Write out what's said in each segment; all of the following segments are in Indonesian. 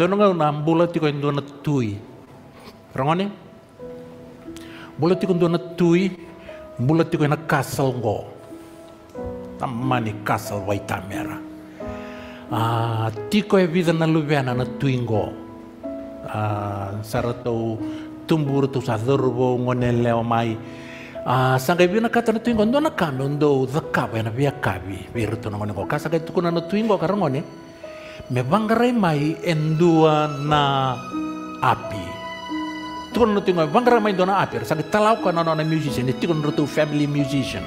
Dono nga na bula ti tuwi, dona tui. Rongone? Bula ti koin dona tui, bula ti koin na kasal Tamani kasal Ah, ti e vida na luvena na tui go. Ah, saratau tumbur tu sadurbo ngone leo mai. Ah, sangka ibi na kata na tui go, ndona kano ndo zakaba na kabi. Biru tu ngone go. kasa itu kuna na tui go mevangare mai endua na api. Tukon nutu ngoi vangare mai dona api. Sagi talau ka nono na musician, ni tukon nutu family musician.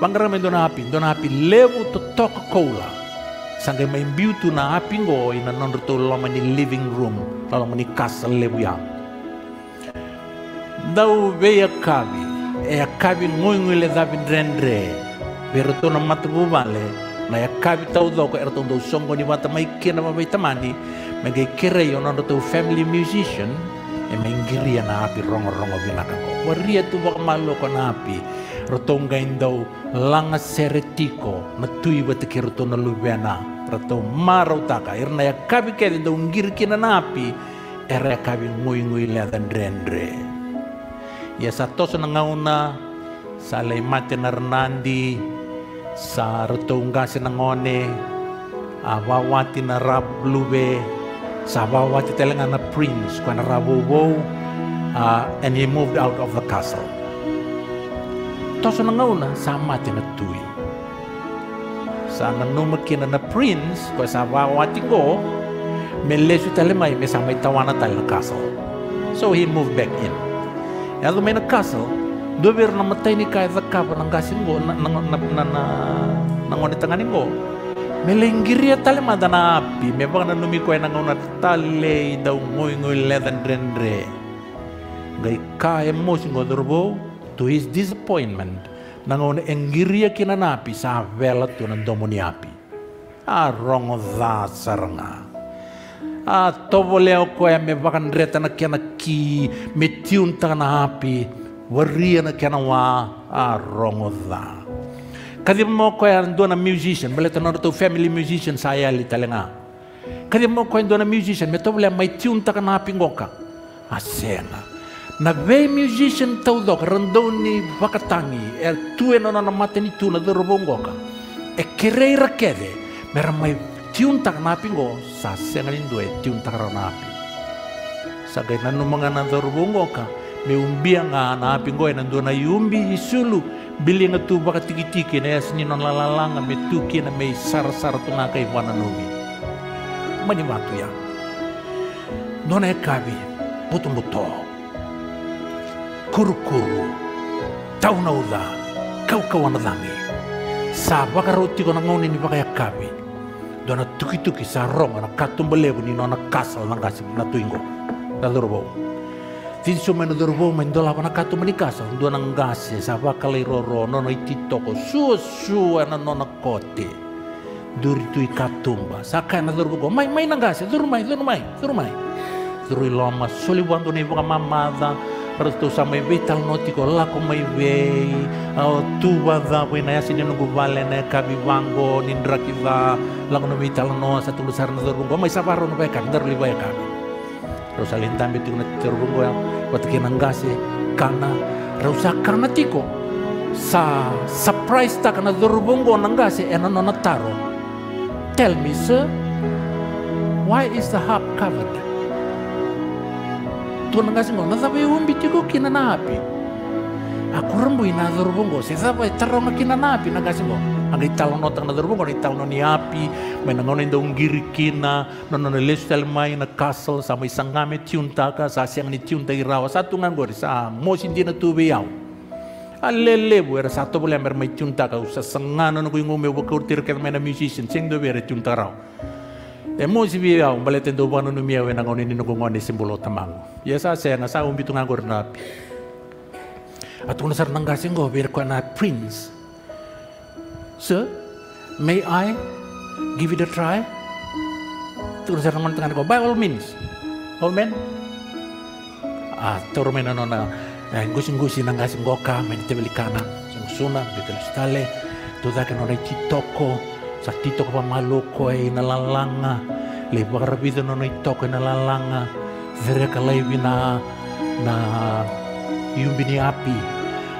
Vangare mai dona api, dona api level to toka koula. Sagi mai biutu na api ngoi na nono lama lomani living room, lomani casa levu yang. Dau beya cabe, é a cabe ngoi ngoi le davi drendre, pero tu na matu bubale, na ia kavitau thoko era tautou songo ni mata maikena mavai tamani ma gai kerei ona ona family musician e maingiria na api rongorogo vilakako ua ria tu ko na api ra tau gain dau seretiko na tui vatakera tau na luvena ra tau marautaka era na ia kavi kele dau giri na api era ia kavi nguingui leda dan ia Ya toso na gauna sa leimate na Sa sarutonga sinangone awawati na rablube sawawati telangana prince na rawowo uh, and he moved out of the castle toso nangauna samati na tui sana numakina na prince kwa sawawati go melesu talemai may samai tawana tal na castle so he moved back in Ela no na castle Dua na matai ni kai zaka pa nang kasin go di na na na na nang oni tangani go melenggiria ya, tale madana api me bang na numi ko na ngona tale da ngoi ngoi ledan rendre gai ka emosi singo dorbo to his disappointment nang enggir ya kina na api sa vela tu nang ni api a rongo dha saranga a tovo leo kue me wakan reta na kia na ki me tiun api warriana kenawa a rongoda. Kadi mo ko yan doon na musician, bala tanong to family musician sa ayali talaga. Kadi mo ko yan doon na musician, meto bala may tune ta ka na pingoka. Asena. Ah, na ve musician tau dok, randon ni bakatangi, er tu eno na mate ni na do robongoka. E kirei rakede, mera may tune ta ka na pingo, sa sengalin doon e tune ta ka na pingo. Sa gainan ng mga nandorobongoka, meumbia nga na pingo na do na yumbi isulu bili nga baka tiki tiki na yasini non lalalanga tuki na me sar-sar tunga nubi mani matu ya do na ya kabi kuru kuru tau na uda kau kawan dami sa bakaroti ko na ngoni ni baka ya kabi do na tuki-tuki sa ronga na katumbelebu ni nona kasal na kasi na tuingo Lalu bau. Finsume meno dorbo men dola meni katu menikasa hundua na ngase sapa kale roro nono iti toko susu ena nono kote duri tui katumba saka na dorbo go mai mai na ngase durmai durmai durmai durui loma soli wando ne voka mamada Rato sa mai vei noti ko lako mai vei Ao tuwa dha wei na yasi nino guvale na kabi vango nindra dha Lako no vei noa sa tulusar na dorbo go mai sabaro no vei kak ndar li vei kak tu na terbo go ya. 어떻게 난가세 rusa rausa tiko, sa surprise ta kana dorubongo nangase ena nona taro tell me sir why is the harp covered tu nangase ngona umbi tiko kina na hapi akurumbu ina durubungo sesa ba taronga kina napi na gasimo angi talon nota na durubungo ni italo ni api mena ngone dong giri kina nonton ne main, mai na castle sama isangame tiunta ka sa siang ni tiunta irawa satu nganggo sa Mau dina tuwe yau Alele buera satu boleh mer mai tiunta ka usa sengano ngui ngome bukur tir ket mena musician sing do bere tiunta rao Emo eh, si bi yau balete ndo banu nu miawe na ngone ni ngone simbolo tamango. Yesa se sa umbitu nganggo napi. At kung nasar nang gasing ko na prince. Sir, may I give it a try? Tuna nang tangan ko, by all means. All men? Ah, may nona na eh, gusin-gusin nang gasing ko ka menitebelikana. Sungsuna, bitelustale, tudake no rei kitoko, sa titoko pa maloko e eh, inalalanga, le bakarabido no toko itoko inalalanga, verekalai vina na, na yumbini api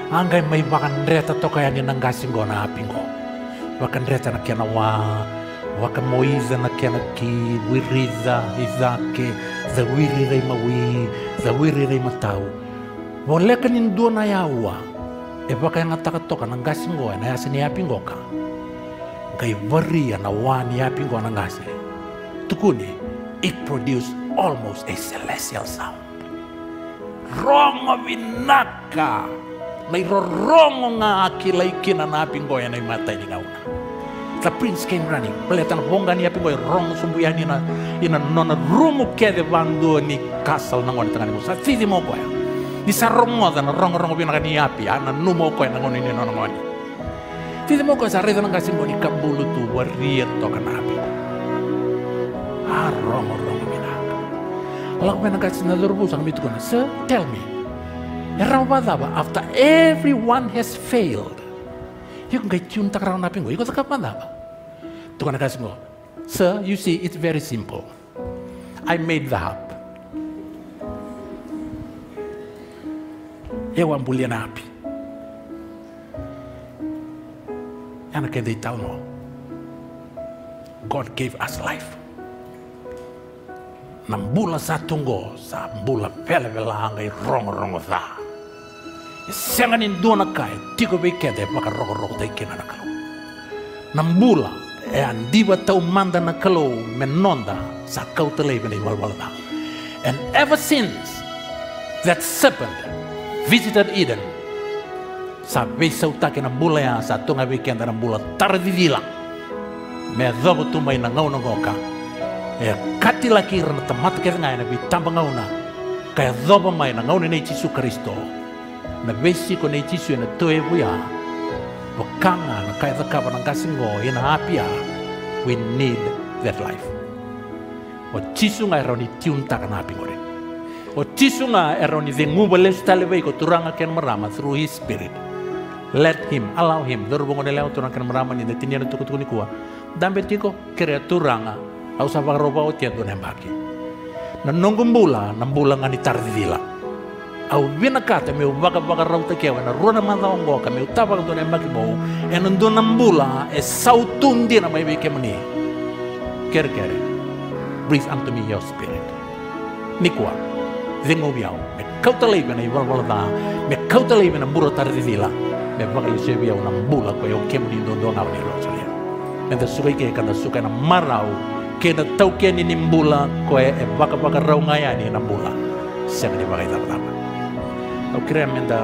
angai mai bakan reta nenggasing yani nangasi na api ngo bakan reta na kiana wa bakan moiza na kiana ki wiriza izake za wiri rei mawi za wiri rei matau woleka nin dua na yawa e baka yang to kana nangasi ngo na ya ni api ka kai wari ya na ni api ngo nangasi tukuni it produce almost a celestial sound rongo winaka na irorongo nga akilaiki na napi goya na imata ini ngauna the prince came running peletan bongga ni api goya rongo sumbu ya na ina nona rumu kede bandu ni kasal na ngoni tangani musa sisi mo koya ni sarongo na rongo rongo winaka ni api ana numo koya na ngoni nona ngoni sisi mo koya sa reza na simbo ni kabulu tu waria toka na api ah rongo rongo Allah when I got another Buddha, sir, tell me. After everyone has failed, you can get tuned around up in go to Kapanaba. Tukana Kasmo, sir, you see, it's very simple. I made the hub. Eu ambulia na api. And I can they tell no. God gave us life. na mbula sa tungo sa mbula hanga i rongorongo tha i senga ni dua ka kai tiko be kede paka rong rong tei kena na kalau na mbula e tau manda na menonda, me nonda sa kau te lebe wala. walwalata and ever since that serpent visited Eden sa besau take na mbula ya sa tunga be kende na mbula tardidila me dhobo tumai na ngau na ngoka e kati laki rana tamata ke ngai ya, na bi tamba ngauna ka zoba mai na ngauna nei tisu Kristo na besi ko nei tisu ya na toe buia wakanga na zaka bana na ngasingo e na apia we need that life o tisu ngai roni tak na api ngore o tisu ngai roni dhenguba stale talewei ko turanga ken marama through his spirit let him allow him ngone leo turanga ken marama ni na tiniana tukutukuni kua dambe tiko kreaturanga Aku sa pagropao tia tu nembaki. Na nongumbula nembula nah, ngani tardila. Au bina kata meu baka baka rau ta kewa nah, na rona mata ongo ka meu tapa tu nembaki bau. En ndu nambula e sautun dia na mai beke mani. Ker Breathe unto me your spirit. Nikwa. Zingo biau, Me kauta leibe na iwal walda. Me kauta leibe na muro tardila. Me baka yuse biau nembula mbula ko yo rosalia. Me suka na marau kena tau kia ni nimbula ko e paka paka ngaya ni nimbula siang ni pakai pertama. tau kira minta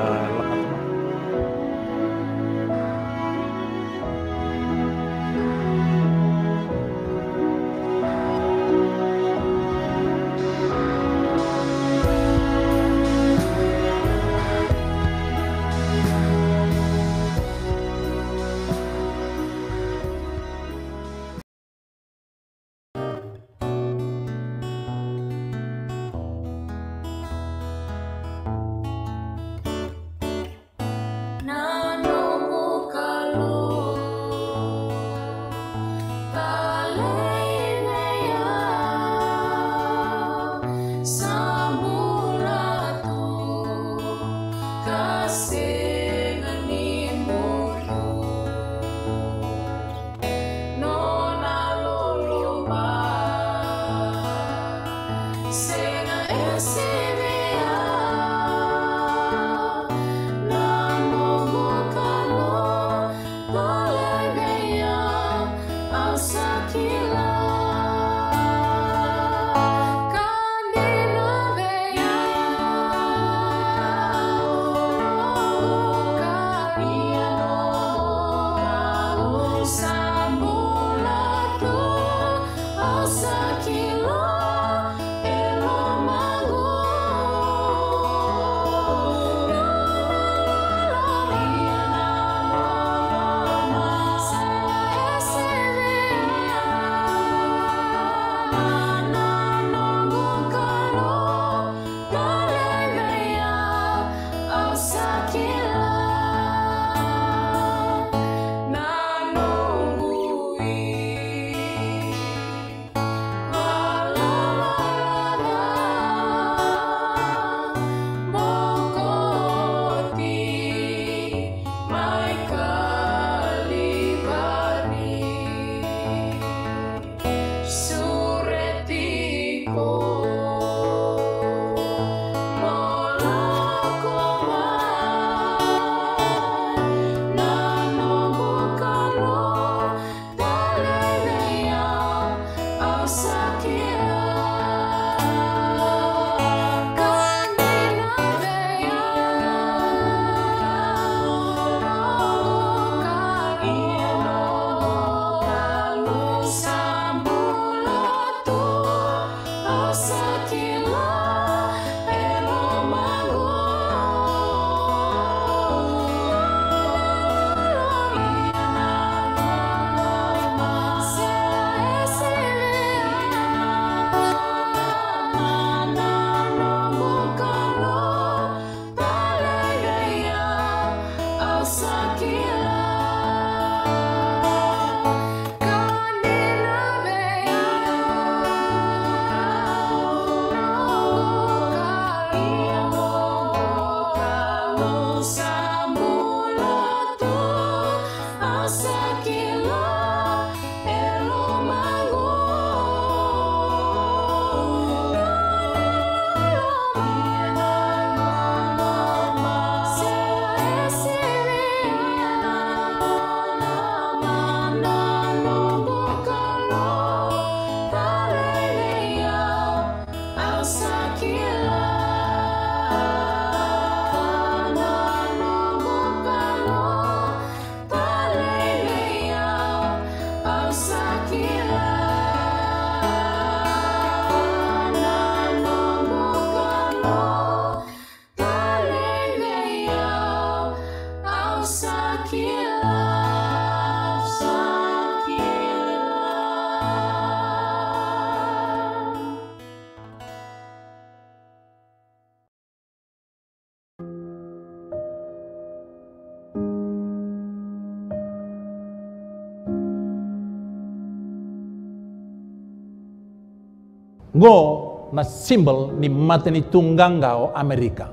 na symbol ni mateni tungganga o Amerika.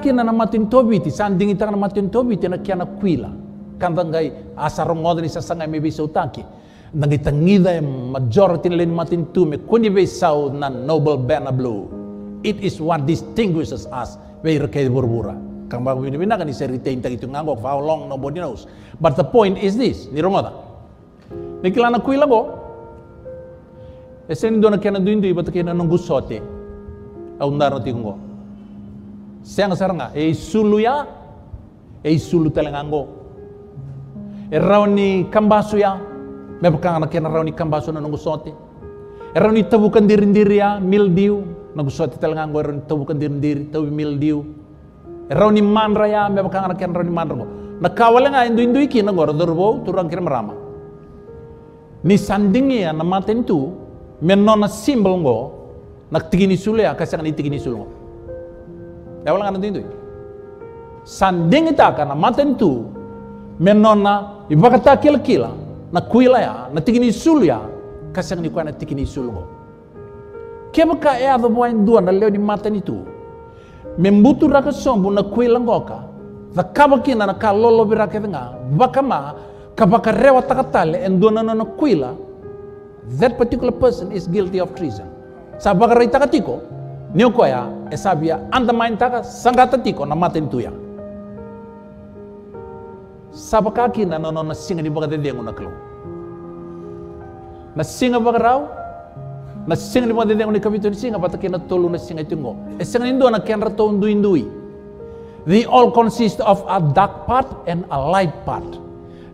kina na tobi ti sanding itang tobi ti na kya kuila, kwila. Kandangay asarongod isa sangai mebi sautaki. Nagitangida yung e majority nila matin tumi, kundi be sao na noble banner blue. It is what distinguishes us, bay rekay burbura. Kang bago kan isa retain tag itong ngangok, for how long, nobody knows. But the point is this, ni rongoda. Nikilana kuila go. Esen seni dona kena duindu ibatu kena nunggu sote au ndaro tingo senga saranga e sulu ya e sulu telengango e rauni kambasu ya me bekang na kena rauni kambasu na nunggu sote e rauni tabukan diri ya ah, mildiu nunggu sote telengango e rauni tabukan diri diri tabu mildiu e rauni mandra ya me bekang na kena rauni mandra. go na kawalenga indu indu iki na gor dorbo turang kira merama ni sandingi ya na maten tu Menona nona simbol ngo nak tigini sule ya kasang ni tigini sulgo ya wala ngana tindu Sanding ita kana maten tu menona nona ibakata kil kila na kuila ya na tigini sul ya kasang ni kana tigini sulgo kebaka ya do boin dua na leo di maten itu membutu raka sombu na kuila ngoka da kabakina na kalolo birake denga bakama kabaka rewa takatale endona na kuila that particular person is guilty of treason sabagara itaka tiko niokoya esabia undermine taka sangata tiko na maten tuya Sa bagaki na no na singa di bagade dengu na klo na singa bagarau na singa di bagade dengu ni kapitu singa batake na tolu na singa tingo esinga indo na kian to ndui indui. they all consist of a dark part and a light part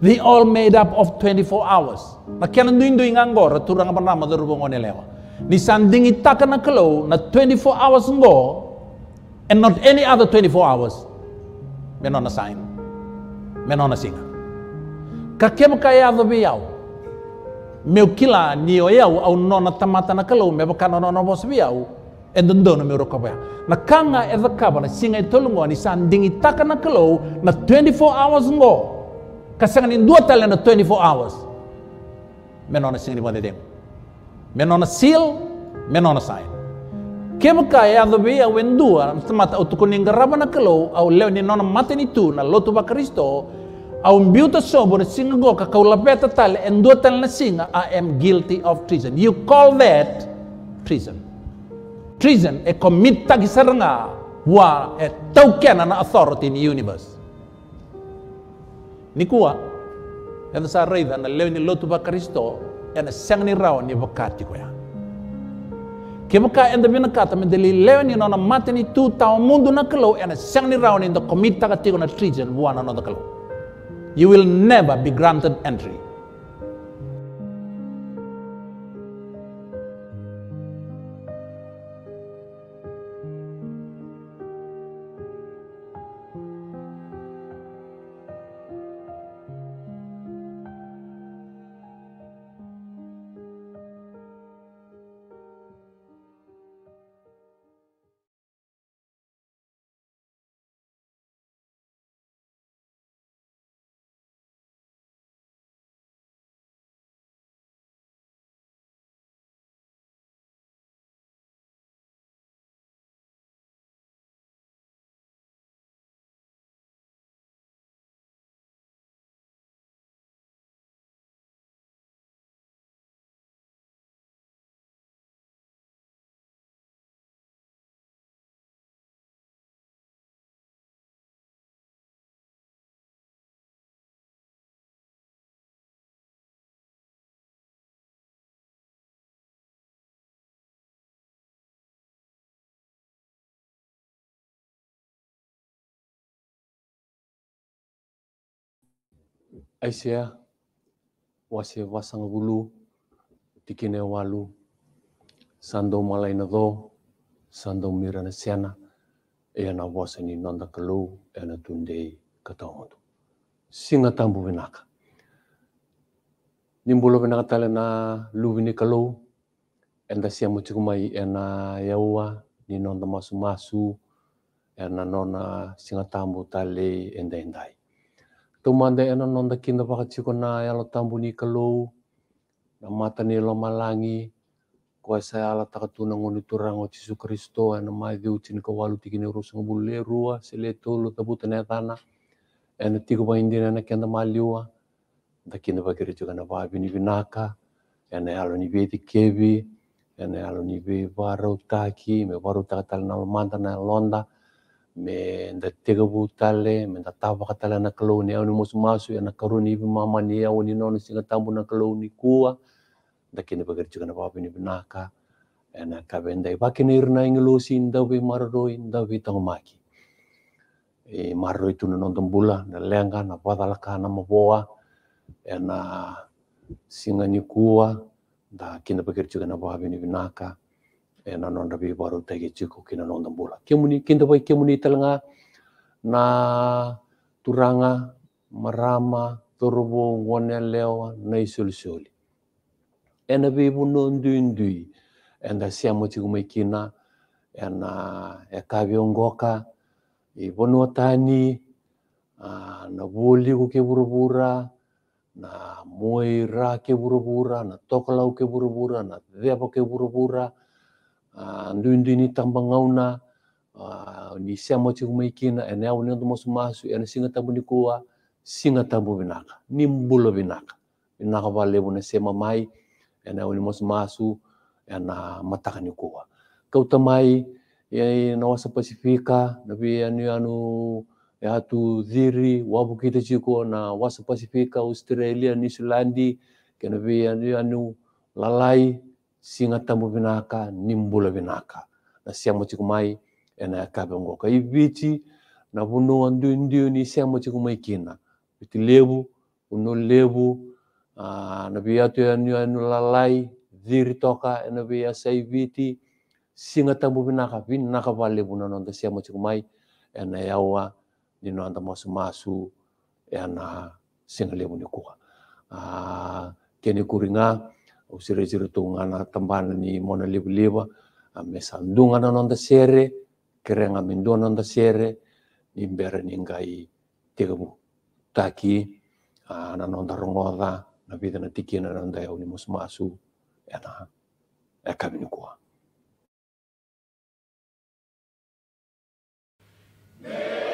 They all made up of 24 hours. Na kena duing-duing anggo, raturang apa nama tu rubung one lewa. Ni sanding na kalau na 24 hours ngo, and not any other 24 hours. Menon na sign. Menon na singa. Kakem kaya ado biau. Meu kila ni oyau au nona tamata na kalau, meba kanona nona bos biau. endondo na mero na kanga edakaba na singa itolungo ni sandingi taka na kalau na 24 hours ngo kasanga ni dua na 24 hours menona singni mo dedem menona seal menona sign kem ka ya do be a wendua mata o tukuni ngaraba na kelo au leo ni nona mate ni tu na lotu ba kristo au mbiuta sobor singa go ka kaulapeta tale en dua talen na singa i am guilty of treason you call that treason treason e commit tagisaranga wa e tau kenana authority in the universe Nikua, kuwa yana sa rai da na lewni lotu ba kristo yana sangni rawa ni ba kati ko ya kemka enda bina kata men deli lewni no na matani tu ta mundu na klo yana ni rawa ni da komita ka na trigen buana no da you will never be granted entry Aisyah wasi wasang bulu dikine walu sando malai nado sando mirana siana na ana ni nanda kelu ia na tunde katahondo singa tambu benaka nimbulo benaka tale na lubini kelu enda sia ia ena yawa ni nanda masu masu ena nona singa tambu tale enda endai Tumanda ena nonda kinda pakatsikona yalo tambuni kalau na matani lo malangi kuasa ala takatuna ngoni O Yesus Kristo ena mai diu tin ka walu tikini ngobul le rua sele tolo tabu tena tana ena tiku ba indi na kenda maliwa da kinda pakiri tukana ba bini binaka ena yalo ni beti kebi ena yalo ni be barau taki me barau takatal na manta na londa me nda tegabu tale me nda tabaka tala na kalau au ni musu masu ya na karuni ibi mama ni au ni nono singa tambu na kua nda kene bagar juga na papi ni binaka ena kabe nda iba irna ingelusi nda wi mararoi nda bi tangomaki e mararoi tunu nonton bula na lenga na padalaka na maboa ena singa ni kua nda kene bagar juga na papi ni binaka ena nonda bi baru tege ciku kina nonda bula. Kemuni kinda bai kemuni telnga na turanga marama turbo ngone lewa na isul soli. Ena bi bu nondu ndui enda siamo ciku mai kina ena ekabi ongoka i bonu tani na boli ku ke burubura na moira ke burubura na tokolau ke burubura na debo ke burubura Ah, ini tamba ngauna ah, ni siamo chikumikina eneo ni ndo mosumasu ene singa tabu ni kuwa singa tabu binaka ni mbulo binaka binaka vale bune sema mai eneo ni mosumasu ena mataka ni kuwa kautamai na wasa pasifika na pia ni anu, anu ya tu dhiri wabu kita chiko na wasa pasifika australia New Zealand, kena pia ni anu, anu lalai singa tambu binaka nimbula binaka na siamo chikumai ena yakabe ngoka ibiti na buno ndu ndio ni siamo chikumai kina biti lebu uno lebu a na biya ya nyu anu lalai dhiri toka ena biya sai biti singa tambu binaka binaka vale buno nonda siamo chikumai ena yawa ni nonda masu masu ena singa lebu ni kuha uh, keni kuringa usire tungana tambana ni mona libliba ame sandungana nonda sere kerenga mendo nonda sere nimbera tega bu taki ana nonda rongoda na vida na tikina nonda eu ni musmasu ena é e caminho coa Yeah.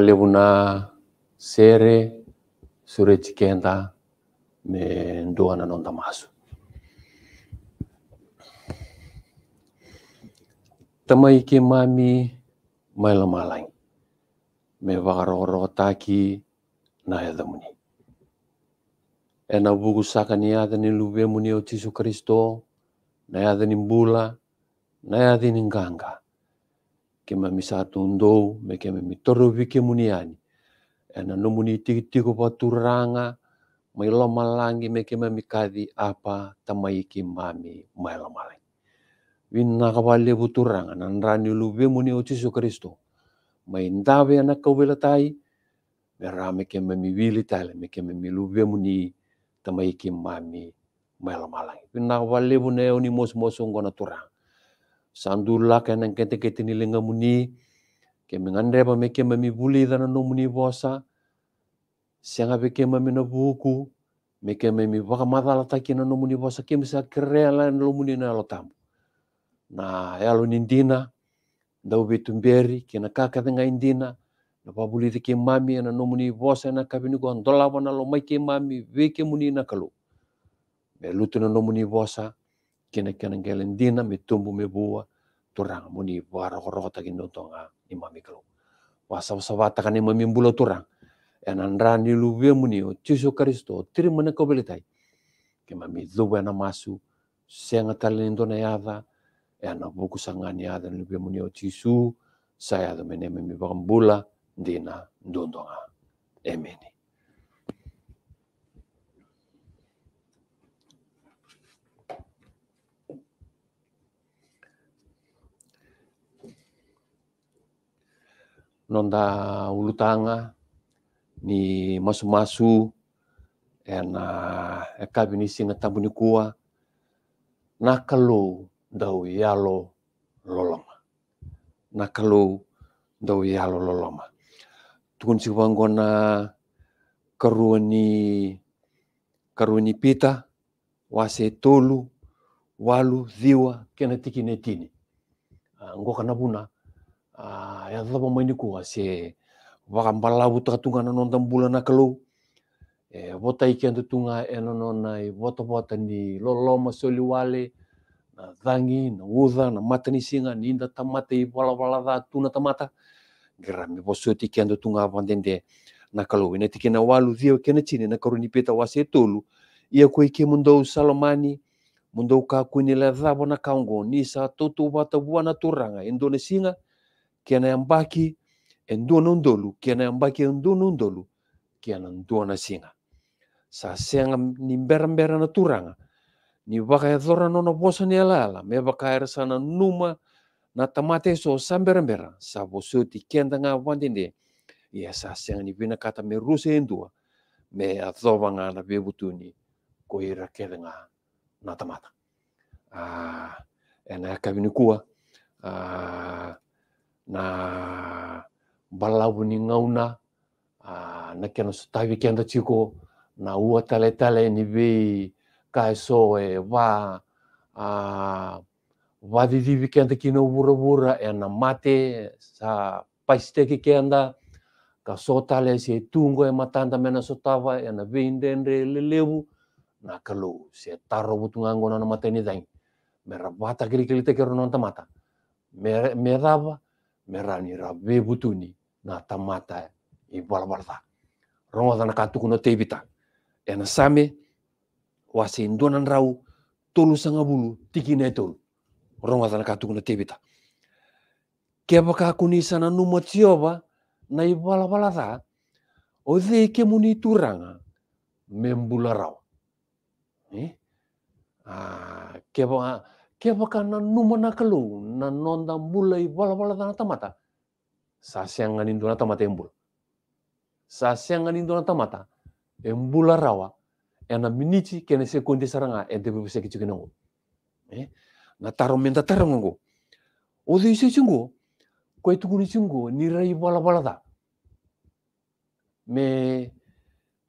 παλεύουνα σέρε σουρέτσικέντα με ντουάνα νόντα μάσου. Τεμαί και μάμι μέλο μάλαγι. Με βαγαρογροτάκι να έδεμουνι. Ένα βούγου σάκανι άδενι λουβέμουνι ο Τσίσου Χριστό, να έδενι μπούλα, να έδενι ma misa ndou me me mitoro wike muniani ena nomuni turanga paturanga mai lamalangi me kema mikadi apa tamai kimami mai lamalangi na kawale buturanga nanrani lube muni o Yesu Kristo mai ndawe ana kawela tai me rame kema mi wili tale me mi lube muni tamai kimami mai lamalangi winna kawale ne oni mos mosong na turanga sandula kena kete kete ni lenga muni ke mengandre ba meke mami buli dana no muni bosa sianga beke mami na buku meke mami baka madala taki na no muni bosa ke misa na lo muni na lo tam na ya lo nindina dau betumberi ke kena kaka denga indina na babuli de ke mami na no muni bosa na kabini go ndola wana lo mai mami veke muni na kalu me lutu na no muni kena kena ngelendina me tumbu turang muni warorota gindotonga ni wasa wasawasawata kan ni mbulo turang Enan rani lubia muni o tisu karisto tiri mana kobelitai ke mami dhuwe na masu senga talindo na yada ena buku sangani yada ni lubia muni o tisu saya do meneme mi bambula dina dondonga emeni nonda ulutanga ni masu-masu ena e kabi sina tabu ni kua nakalou dau yalo loloma nakalou dau yalo loloma tukun si wangona karuani karuani pita wase tolu walu ziwa kena tiki netini ah, na buna a ah, ya tata pamainiko ase vakabalavu takatunga nonon tabulan akalou e votaiki tunga e nonon ai votovota ni loloma soliwale na cagi na uca na matanisiga ni inda tamata i valavalava tuna tamata gera mi voso tiki tunga avadede na kalou ina tiki na walu cia kena tsini na karuni peta wase tolu ia koike mudou salomani mudou kakuini le cava na kago nisa toutuvatavuana turaga e eh, done siga que anayambaki enduana ondolo que anayambaki enduana ondolo que ananduana singa sa senga ni beramberana turanga ni baka nono e nona bosa ni alaala me baka ersana numa na tamate so samberambera sa boso ti kenda nga wandende ia sa senga ni bina kata me rusa e me atova nga na bebutuni ko ira keda nga na tamata ah ena e na balavu ni ngauna na kena so kenda ciko na ua tale tale ni vei kai so e va uh, vadidivi ke anda kina uvura vura e na mate sa paisteke ke kenda ka so tale se tungo e matanda mena so tava e na vei ndendre lelevu na kalu se taro butunga ngona na mateni dain me rabata kiri kiri te kero non tamata me merani rabe butuni na tamata i balabalata rongo dana katuku no tebita ena same wasi rau tolu sanga bulu tiki na tolu rongo dana katuku no tebita keba ka kuni sana numo tsioba na i balabalata o ke muni turanga membula rau eh? ah, keba Kia maka na numana kalu, na nonda mulai wala-wala dana tamata. Sasyang nga na tamata embul. Sasyang nga na tamata, embula e rawa, ena minichi kene se kundi saranga, ente bebe se kichuki nangu. Eh? Na taro menta taro ngungu. Odo isi chungu, koe tukuni chungu, nirai wala-wala da. Me,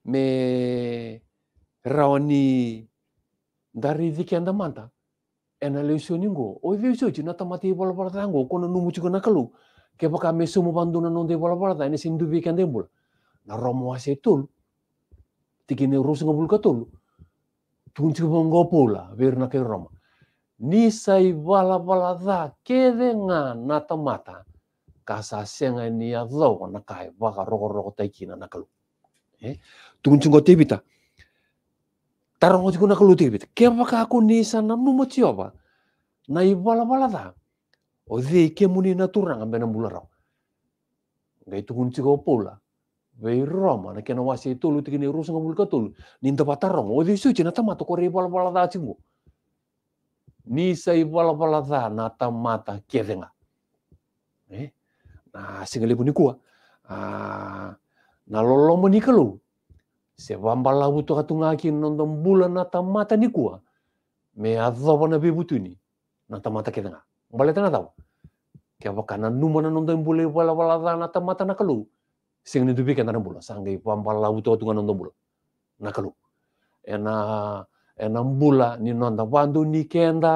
me, rawa ni, dari dikenda manta, ena leusio ningo o leusio china tamati bola bola tango kono numu chuko nakalu ke baka mesu mo banduna non de bola bola tani sin dubi kan dembul na romo ase tul ne rusu ngobul katul tunchu bongo pula na ke roma ni sai bala bala da ke de nga na tamata kasa senga ni adlo na kai baka rogo rogo na nakalu eh tunchu tebita Taro ko na kaluti bit. Ke apa aku ni sana mo tioba. Na i bala bala O de ke muni na turanga mena bularo. Ngai tu kunci pula. Vei Roma na na wasi tulu tiki ni rusa ngabul ka tulu. Ninta patarong o de suci na tamato ko re bala bala da cingu. Ni sa i bala bala na tamata kedenga. Eh? Na singa lebu ni kua. Ah, na lolo mo ni kalu se wambalau to non don bula na mata ni kua me adoba na bebutuni na mata ke tanga bale tanga dau ke na non don bula wala wala da na mata na kalu sing ni dubi na bula sangge wambalau to tunga don bula na kalu ena na e bula ni da wandu ni kenda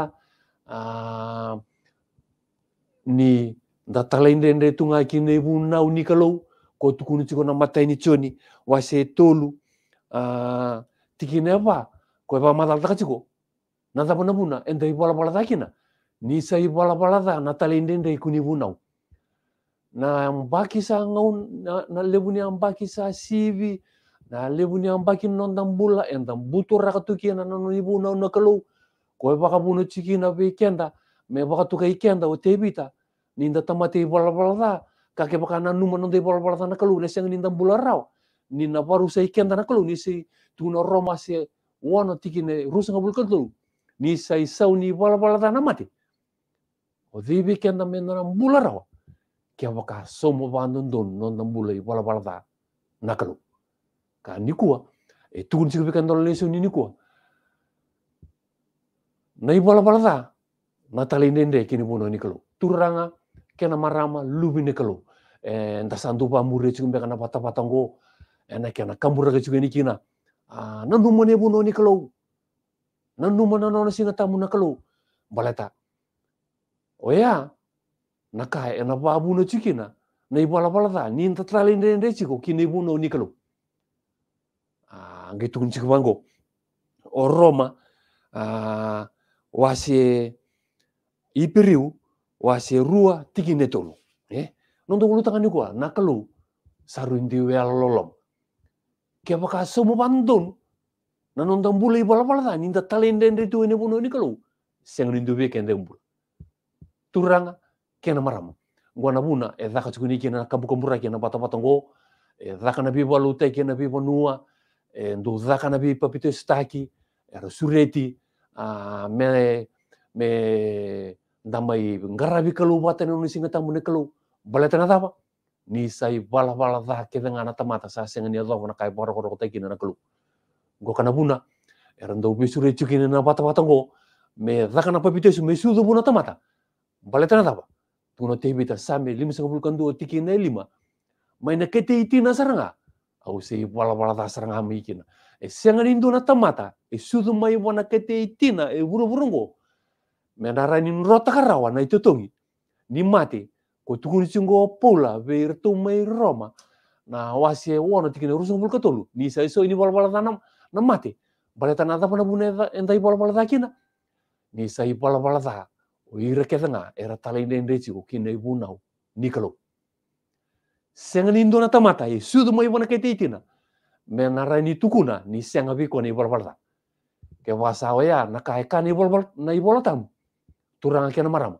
a ni da talainde de tunga ki ne bu na kalau ko tukunu tiko na ni choni wa se tolu tiki ne pa koe pa matal taka chiko na ta puna puna ente ipo la pala ta kina ni sa ipo la pala ta na ta ikuni puna na mbaki sa ngau na, na lebu ni mbaki sa sivi na lebu ni mbaki non ta mbula ente mbuto raka tuki na non ni puna na kalu koe pa ka puna chiki na pe kenda me pa ka ikenda o tebita ni nda tamate ipo la pala ta ka ke pa ka na numa non ta ipo pala ta na kalu na sa ngini mbula rau ni na baru sai ken tana kulu ni sai tuna roma sai wano tiki ne rusa ngabul kulu ni sai sau ni bala bala tana mati o dibi ken na mena na rawa kia waka somo bandun don non na bula i bala bala tana kalu ka ni kua e tukun sik bekan tana lesu ni ni kua na i bala bala tana na tali nende kini bono ni kalu turanga kena marama lubi ni kalu eh, entah santu pamure kana bekan apa tapatanggo ena kena kambur daga chuga ni kina na numa ne buno ni kalo na numa na nona singa tamu na kalo baleta oya na ka ena babu na chukina na ibala balata ni nta trali ndre ndre chiko kina ibu no ni kalo a tukun o roma ah, wasi wase ipiriu wase rua tiki netolo eh nondo ulu tangan ni kwa na kalau sarundi wea lolom Kia maka sumu bandun. Nanon nonton bula ibala bala ta ninda talenda ndri tu ini bunuh ini kalau siang rindu be kende umbul. Turanga kena maramu. Gua nabuna e eh, dhaka tukuni kena kabu kambura kena bata bata ngo. E eh, dhaka nabi balu te kena bi nua E eh, ndu dhaka nabi papito staki. E rasureti. Ah, me me ndamai ngarabi kalau bata nonu singa tamu ne kalau. Balatan sai wala wala dha ke ngana tamata sa senga ya ni adwa kai bora koro kota kina na kulu go kana buna eran do bisu re chukina na bata bata go me dha kana papite su me su do buna tamata bale tana daba tuna te bita sa me lima senga bulkan do tiki na lima mai na kete iti na saranga au se wala wala dha saranga mi kina e senga ni na tamata e su do mai wana kete iti na e buru burungo me na rani rota karawa na itotongi ni mate kotungulu singo pola veir tumai roma na wasie wono tikine rusun bul katolu ni sai so ini bola-bola tanam na mate bale tanada pana bune entai bola-bola takina ni sai bola-bola ta o ira ketanga era talainde endechi ko kine bunau nikalo senga ni indona tamata e sudu mai bona itina menara rani tukuna ni senga biko ni bola-bola ta ke wasa oya na kaeka ni bola-bola na ibola tamu turanga kena marama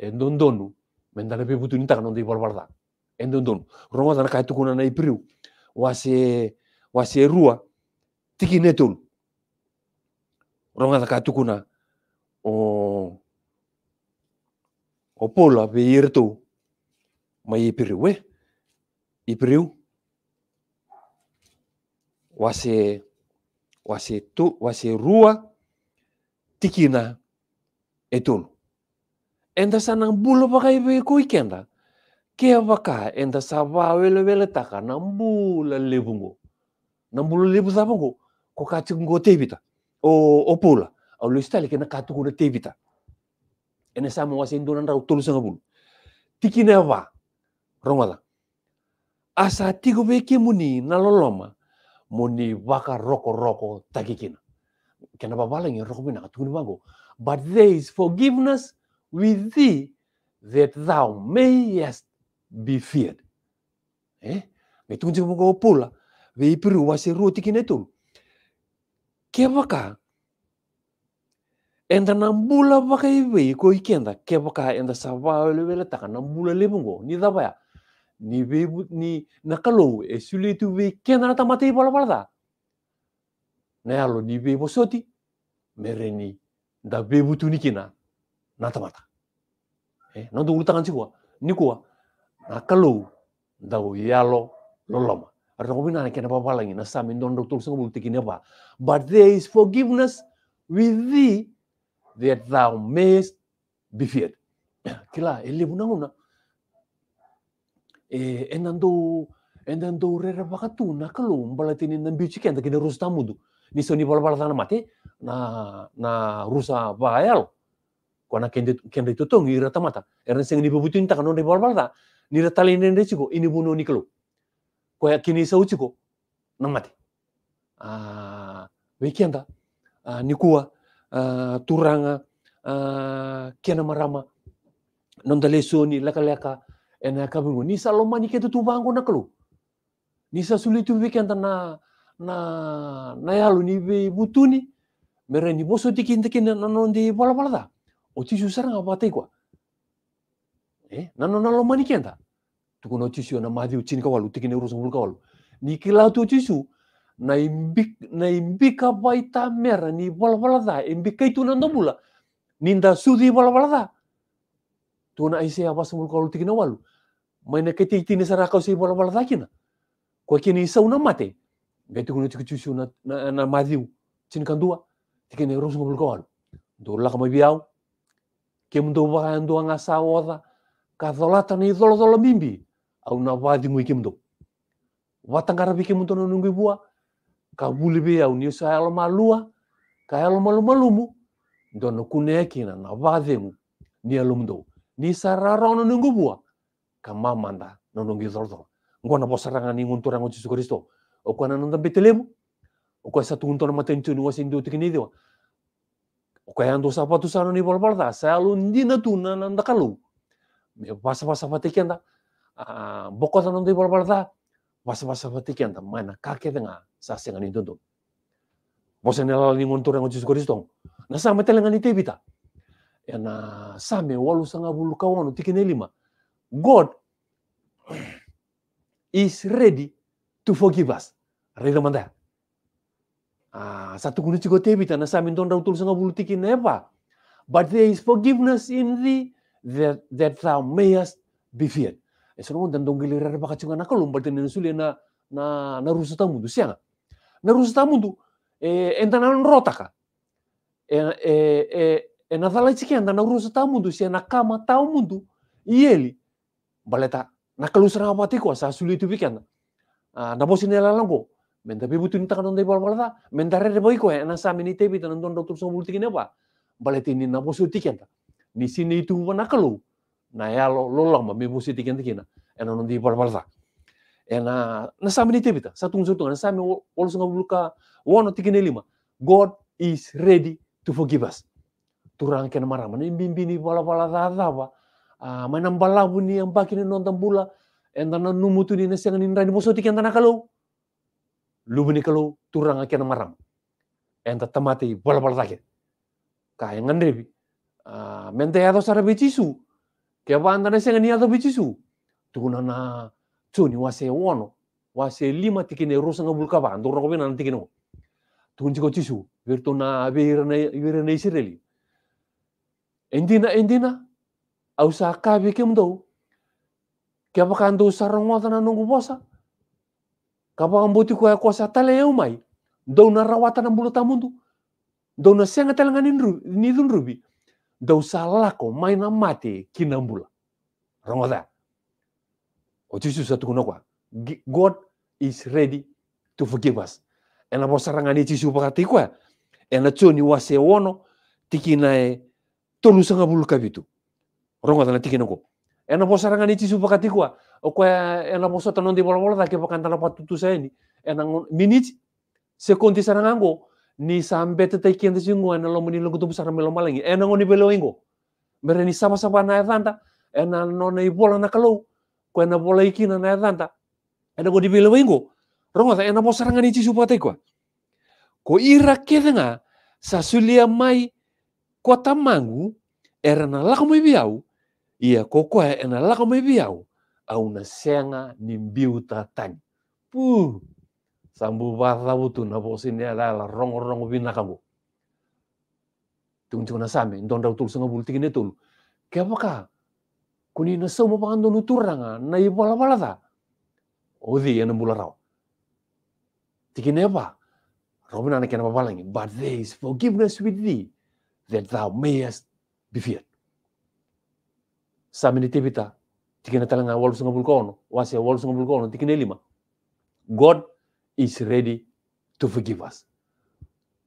endondonu mendalepe butunitaka non dei barbarda ende undon roma tana kaitu kuna na ipriu wase wase rua tiki netul roma kaitu kuna, o o pola be yerto ma ipriu we eh? ipriu wase wase tu wase rua tikina etul. Enta sanang bulu pakai bayi kui kenda. Kia baka enta sawa wele wele taka nambu bulu lebungo. Nambu bulu lebu sabungo. Ko kaci ngo tebita. O opula. Au lu stali kena katu kuna tebita. Ene sama wasi indunan rau tulu sanga bulu. Tiki ne wa. Rongala. Asa tigo be muni naloloma, loloma. Muni waka roko roko takikina. Kena balang yang roko bina katunggu But there is forgiveness with thee, that thou mayest be feared. Eh? Me tunjung mungo pula. Ve ipiru wasi roti kine tum. Ke waka. Enda nambula waka iwe ko ikenda. Ke waka enda sawa ole taka nambula le mungo. Ni ya, Ni ve ni nakalo e suli tu ve kenda na tamate i bola bala Na Nayalo ni ve bosoti. Mereni. Da ve kina, 나타마다. 예, 너도 우리 땅안 치고 kua, 나kalou dau yalo loloma. Ada kau kena papa lagi? Nasa mindon doktor sungguh bulu tikin apa? But there is forgiveness with thee that thou mayest be feared. Kila elibu buna una. Enando enando rera bakatu nakalu mbalatini nambi chiken takina rustamudu. Niso ni balbala tanamate na na rusa bahayalo kuana kende kende to tong ira tamata. Eren sing ni bubutin ta kanon ni balbalta. Ni ra tali nen chiko ini bunu ni kelo. Ko ya kini sa uchiko namate namati. Ah, weekenda. Ah, ni kuwa ah, turanga ah, kena marama. Non dale soni laka laka ena bungu ni sa lomani ketu tubango na kelo. Ni sa sulitu weekenda na na na yalu ni be butuni. Mereni boso tikin tikin nanon di o ti sio sara gna amatay koa e nananalo manike an da tokony ao tiso namady io tsiny ka valo tikiny rosogn'olo ka valo ny kila to tiso naimbika baita mera ni balabalada imbika itu nandabola ninda sudi balabalada tona aise abasmul kalau tikina walu maina kete itine sarakau se balabalada kina kwa kini sauna mate gaitu kuno tiku tisu na na madiu tin kandua tikine rosngul kawalu kama biau ke mdo wakaendo anga saoda, ka dholata ni dhola dolo mimbi, au na wadi ngui ke mdo. Watangarabi ke mdo nungu ibua, ka wulibe au niu sa alo malua, ka alo malu malumu, dono kune ekina na wadi ngu, ni alo mdo. Ni sararano nungu ibua, ka mamanda nungu dhola Ngona bosaranga ni nguntura ngu Jesu Kristo. O kwa nananda betelemu, o kwa sa tuntona matentu nungu asindu tikini dewa o kaya andu sapa tu sanu ni polpolta sa lundina tu na nanda kalu me pasa pasa patikenda a ah, boko sanu ni polpolta pasa mana kake denga sa senga ni tuntu Bosa nela ni ngontor yang Jesus dong Na sa metelenga ni tebita. Ya na sa me walu sanga bulu kawano lima. God is ready to forgive us. Ready manda. Ah, satu kuni chiko tebi tana sami ndonda utul sanga bulutiki neba. But there is forgiveness in thee that, that thou mayest be feared. E eh, sono onda ndongili rara baka chunga naka lomba tene nsule na na na rusu mundu sianga. Ah. Na rusuta mundu e eh, entana rotaka. Ah. E eh, e e e na thala chiki anda na rusuta mundu sia na kama taumundu ieli. Iya Baleta na kalusra apa tiko sa suli tu bikana. Ah, na Menta pi butu nita kanon dei bol balada, menta re re koe, ena sa meni tebi tana non doktor so multi kine ba. Baleti tini na bosu kan tikenta. Ni sini itu na kalu. Na ya lo lo lo ma mi bosu kan tikenta kina. Ena eh, non dei bol balada. Ena eh, na sa meni tebi ta, sa tung kan? so tung ena sa mi wol so ka, wono lima. God is ready to forgive us. Turang ken marama ni bini bala bala da da ba. Ah, balabu ni yang bakini non tambula. ena na numutu ni eh, na senganin ni bosu tikenta na kalu kalu turanga kena maram enta tamati bola bola take kaya ngandre bi mente yado sara bejisu ke banda ne sengani niado ya bejisu tuna na tuni wase wono wase lima tikine rusa ngabul kaba ndoro kobe nan tikino tunji ko chisu virtu na birna birna isireli endina endina ausa kabe kemdo ke bakando sarangwa tananungu bosa Kapa amboti ko kosa tala ya mai. Dau na rawatan ambulu tamundu. Dau na siang telangan nidun rubi. Dau salah ko main amate kinambula. Rangoda. Ochisu satu kuna kwa. God is ready to forgive us. Ena bosarangan ichisu pakati kwa. Ena choni wase wono tikinae tolu sanga bulu kabitu. da na tikinako. Ena bosarangan ichisu pakati kwa o koa ena bola tanao andeha molamola raha akefaka an tanam te sainy anagno minitsy secondy isan'agnango ny sambeta taikenda sy igno analo malengi. Ena ngon ni belo ingo mere ni sama-sama na ena enano na bola na kalou. ko ena bola ikina na ngon ni belo ingo rongo ta ena mosarangan ichi supatay koa ko ira sa sulia ya mai kota mangu era na lako mai biau ia kokoa ena lako mai biau senga ni mbiuta tan, pu sambu warra wutu na bo sin alala la rongo rongo bina kambo tung tung na sami ndon dau tul sunga bul tigine tul ke kuni na sau mo pangando nuturanga na i bola bola da odi ena bula rao tigine ba robina na kena babalangi but there is forgiveness with thee that thou mayest be feared ni tibita, tikina talanga wol sunga bulkono wase wol sunga bulkono tikina lima god is ready to forgive us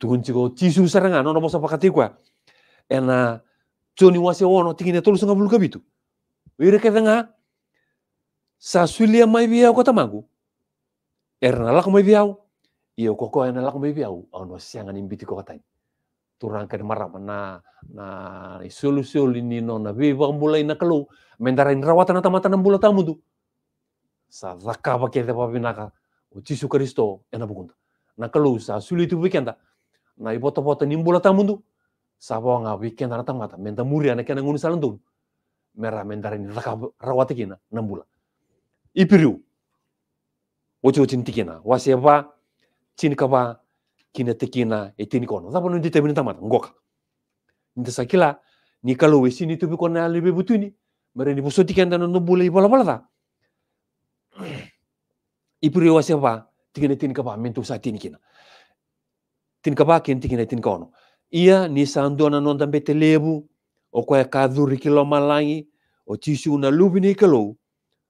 tukun chiko tisu saranga no no bosa pakati kwa ena choni uh, wase wono tikina tolu sunga bulka bitu wire kadanga sa sulia ya mai bia kota tamangu erna lak mai iyo koko ena ya lak mai biau ono sianga imbiti kota katanya mara mana na na isiôlisiôly ninona be mendarain rawatan mandara na tamatana tamu tu sa zakavaky ety ka o tisu kristo ena na kelu sa suli tu bikenda na ivotavota ni tamu tu sa vaoagna bikenda na tamata menda mury anakena ngony salandonu miaraha mandara ny mendarain na mbola ipirio ohatrohatriny tikina wasia asy ava tsinika va kinatakina e teny kono zava tamata, ngoka. aminata madangoka ndisakila ni kalau wesi ni tupi kona lebe butuni mare ni busoti kanda no bule ibola bola da ipuri wasi ba tikina tini kaba mento sa tini kina tini kaba ken tikina tini kono ia ni sandona no ndambe telebu o koe kadhuri kilo malangi o tisu na lubini kalau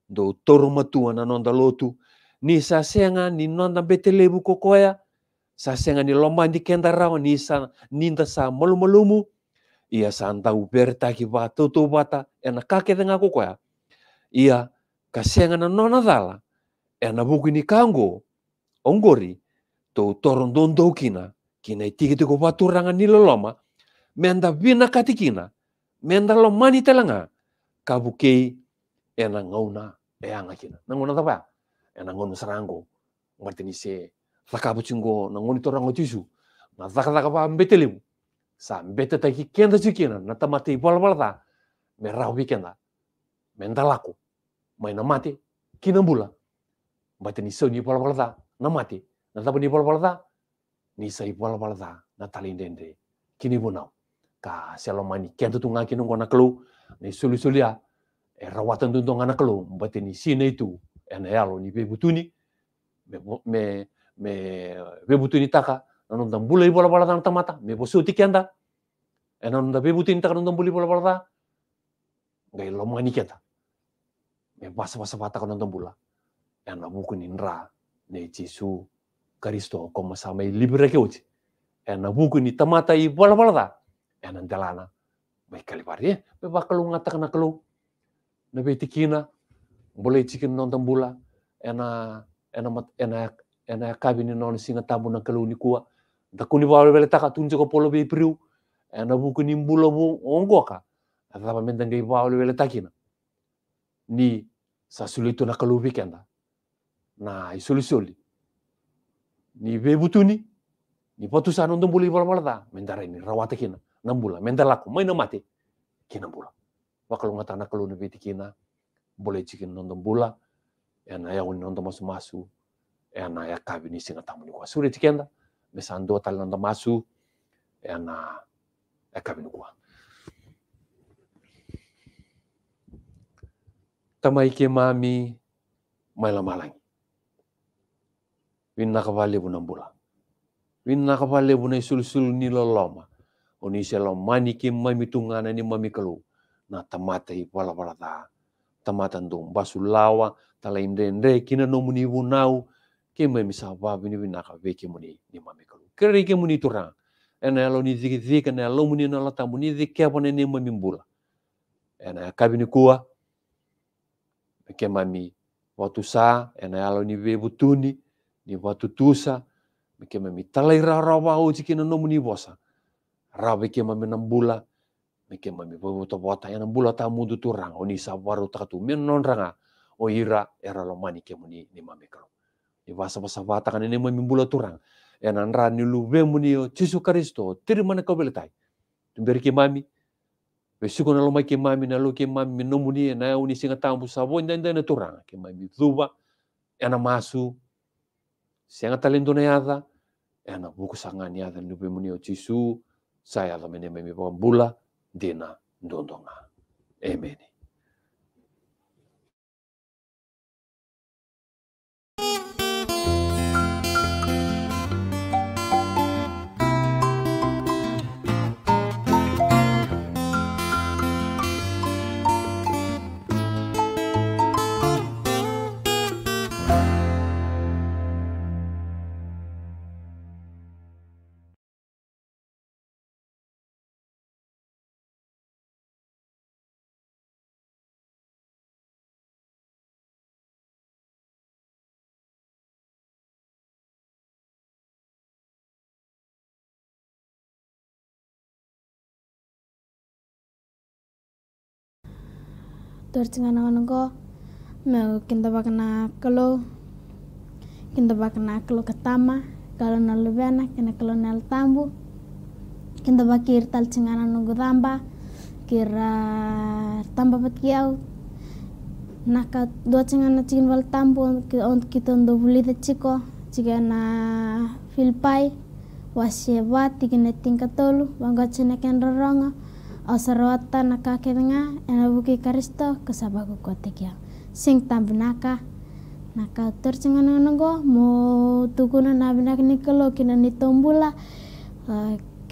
do toro matua na nonda lotu ni sasenga ni nonda betelebu kokoya sasenga ni ni kenda rawa ni sa ninta sa ia santa uberta ki ba tutu bata ena kake denga koko koya ia kasenga na nona dala ena buku ni kango ongori to toron don dokina kina itiki tiko baturanga ni loma menda bina katikina menda ni telanga kabukei ena ngauna eanga kina nangona tapa ena ngono sarango ngartini se ngoni to rango tizu na mbete mbetelevu sa mbete ki kenda kena na bala ta me rau bi kenda me dalako mai ina mate kina bula mbate ni sau ni ta na mate na tapa ni palapalata ni bala ta na talindendre kini bunau ka mani kenda e tu ngaki nungo na isolisolia e rawatan klu kelu mbate ni na itu ena yalo ni pebutuni me, me me be butuni taka na nonda bulai bola bola dan tamata me bosu tikenda na nonda be butuni taka nonton bulai bola bola da ngai lomo ni kenda me basa basa bata konon nonton mbula en na buku ni nra ne jisu kristo koma sama libre ke uti na buku ni tamata i bola bola da enan dalana me kalibari me bakalu ngataka na kalu na be tikina boleh cikin nonton bola, ena ena ena ena ya kabini non singa tabu na kalu ni kua da kuni bawa bele taka tunjo ko polo bei priu ena buku ni mbulo bu ongo ka ata menda ngai bawa bele takina ni sa sulitu na kalu bikenda na isuli suli ni be butuni ni potu sa untuk buli bola bala da mendare ni rawate kina nambula mai na mati kina bula wakalu na kalu ni bitikina boleh cikin nonton bola, ya na ya masu-masu, ena yakavinisina taminy koa sory etsikenda miasa andoa masu ena yakaviny koa tamaike mamy mailamalagny winakavalebona mbola winakavalebona isolosolony loloma mami tungana ni mami kalu na tamata ivalavalada tamata ndo tala laoa ndre kina nomuni vunau ke mai misa va vini vina ka ve ke muni ni mami kalu kere ke muni turang ena elo ni ziki ziki na elo muni na lata muni ziki apa ne ne mami mbula ena ya kua ke mami watu sa ena elo ya ni ve butuni ni watu tusa ke mami talai rawa o ziki na nomu ni Ra rawe ke mami nambula ke mami wata wata ya ena bula ta mundu turang oni sa waru takatu men non ranga o ira era lo mani ke muni ni mami kalu Iwasa wasa vasapasavataka nene mamibula turang e ni nra niluvemu niyo jisu karisto tiri mana kau beletai tumberi ke mami vesiko na loma ke mami na lo ke mami minomu ni na uni singa tambu savo nda nda na turang ke mami Ena e na masu singa talento na yada e na buku nga ni yada niluvemu jisu saya yada mene mami dina, dina ndondonga Amen. dorjengan ko mau kinta pakna kelo kinta pakna kelo ketama kalo nalu lebana kena kelo nol tambu kinta bakir tal jengan nunggu tamba kira tamba pat kiau naka dua jengan cikin wal tambu on kita ndo buli ciko jika na filpai wasiewa tikin tingkat tolu bangga kendo rongo Osarota ena buki enabuki Kristo kesabaku kotekia. Sing tambinaka naka tercengan nongo mo tukuna nabinak nikelo kina nitombula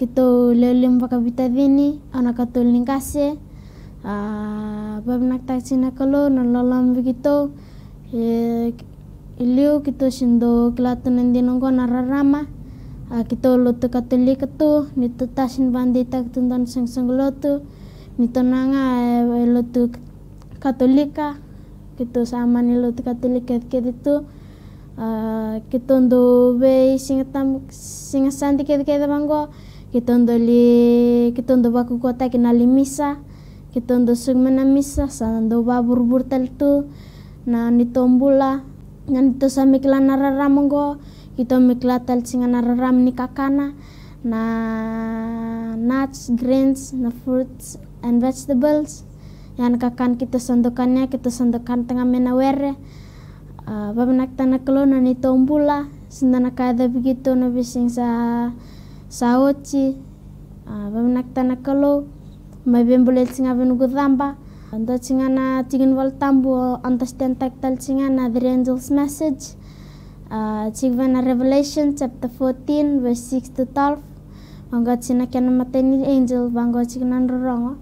Kito kita lelim baka bitadini dini katul ningkase uh, babinak taksi na nololam begitu uh, iliu kito sindo kelatu nanti nararama Ah, kita lotu katuli ketu nito tasin bandita tuntan sang seng lotu nito nanga eh, lotu katolika kita sama ni lotu ket kito itu ah, kito ndo be singatam singasanti kito ket banggo kita ndo li kito ndo baku kota kinali misa kita ndo sugmana misa sando ba burbur tel tu na nitombula ngan sami kelana rara monggo ito miklatal singa nararam ni kakana na nuts, grains, na fruits and vegetables. Yan kakan kita sandukannya, kita sandukan tengah menawere. Uh, ah, Bapak tanah kelo na ni tombula, sendana kada begitu na bising sa saoci. Uh, ah, Bapak tanah kelo, mabim boleh singa benugu tamba. Ando singa na tingin wal tambo antas tentak tal singa na the angel's message. Chigvana Revelation chapter 14 verse 6 to 12 Wangga china kena mateni angel wangga chignan rorongo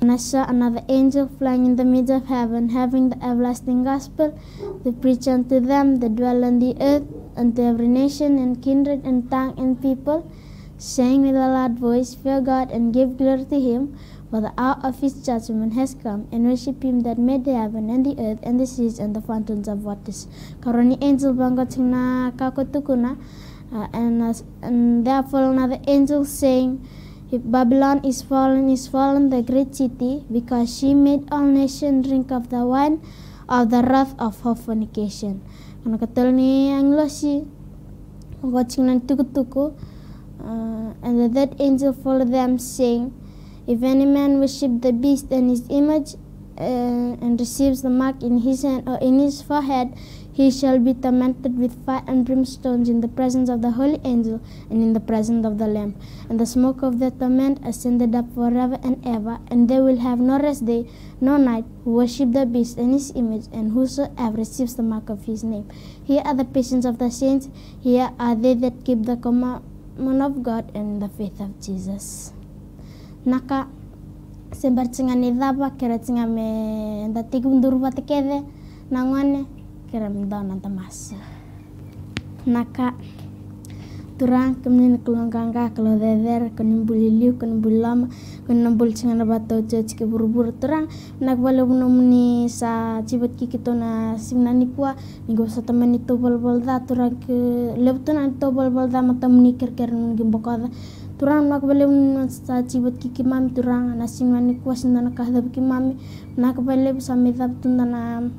and I saw another angel flying in the midst of heaven, having the everlasting gospel to preach unto them that dwell on the earth, unto every nation and kindred and tongue and people, saying with a loud voice, Fear God and give glory to him, for the hour of his judgment has come, and worship him that made the heaven and the earth and the seas and the fountains of waters. Karoni angel bangotina kakotukuna, uh, and uh, there followed another angel saying, if Babylon is fallen, is fallen the great city, because she made all nations drink of the wine of the wrath of her fornication. Ano katal ni Anglosi, watching ng tukutuku, uh, and the third angel followed them, saying, if any man worship the beast and his image uh, and receives the mark in his hand or in his forehead, he shall be tormented with fire and brimstones in the presence of the holy angel and in the presence of the Lamb. And the smoke of their torment ascended up forever and ever, and they will have no rest day nor night who worship the beast and his image, and whosoever receives the mark of his name. Here are the patience of the saints, here are they that keep the commandment of God and the faith of Jesus. naka ni idapa kira cinga me nda dati kundur patekede nangone kira nanta tamasa naka turang kemudian kulon kangka kalau dever kunin buliliu kunin bulam kunin bul cingan bato cuci ke buru buru turang nak buno muni sa cibet kiki na simnani kuah nih gak sa temen itu bol bol da turang ke lebih tuh nanti bol bol da mata menikir kerun gembok mbokoda turang nak bale un sa chibat ki kimami turang na simani kuas na kahda kimami nak bale sa medap tundana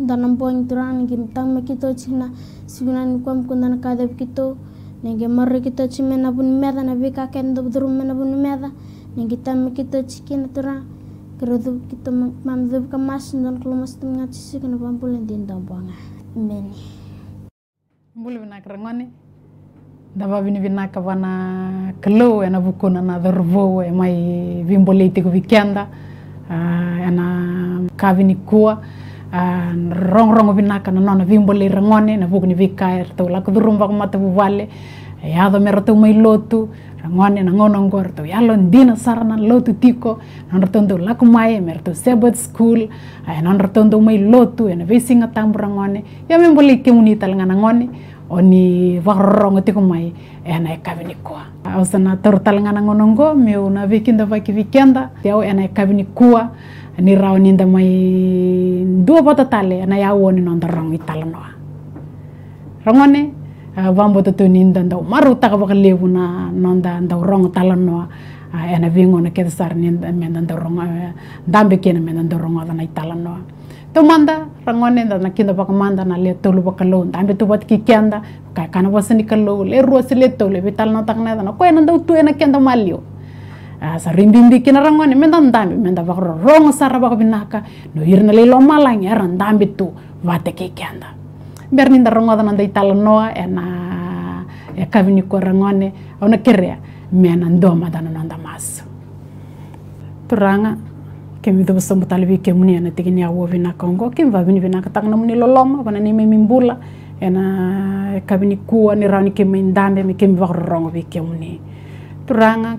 danam boing turang ni gim tang me kito china sigunan kuam kundana kahda kito nenge marri kito chime na bun meda na bika ken do drum na bun meda nenge tam me kito chikina turang kerudu kito mam dub kamas dan kelumas tengah sisi kena pampulen dindam buanga meni Bulbina kerengone dava vinivinaka vana kilou ena vukuna na viruvuu emai vimboliti kuvikenda uh, ena kavinikua uh, rongorongo vinaka nanona vimboleira na vukuni nivikae ritau lakithurumba kumata vuvale yathomera tau mai lotu rang'one na ng'onongo ritau yalo ndina sara na lotu tiko non ritau la lakumae me ritau sebot school uh, non ritau ntau mai lotu ena veisinga tambu rang'one yamembolei kemunita ling'ana ng'one oni warrongo tiko mai ena eh, kabini kuwa sana torutal ngana ngonongo me una vikinda vakivikenda yao ena eh, kabini kuwa ni rao ninda mai duo bota tale ena eh, ya oni nonda rongo itala noa rongone vamboto to ninda ndau maru taka vakalevu na nonda ndau rongo tala noa ena vingo na kedasar ninda menda ndau rongo ndambe kena menda ndau rongo itala noa tumanda rangonenda na kinda bakamanda na le tolu bakalon ambe tu bat kikenda ka kana wasani kallo le ruasi le tolu vital na takna na ko enanda tu ena kenda malio asa rimbimbi kina rangone menda ndambi menda bakro rong sara binaka no irna le lo malang era ndambi tu vate kikenda berninda rangoda na ndaital noa ena e kavini ko rangone ona kerea mena ndoma dana nanda maso turanga Και με το Σοματάληβικη και την την Κού, και την Ιράνικη Μιμύλα, και την Βαρρροβική Μιμύλα.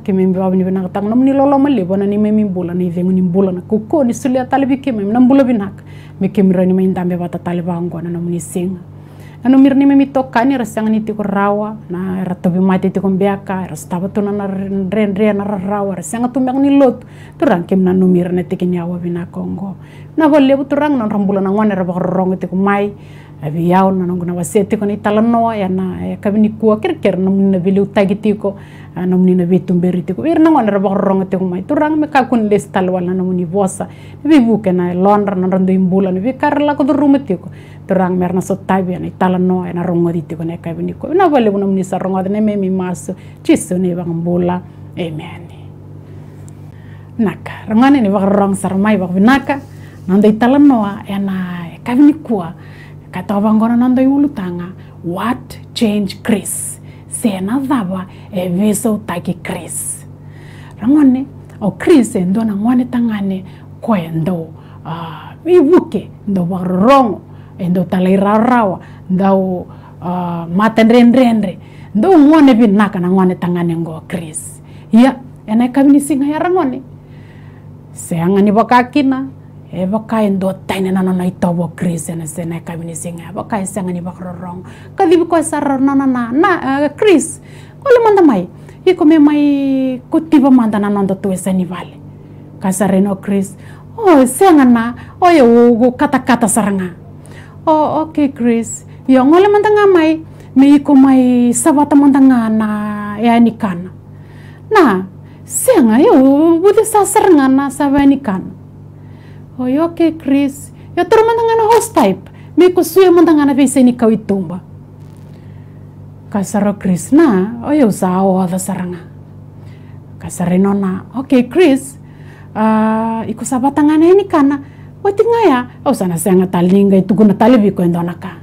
Και την Ιράνικη και την Ιράνικη Μιμύλα, και την την Ιράνικη και και nano ni mi tokkani ra sangani ni ko rawa na ra tobi mati ti ko beaka ra staba na ren ren na rawa ra sanga tu ni lot turang kem na numir ni ti ki nyawa bina kongo na volle bu turang na rambula na ngone na ba rong mai abi yaw nananguna wasete koni talano yana ya ni kuwa ker ker namni na beliu tagiti ko namni na betum beriti ko irna ngona rabo ronga te kumai turang me kakun les tal wala namni bosa bi buke na londra na rondo imbula ni bi karla ko durumeti ko turang mer na sotabi na talano na ronga diti ko na ni ko na vale namni sa ronga ne me mi maso chiso ni bang bula amen naka rangane ne bang rong sarmai bang naka ya na yana ni kuwa katavangona na nda yulutanga what change chris sena thava evisa utaki chris rangone o chris e ndo na ngwane tangane koe ndo uh, ivuke ndo warorongo e ndo talairarawa ndau uh, matendrendrendre ndo ngwane vinaka na ngwane tangane ngo chris ya yeah. ena kabini singa ya rangone seangani vakakina eba kai ndo taine nana na itobo kris ene sene kai mini singa eba kai senga ni bakro rong kadi bi ko sar na na kris kole manda mai iko kome mai kutiba manda na nondo tu esani vale kasare no kris o senga na o ye ugu kata kata saranga o oke kris yo ngole manda nga mai me iko mai sabata manda nga na ya nikana na senga yo budi sasar nga na sabani kana oyoke oh, Chris yotoro mandangana host type mikusuye mandangana veiseni kawitumba kasaro Chris na oyo usao otha saranga kasare nona okay Chris uh, ah, ikusabatangana eni kana wetingaya ausana senga talinga itukuna talivi ka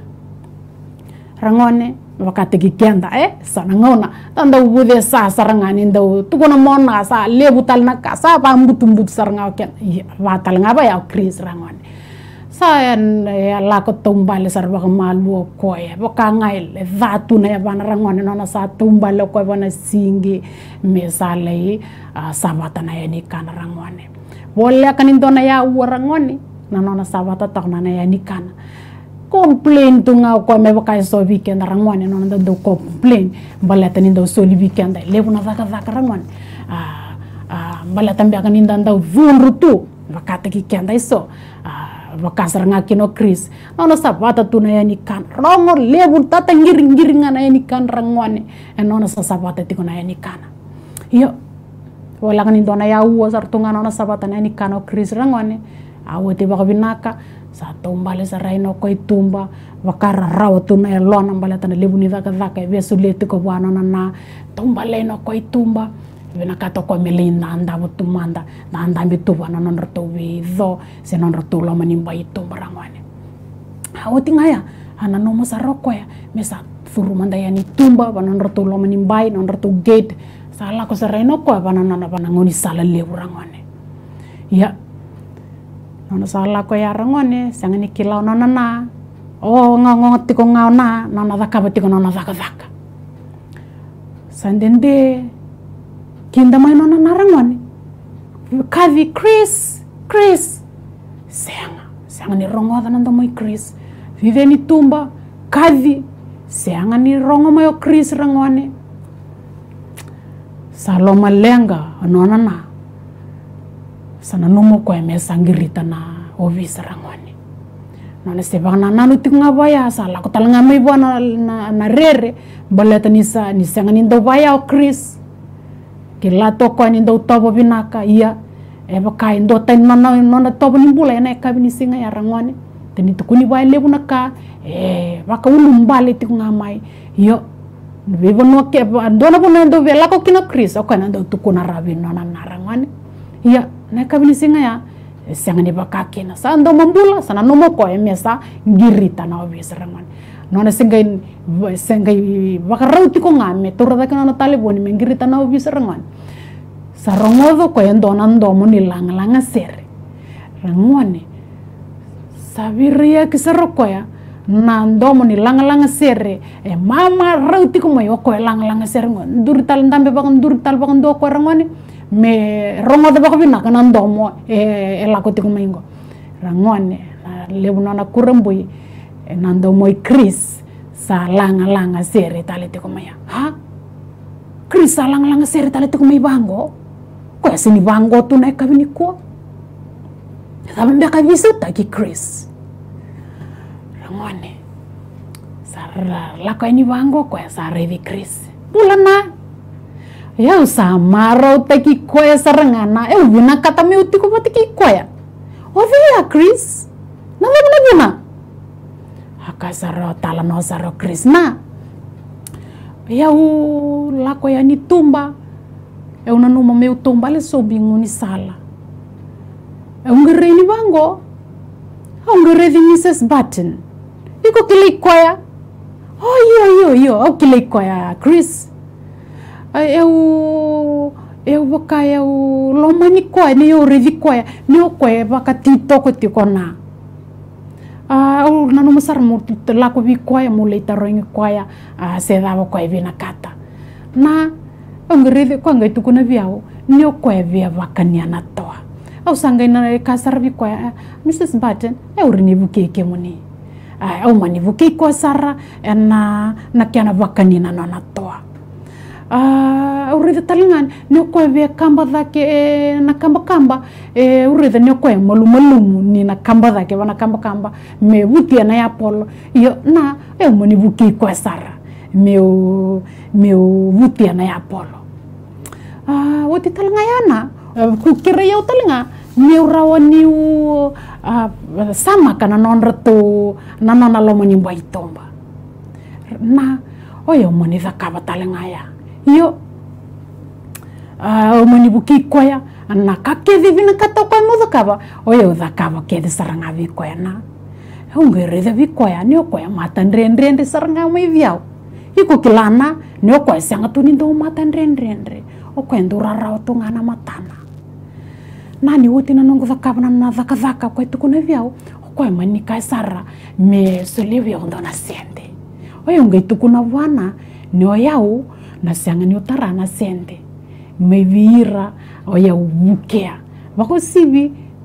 rangone wakati gi kenda e eh, ngona tanda wude sa sarangani nda tukuna mona sa lebu na ka sa pa mbutu mbutu saranga ken iya, wa nga ba ya kris rangon sa en ya la ko tumbal sar ba ma lu ko e bo ka ngai va tu na ya, rangon na sa tumbal ko singi me ah, sa ya, le ya, sa na ya ni kan rangon bolle kanin dona ya wu na no na sa wata tak na ya ni kan complain tunga nga ko me kan. ka so weekend rangwan no nda do complain balata ni do so weekend le buna zaka zaka rangwan ah ah balata mbi akan nda nda vunru tu vakata ki kenda iso ah vakasar nga kino kris ono sabata tu na yani kan rongo le bun tata ngir ngir nga yani kan rangwan en ono sa sabata ti na yani kana yo wala kan nda na ya uo sartunga ono sabata na yani kano kris rangwan awo te binaka satau bale sa raina ko itumba wakara rawa tuna elona bale tana lebu ni vaka vaka ve suleti e ko bwana na na tumba leno ko itumba vena kato ko melinda anda butumanda na anda bitu bwana non rto se non rto lo mani itumba rangwane ha otinga ana no mo saroko ya me sa furumanda ya ni tumba bwana non rto lo mani bai gate sala ko sa raina ko bwana non bwana ngoni sala lebu rangwane ya nona sala ko ya rangone ni kila nona na o oh, ti tiko ngao na nono daka da ka daka daka sandende kinda mai nona na rangone kavi Chris Chris sanga sanga ni rongo da nanda mai Chris vive ni tumba kavi sanga ni rongo mai Chris rangone Saloma lenga nonana sana nomo ko eme sangirita na ovisa rangwani nona sevang na nanu tik nga vaya sa la ko talanga mai bona na na rere baleta nisa sa ni vaya o chris ke toko to ya ko ni binaka ia e ba kai ndo tai nona nona tobo nimbula ena ka ni singa ya rangwani teni tuku kuni vai lebu naka ka e ba ka tik nga mai yo Vivo no ke dona bona ndo vela ko kina Chris o kana ndo tukuna rabi nona na rangwani ia na kabini singa ya sengani baka kena sa ndo mambula sana no moko emesa ngirita na obisrangon nona singa singa bakarauti ko ngame turada kana na taliboni mengirita na obisrangon sa rongodo ko endo ya na ndo muni langlanga sere rangone sabiria ya kisarokoya na ndomo ni langalanga sere e mama rauti ko moyo ko langalanga sere ngon durital ndambe bakon durital bakon do ko rangone me rongo de bakbi eh, na kanan domo e la ko tiku rangone na buno eh, na kurambui nando e Chris sa langa langa sere tale tiku maya ha ¿Ah? Chris sa langa langa sere tale tiku mai bango ko sini bango tu na kabini ko sabe mbe kabisa taki Chris rangone sa la ko ni bango ko sa revi Chris bulana ya usamara utekikwaya sarangana eu eh, vina katame utiko vatikikwaya oveya oh, chris nalavunavuna akasaro talanosaro chris na eu lako ni tumba eu nanuma meu tumba ale sobingu ni sala eu ngereni vango au ngerevi mrs button iko kilikwaya oyoyoyo au kilikwaya chris eu ah, eu baka eu lomani koe ne eu revi koe ne eu koe baka titoko ti kona ah, a eu nanu masar mo lako vi koe mo leita roingi koe se dava koe vi na kata na onge revi koe ngai tuku na viau ne eu koe via baka ni ana toa au sangai na kasar vi koe Mrs. E Button eu rini bukeke moni au mani bukeke koe sara e na na kiana baka ni na nona toa Ah, urithä talingan nä kwe vä kamba thake e, na kamba kamba e, eh, urithe nä kwe malumalumu ni na kamba thake va na kamba kamba mevutia na ya polo iyo na eumo nä vuki kwa sara meu meu vutia na ya polo uh, woti talinga yana uh, eh, kukira yau talinga meu rawa niu uh, ah, sama kana non retu na non alomo nyimba itomba na oyo moni thakava talinga ya iyo uh, omoni bukiikoya na kake vivi na kwa kakethi vina katokwema uthakava oya uthakava kethisaranga vikoya na ungeretha vikoya niokoya mata ndrendrende saranga ni maivyao ikukilana niokoesianga tuninda umata ndrendrende okwenda urarao tung'ana matana nani wotina nonguthakavana na thakathaka kwetuku na vyao okwemaniikaesara meso livyaundona sende oyo ungeituku na vwana nioyau nasangani utara na sente meviira oya ubukea bako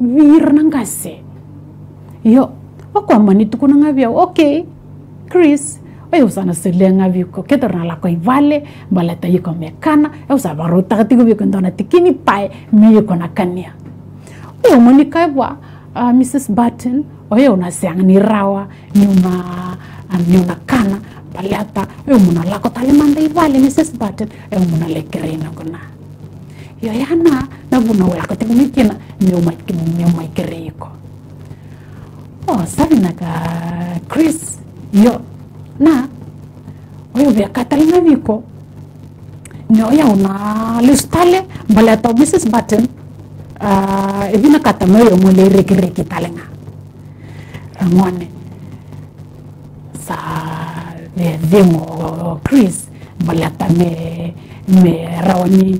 vira na ngase yo amani tukuna ngavyao okay chris sele selenga viko ketorna la lako ivale balata yiko mekana eusa barota katiko viko ndona tikini pae miyiko na kania uyo monika wa uh, mrs button oyo unasianga ni rawa nyuma ni kana palata eomuna lakotalimanta ivale ni sesbaten eomuna lekirina kuna yoyana navuna welakotikumitina meumaikiriko o savinaka chris yo na oyoviakatalina viko nyoyauna listale mbaleta mrs button uh, evina katame oyo mwele talenga saa me Demo Chris balata me me rawani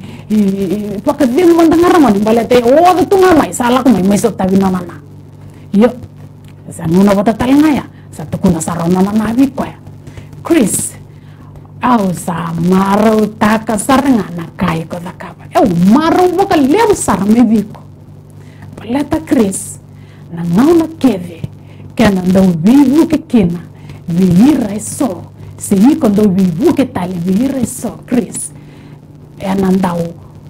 paka demo mandanga rawani balata o tu tunga mai sala ko mai so tabi na mana yo sa nuna wata talanga ya sa tukuna sa rona mana abi ko ya Chris au sa maro taka saranga na kai ko da eu maro waka leu sar me biko balata Chris na ngau na keve kana ndau vivu ke kina vivo que tal tali viiraiso Chris enandau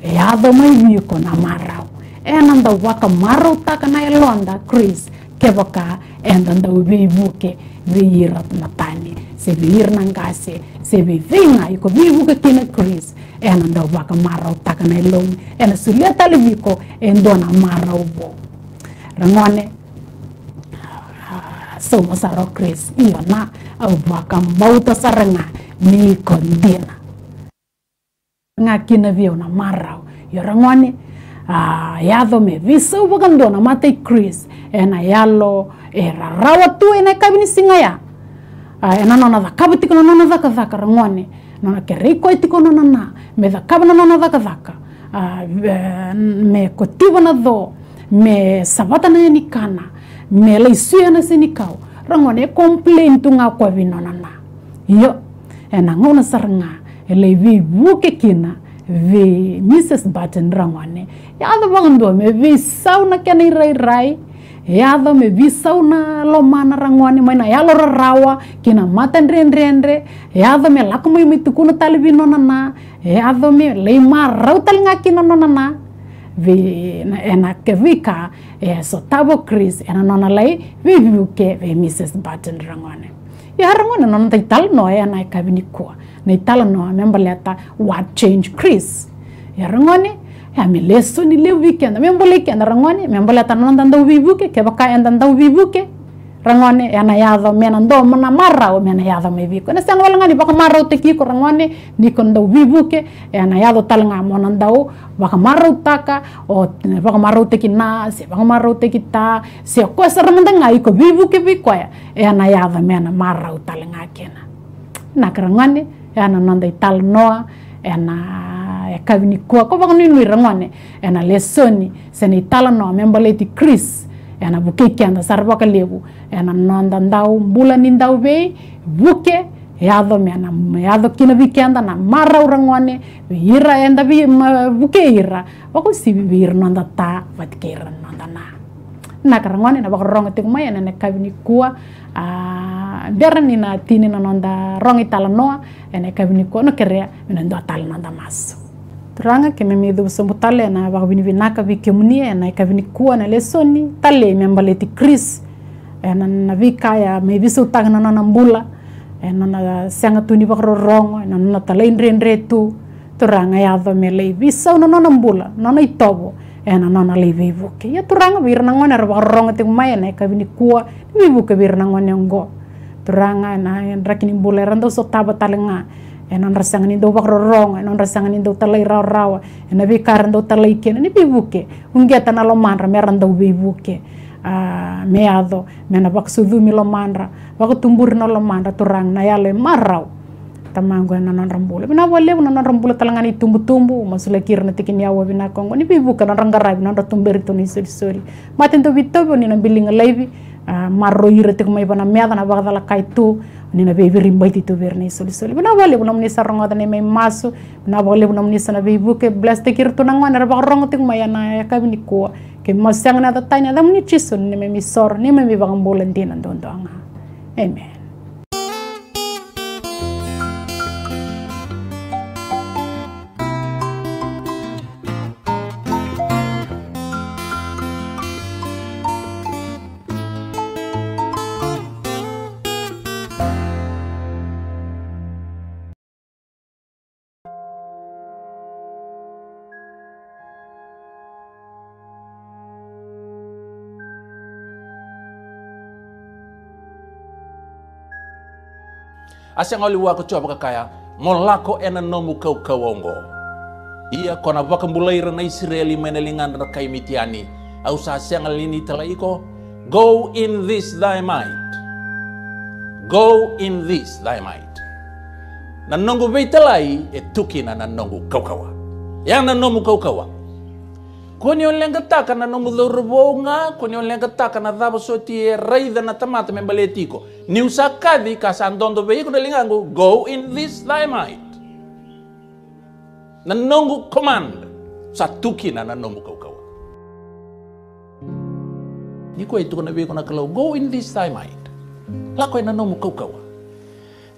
eado mai viko na marau enandau waka marau taka na elonda Chris kevoka endandau vivuke viirat matani se viir nangase se vivinga iko vivuke kina Chris enandau waka marau taka na elong ena sulia tali viko endona marau bo rangone soma saro kres ingona abubakar mauta sarenga ni kondena ngakina vio na marau yorangone ya yadho me visa ubagando na mate kris ena yalo era rawa tu ena kabini singa ya ena nona dhakaba tiko nona kaza dhaka rangone nona keriko itiko e nona na me dhakaba nona dhaka dhaka me kotiba na me sabata na kana mela isuiana sini kau rangone complain tunga kwa na yo ena ngona saranga ele vi buke kina vi Mrs. Button rangone yadho bangndo me vi sauna kena irai rai yadho me vi sauna lomana rangone maina yalo rawa kina matan rendrendre yadho me lakumai mitukuna tali vinonana yadho me leima rautal ngakina nonana vi ena kevika eh, so tabo Chris ena nona lai vi viuke vi Mrs. Barton rangone ya rangone nona taital no ena kabini kwa na itala no membaleta what change Chris ya rangone ameleso ni le weekend memboleke na rangone membaleta nona ndanda uvivuke kevaka enda ndanda uvivuke rangone ena yadho mena ndo mana marao mena yadho meviko na sang wala ngani baka marao tekiko rangone niko ndo vivuke yana yadho talanga mona ndau baka marao taka o baka marao tekina se baka marao tekita se ko saramanda ngai ko vivuke vikoya yana yadho mena marao talanga kena na rangone yana nanda ital noa yana ya kavini kwa kwa baka nini rangone yana lesoni sene itala noa membaleti Chris ena buke kenda sarbaka lebu ena nonda ndau mbula ni ndau be vuke yado mena yado kina bikenda na mara urangone ira enda bi buke ira wako sibi bir nonda ta vatkera nonda na na karangone na bako rongo tiku maya nene kabini kuwa a biara ni na tini na nonda rongi talanoa ene kabini kuwa no kerea mena ndo tal nonda maso turanga ke meme do so mutale na ba bini bina ka na ka bini na lesoni tale me ti kris eh, na na bi kaya me bi tanga na na mbula eh, na na sanga tuni ba rorongo na na tale ndre ndre tu turanga ya do me le bi na na mbula na eh, na itobo ena na na le buke ya turanga bi na ngona ra ba rorongo te mai na ka bini kuwa bi buke bi na ngona ngo turanga na rakini mbula ya rando so taba talenga enon rasangan indo rorong, enon rasangan indo talai rau rau. ena bi karan do talai ken ena bi buke ungia tana lo manra meran do bi buke ah, meado mena bak sudu mi lo manra bak tumbur no lo manra turang na yale marau. tamango na non rambule bina wale na non rambule talangan itumbu tumbu tumbu. masule na tikin yawa bina kongo ni bi buke non rangarai bina do tumberi to ni suri suri maten to bitobo ni na bilinga levi marro yire tik mai bana meada na bagdala kaitu nina be biri mbaiti to berni soli soli bina wale bina mni sarong ada ni mai masu bina wale bina mni na be buke blast kir to uma wana ba rong ting maya na ya ka bini ko ke masang na ta tanya da mni nem ni me sor ni me mi bang bolan dinan don anga amen ase ngoli wako ko baka kaya ngolako ena nomu kau kawongo ia kona vaka mulaira na Israeli menelingan kai mitiani au sa ase ngalini talaiko go in this thy might go in this thy might na nongu veitalai e tuki na nongu kaukawa yang na nomu kawa konionlenga takana no muloruvonga taka na dhava soti raidha na tamata membaletiko ni usakadhi kasandondo veikuda lingangu go in this thy might na nongu command tuki na na nongu kaukawa nikoitukuna na kalau go in this thy might lakoina kau kaukawa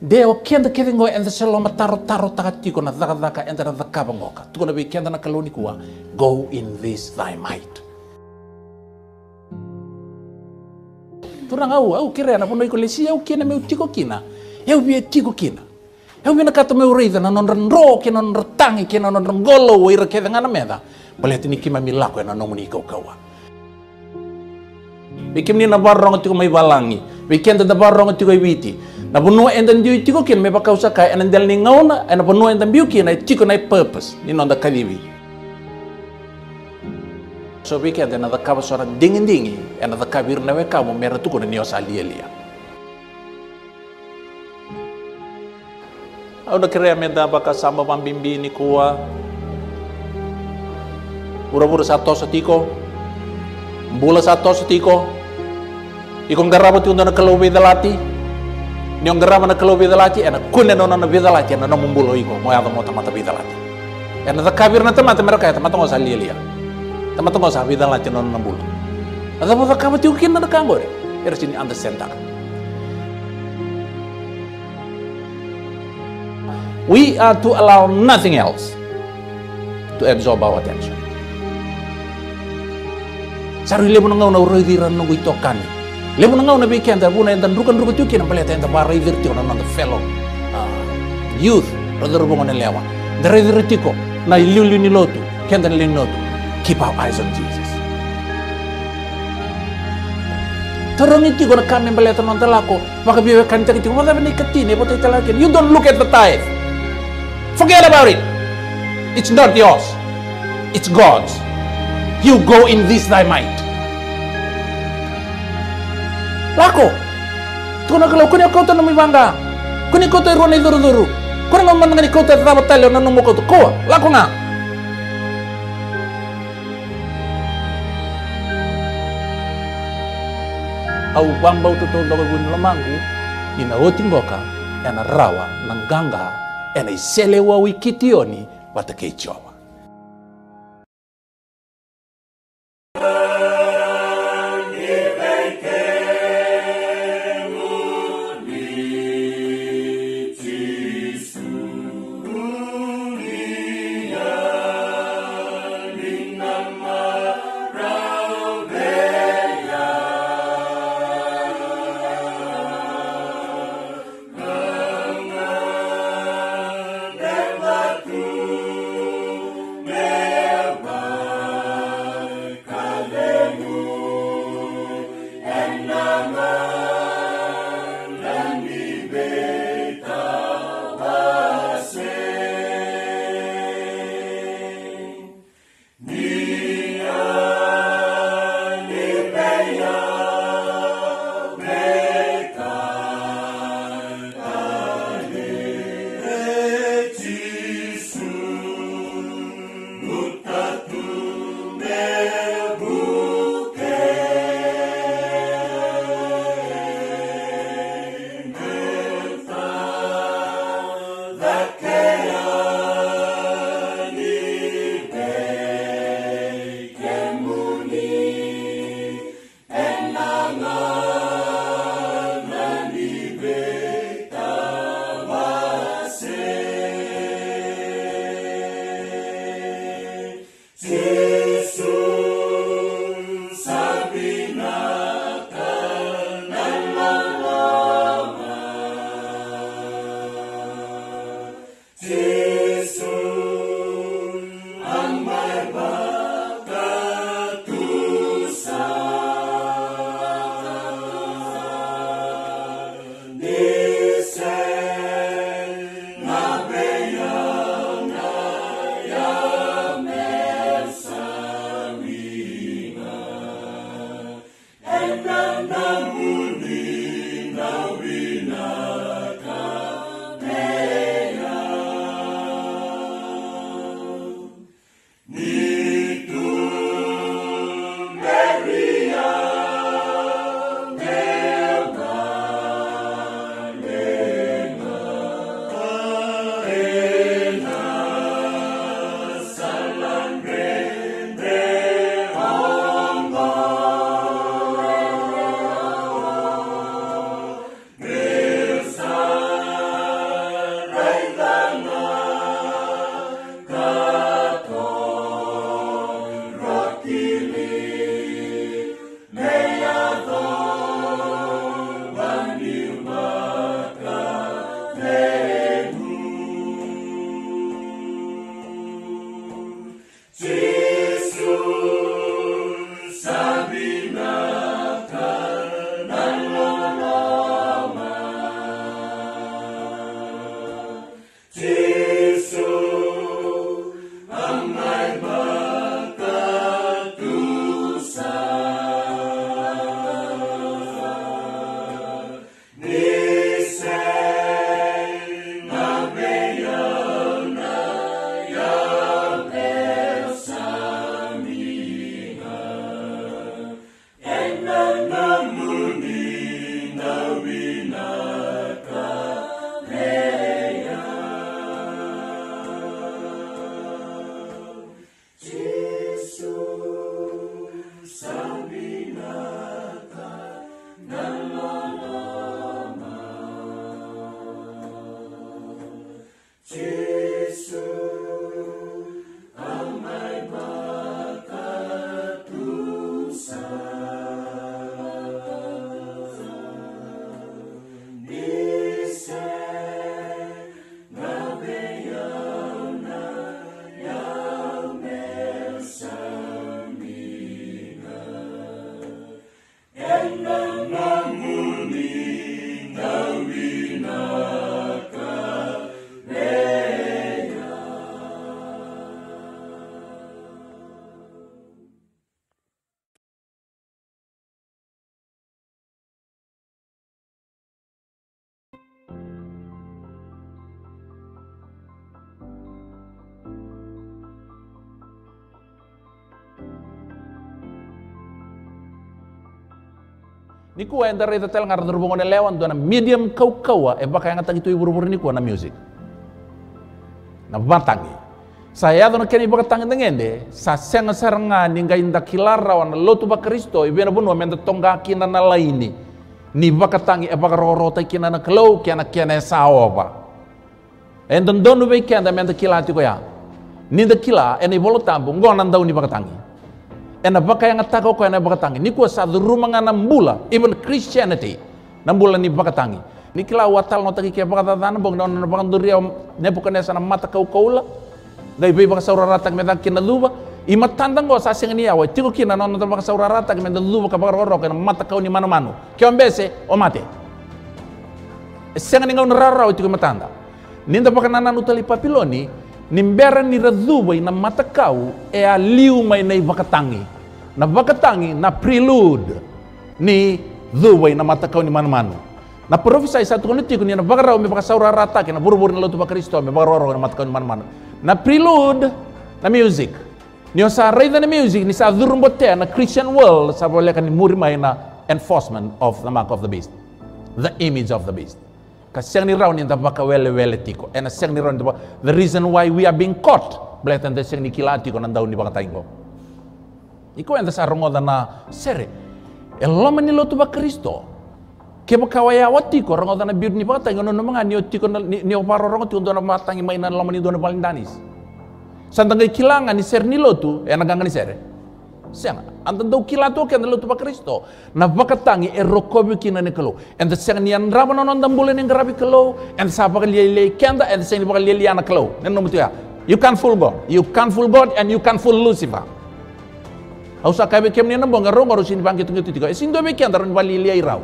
de kenda kevingo and e the mataro taro taro takatiko na dhaka dhaka and the dhakabangoka tukona be kenda na kaloni kuwa go in this thy might turangau au na pono lesi au kina meu tiko kina eu bie tiko kina eu bie kato meu reitha na non ro ke non tangi ke non golo o ira ke ngana meda bolete ni kima milako e na nomuni ni kaukawa bikim ni na barong tiko mai balangi bikin da barong tiko ibiti na enten di jiu chiko kin me baka usa kai anan jalni na ana bunua entan biu kin ai chiko nai purpose ni nonda kadibi so bi kende na dakaba sora dingin dingi ana dakabir na weka mo mera tuko ni osa lielia au da kere me da baka samba bambimbi ni kuwa urabura sato satiko bula sato satiko ikom garabati undana kalau dalati niongera mana kelo bidalati ena kune nona na bidalati ena no mumbulo iko moya do mota mata bidalati ena ta kabir na tamata mereka ta ya mata ngosa lilia tamata mata ngosa bidalati nona na bulo ada bo ta kama tiukin kin na ka ngore era ya, sini anda sentak we are to allow nothing else to absorb our attention sarili mo nga una uroi diran nunggu itokani le munanga nabi be ke antar buna entan rukan rukan tuki nan paleta entan bara idirti ona nan the fellow ah, youth rather bungo nan lewa the ko na ilulu ni lotu kendan le lotu keep our eyes on Jesus Terang itu guna kami melihat nonton laku, maka biar kan cek itu, maka benih ketine, potong telakin. You don't look at the tithe. Forget about it. It's not yours. It's God's. You go in this thy might. lako tuna kala kuni kota no mivanga kuni kota ro ni duru duru kuni ngom ngani kota ta batale no no mo kota ko lako nga au bambau tu tu dogo gun lamangu ina otingoka ena rawa nanganga ena iselewa wikitioni watakeichoma Niku yang dari tetel ngar terbang oleh lewan tuan medium kau kawa e baka yang atang itu ibu ni kuwa na music na batangi saya tuan kini keni tangi tengen dengende sa senga saranga ni ga inda rawan lo lotu ba kristo ibu-ibu bunu menda tongga kina na laini ni baka tangi e baka roro kina na kelau kena kena sawa ba Enten donu be kenda menda kilati ko ya ni da kila e eh, ni bolo tambo ni tangi ena baka yang ataka ko ena baka tangi ni ko sa rumanga nambula even christianity nambula ni baka tangi ni kila watal no taki kia baka tatan bong don na baka duria ne bukan esa na mata kau kaula dai bai baka saura ratak meta kina luba ima matanda go sa singa ni awa tiko kina non na baka saura ratak meta duba ka baka roro mata kau ni mano mano kia mbese o oh mate senga ni ngau nrarau tiko matanda ninda baka nananu tali papiloni nimbera ni razubai na matakau e a liu mai nei vakatangi na vakatangi na prelude ni zubai na matakau ni manmanu na isa satu konitiku ni na vakarau me vakasaura rata ke na burubur na lotu bakristo me vakaroro na matakau ni manmanu na prelude na music ni osa raida na music ni sa dhurumbotea na christian world sa boleka ni murimai na enforcement of the mark of the beast the image of the beast ka seng ni rawn in tapaka wele wele tiko ena eh, seng ni rawn the reason why we are being caught bletan tante seng ni kila tiko nan daun ni bang taingo iko sa rongo dana sere eloma mani lo ba kristo kebo kawaya wati ko rongo dana bir ni bang taingo nono manga ni tiko ni oparo rongo tiko dona matangi mainan lo mani dona paling danis santang kilangan ni ser ni tu, ena eh, gangan ni sere senga antando kilato ke ndalo tupa kristo na vakatangi e er rokobi kina ne kelo and the senga nian rama no non dambule ne grabi kelo and sa bakal lele kenda and ni bakal lele liana kelo nen nomu mutia you can fool god you can fool god and you can fool lucifer sa kabe kemni eh, na bonga rongo ro sin bangi tungi e sin do be kenda ron bali lele irau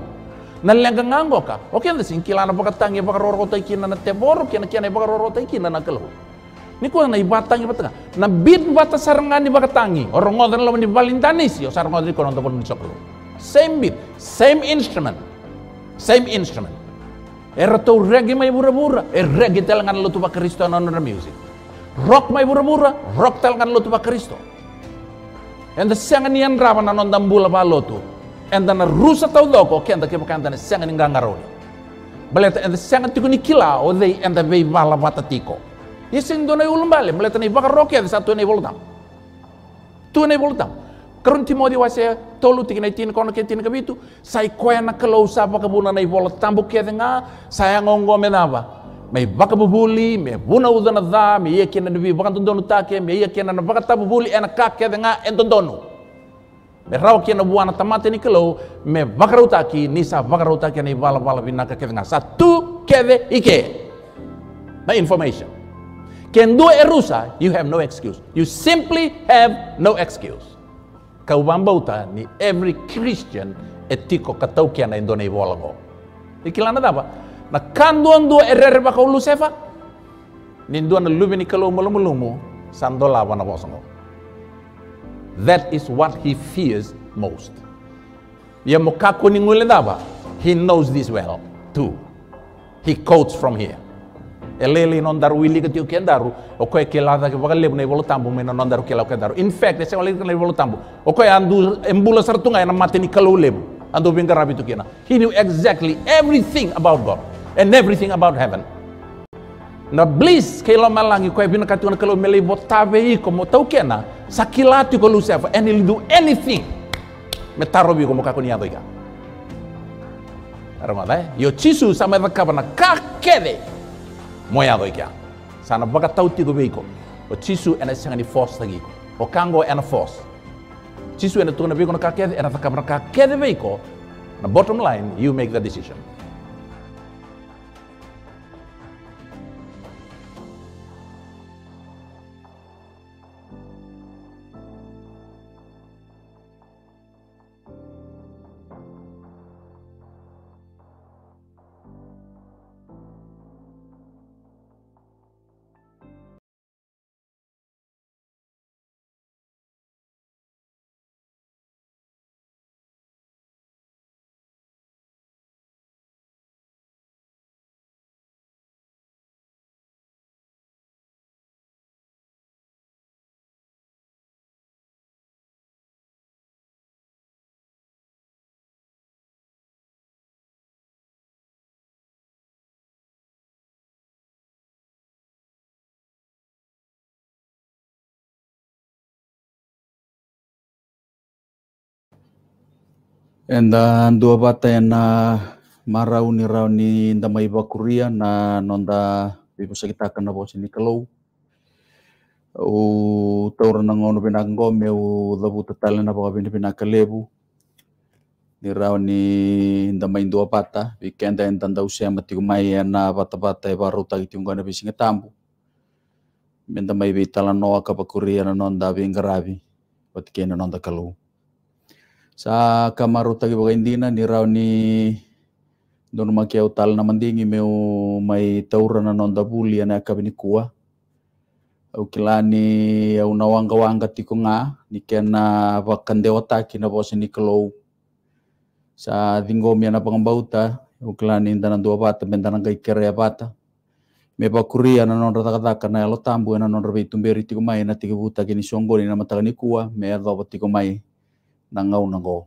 na lenga ngango ka oke and the sin kilana bakatangi bakaroro tai kina na teboro kina kina bakaroro tai kina na kelo niku na ibatang ibatang na bit bata sarangan ibatangi orang ngodon lawan di balintani yo sarangan di konon topon nisok lo same bit same instrument same instrument era to reggae mai bura-bura er eh, reggae telangan lo tuba kristo non music rock mai bura-bura rock telangan lo tuba kristo and the sangan yan rawan non dambula tu and the rusa tau entah kenta kepa kanta sangan ngangaroni Baleta and the sangan tikuni kila o they and the bay bala tiko. Исин до bale, улмбали, млета не бака роке да nai не Tu nai не волдам. Kerun di wase tolu tiga tin kono ke tin kabitu sai koya na kalau sapa kabuna na ibola buke ke tengah saya ngonggo menaba mai baka bubuli mai buna udana dha mai iya kena nabi baka tondonu take me iya kena na baka tabubuli ena kake denga tengah en tondonu me rau ke na buana tamate ni kelo, me baka rautaki ni sa baka rautaki na ibala bala binaka ke tengah satu kede ike na information can do erusa, you have no excuse. You simply have no excuse. Kaubambauta ni every Christian etiko kataukia na indone iwalago. Ikilana dapa. Na kanduan dua erereba kau lusefa. Ninduan lubini kalau mulumulumu sandola wana bosongo. That is what he fears most. Ya mukako ni ngule dapa. He knows this well too. He quotes from here. elele inondar wili kati ukendaru okoe kelada ke lebu bune bolo tambu mena daru kela ukendaru in fact ese wali kele bolo tambu okoe andu embula sartunga yana mateni kalo lebu andu vinga rabi tu kena he knew exactly everything about god and everything about heaven na bliss lo malangi koe bina katuna kelo mele i ko mo tau kena sakilati ko lucifer and he'll do anything metarobi ko mokako niado iga Ramada, eh? yo chisu sama da kabana kakede moyago kya sana baga tawti go beko o tisu ena sangani force tagi o kango ena force tisu ena tuna beko na ka ena fakamra ka kede beko na bottom line you make the decision And dua bata na marau ni rau ni nda mai bakuria na nonda bibu sakita kana bosi ni kalau. O taura na ngono bina ngome o dabu tatale na baka bina bina kalebu. Ni rau ni nda mai dua bata bikenda en tanda usia mati kumai na bata bata e baru tagi tiungana bisi ngetambu. Menda mai be talanoa kuriya na nonda bingarabi. Wat kena nonda kalau. Sa kamaru tagi baga indina ni raw ni don makiau utal na mandingi meu mai taura na non buli ana kabini kua. Au kilani au na wanga wanga tiko nga ni kena de otaki na bosi ni kelou. Sa ana pangam bauta au kilani indana dua bata na gai kere bata. me bakuria ana non kata na elo tambu ana non rabi tumberi tiko mai na tiko buta kini songoni na ni kua me adova tiko mai nangau nangau.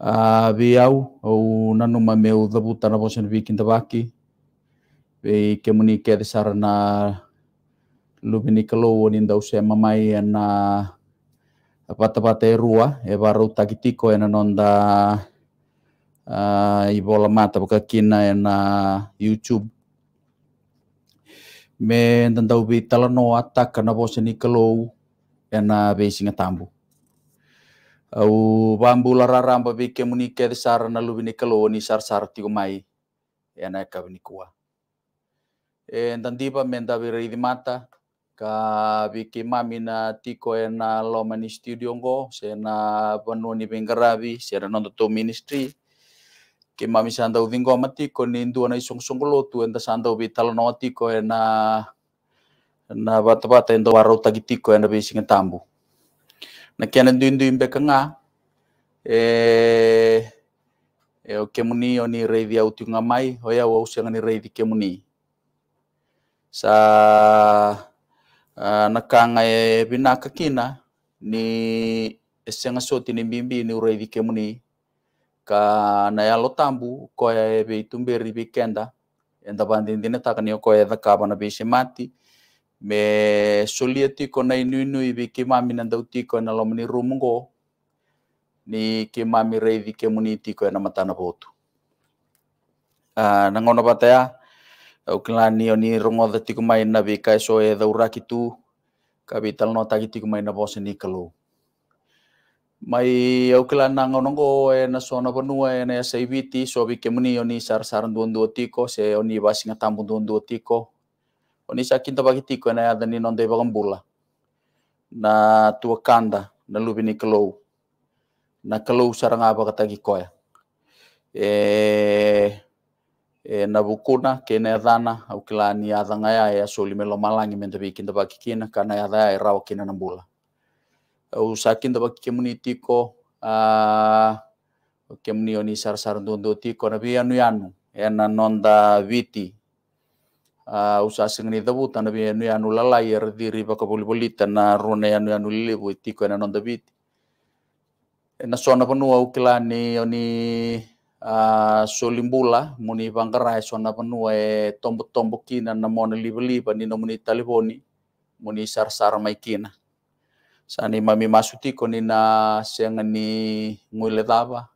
A biau au nanu ma meu dabu tana bosen vikin tabaki. baki. Be ke ke de sarana lubini kalo ni ndau se mamai ena pata-pata e rua e baru takitiko ena nonda uh, i bola mata buka kina ena YouTube me ndandau ubi talano atak kana bosen ni ena be singa tambu au bambu raramba be ke munike de sar na lubi ni kalo ni sar sar ti mai e na e ka ni kua e ndandiba menda be ri mata ka be mami na tiko e na lo mani studio ngo se na banu ni bengarabi se na nondo to ministry ke mami sanda u dingo mati ko ni ndu na isung lo tu enda sanda u be talo tiko e na na bata bata endo waro tagitiko e na singa tambu na ndu ndu imbe kanga e e o kemuni oni reidi au tunga mai ya wau usianga ni reidi kemuni sa uh, kanga e bina kakina ni esenga soti ni bimbi ni reidi kemuni ka na ya lotambu ko e be tumbe be kenda enda bandindine takani o ko e dakaba na be me solia tiko na inu i viki mami na dau tiko e na lomani rumungo ni ke mami rei viki muni tiko e na matana votu. nangono batea, ya, au kilani o ni rongo da tiko mai na vika so e dau raki tu, ka no taki tiko mai na bose ni kalu. Mai au kilani nangono go e na sona vanua e na ya so viki muni o ni sar saran tiko se oni ni basinga tiko, sa kinto tiko na yada ni nondo kambula. na tua kanda na lubi ni kalou. na sa ranga pa kata kikoya e, e na bukuna kena ya dana au kila ni yada ngaya ya, ya suli melo malangi mento bi kinto pakikina kana yada ya irawa e kina nambula au sa kinto kikimuni tiko a uh, kemni oni sar sar tiko na bi anu yanu ena nonda viti Ah, usasing ni tabu tana bi anu anu lala yer diri baka boli boli tana rune anu anu lili bu tiko ena non dabit na sona panu au kila ni oni ah, solimbula muni bangkara e sona panu e tombo tombo kina na mona libeli pani no muni taliboni muni sar sar mai kina sani mami masuti koni na siang ngule daba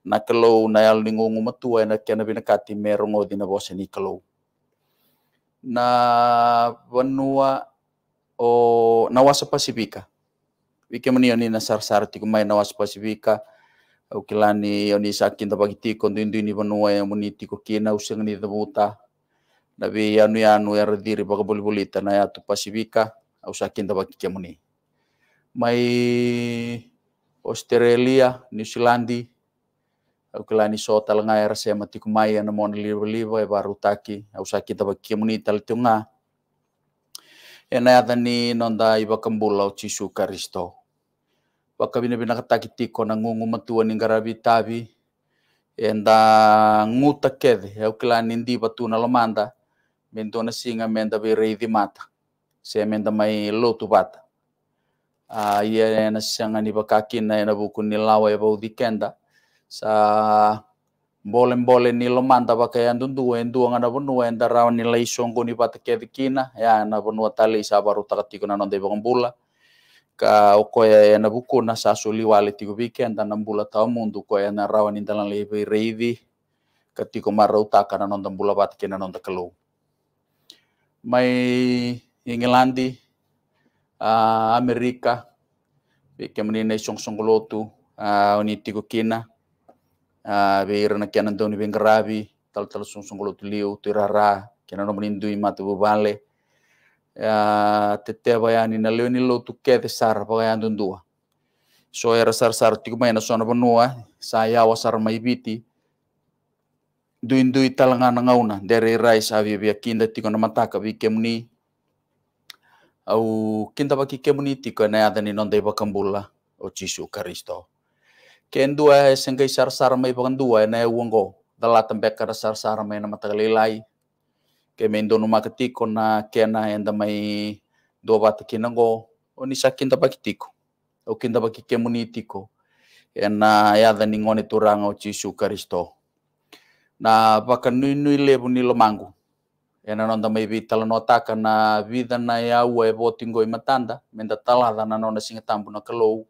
na kalau na yal ningungu matua na kena binakati merongo dina ni kalau na banua o nawasa Pasifika. Wiki mani yoni na sarsarti kumai nawasa Pasifika. O kilani yoni sa akin tapagiti kondo hindi ni banua yang muniti ko kina usang ni tabuta. Nabi yanu yanu baka pagabulibulita na yatu Pasifika. Au sa akin tapagiti muni. May Australia, New Zealandi, au kelani so talanga ngai se mati kumai ana mon liwa liwa e baru taki au saki kita baki muni tal tunga ena ada ni nonda iba kambula au cisu karisto baka bina bina kata kiti kona ngungu matua ni ngarabi tabi enda nguta kede au kelani ndi batu na lomanda na singa menda be rei di mata se menda mai lotu bata a ia ena sanga ni bakaki na ena buku ni lawa e kenda sa bolen bolen ni loman pakai tu tuntu wen tuang ada pun wen tarawan nilai songko ni ke kina ya na pun tali sa baru takatiku nanon tebe bula ka oko ya na buku na sa suli wali tiku piken tanam bula tau mundu ko ya na rawan intalan lebi reivi katiko marau takana non tambula patek nanon kelu mai Inglandi, Amerika, Amerika, kemeni nation songgolotu, uh, unitiku kina, Ah, kianan kiana doni bengrabi tal tal sung sung kolot liu tirara kiana no menindu imatu bubale tete ah, bayani na leo nilo tu kete sar bayan dua, so era sar sar tiku maina sona benua saya wasar maibiti biti dui talanga na ngauna dere rais avi bia kinda tiko na mataka bi au kinda baki kemni tiko na adani non deba kambula o chisu karisto ken dua he sengke sar sar mai bangan dua na wongo dala tembek kara sar sar mai na mata lilai ke main donu ketiko na kena enda mai dua bata kinango oni sakin tapakitiko o kinda baki kemunitiko ena ya dani ngone turanga o Yesu Kristo na baka nui nui lebu ni lomangu ena nonda mai bi nota na vida na ya e ue botingo i matanda menda talada na nona singa tambu na kalou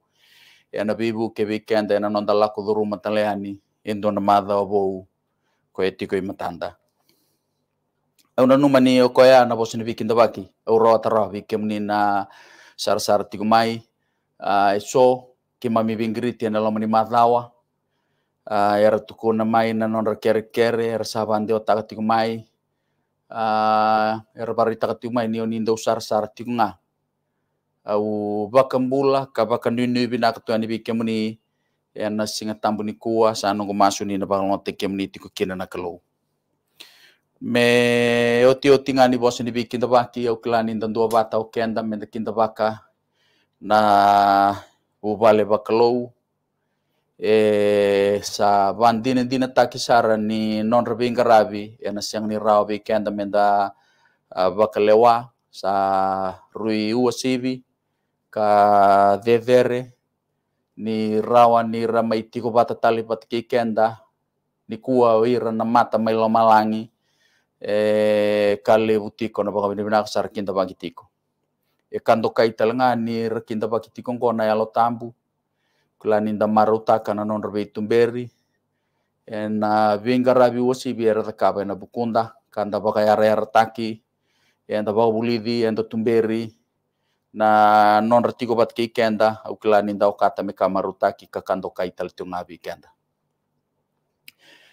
ena ya, bibu ke weekend ena non dalla ko duru matalehani indo na madha obo ko etiko imatanda una numa ni o koya na bosini bikinda baki euro tara bikemni na sar sar tigumai uh, e so ke mami bingri tiana lo mani madhawa uh, era tuku na mai na non rekere kere era sabande o taga tigumai uh, era barita tigumai ni o nindo sar sar tigunga au bakambula kabakandini bina ketuani bikemuni ena ya, singa kuwa sa sano kumasu ni na bakal ngote kemuni tiku kina na kelo me oti oti ngani bos ni bi kinta baki au kilani dan dua bata au kenda me da kinta baka na ubale bakelo. e sa bandine dina takisara ni non nga rabi ena ya, siang ni rabi kenda men da bakalewa sa rui sibi ka vevere ni rawa ni ra mai tiko pata tali pata kenda ni kua wira na mata mai lo malangi e kale butiko na baka binibina kasar kinta bagi tiko e kando kai talanga ni ra kinta bagi tiko ngona ya lo tambu kula ninda maruta kana non rabe tumberi e na vinga rabi wosi biara takaba na bukunda kanda baka ya ra taki e nda baka bulidi e nda tumberi na non retigo bat ke kenda uklani nda okata me kamaruta ki kakando kaital tu ngabi kenda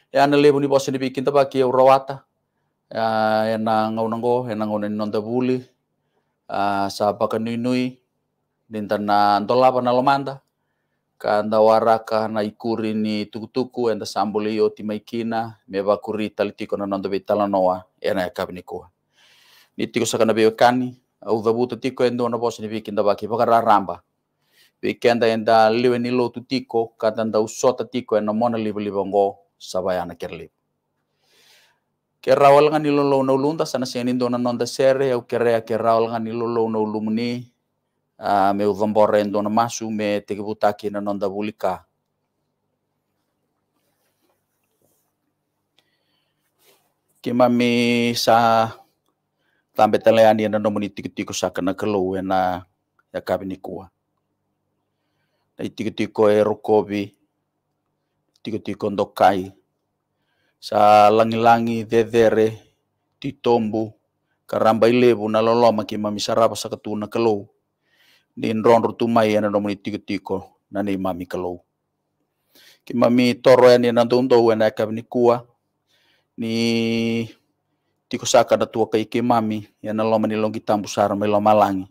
ya na lebu ni bosen bi kinta ba ki urawata ya na ngau nango ya na ngau non da buli sa bakanui nui dinta na pa na lomanda kanda waraka na ikuri ni tukutuku enda sambuli yo me bakuri kuri talitiko na nondo bitala noa ena e kabinikuwa nitiko sakana kani, udabu ta tiko endo na bosi ni weekend ba ki bagara ramba Vikenda enda liwe ni tiko katanda usota tiko ena mona liwe ngo sabayana kerli ke rawal nga nilolo na ulunda sana senin do na nonda sere au kerea ke rawal nga na ulumni me udombore endo na masu me tekibutaki na nonda bulika ke mami sa Tambe teleani na nomoni tiko saka na kelo wena ya ni kua. E na tiko e rokobi, tiko ndokai, sa langi-langi dedere, titombu, karamba ilebu na kima misara mamisarapa sa katuna kelo. Ni nron mai na nomoni tiko na ni mami kelo. Kima mi toro ya ni ya kabi ni kua, ni tiko saka da tua kai ke mami ya na lo mani longi tambu sar me lo malangi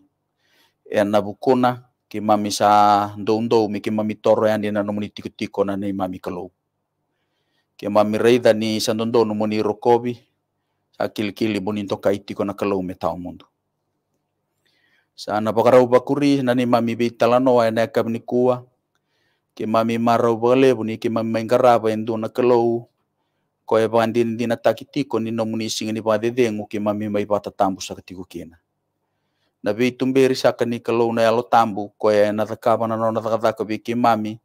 ya na bukona ke mami sa ndondo mi ke mami toro ya na no tiko tiko na nei mami kalau ke mami reida ni sa ndondo no muni rokobi sa kili bonin to kai tiko na kalau me tau mundo uba pakarau bakuri nani mami bi talano ya na kabni kua ke mami marau bale buni ke mami mengkara pa endo na kalau koe bandini dina takitiko ni nomunisi ngini badedengu ki mami mai bata tambu sakatiko kina. Na be tumberi saka ni kalau e na yalo tambu koe na takaba na nona takataka be ki mami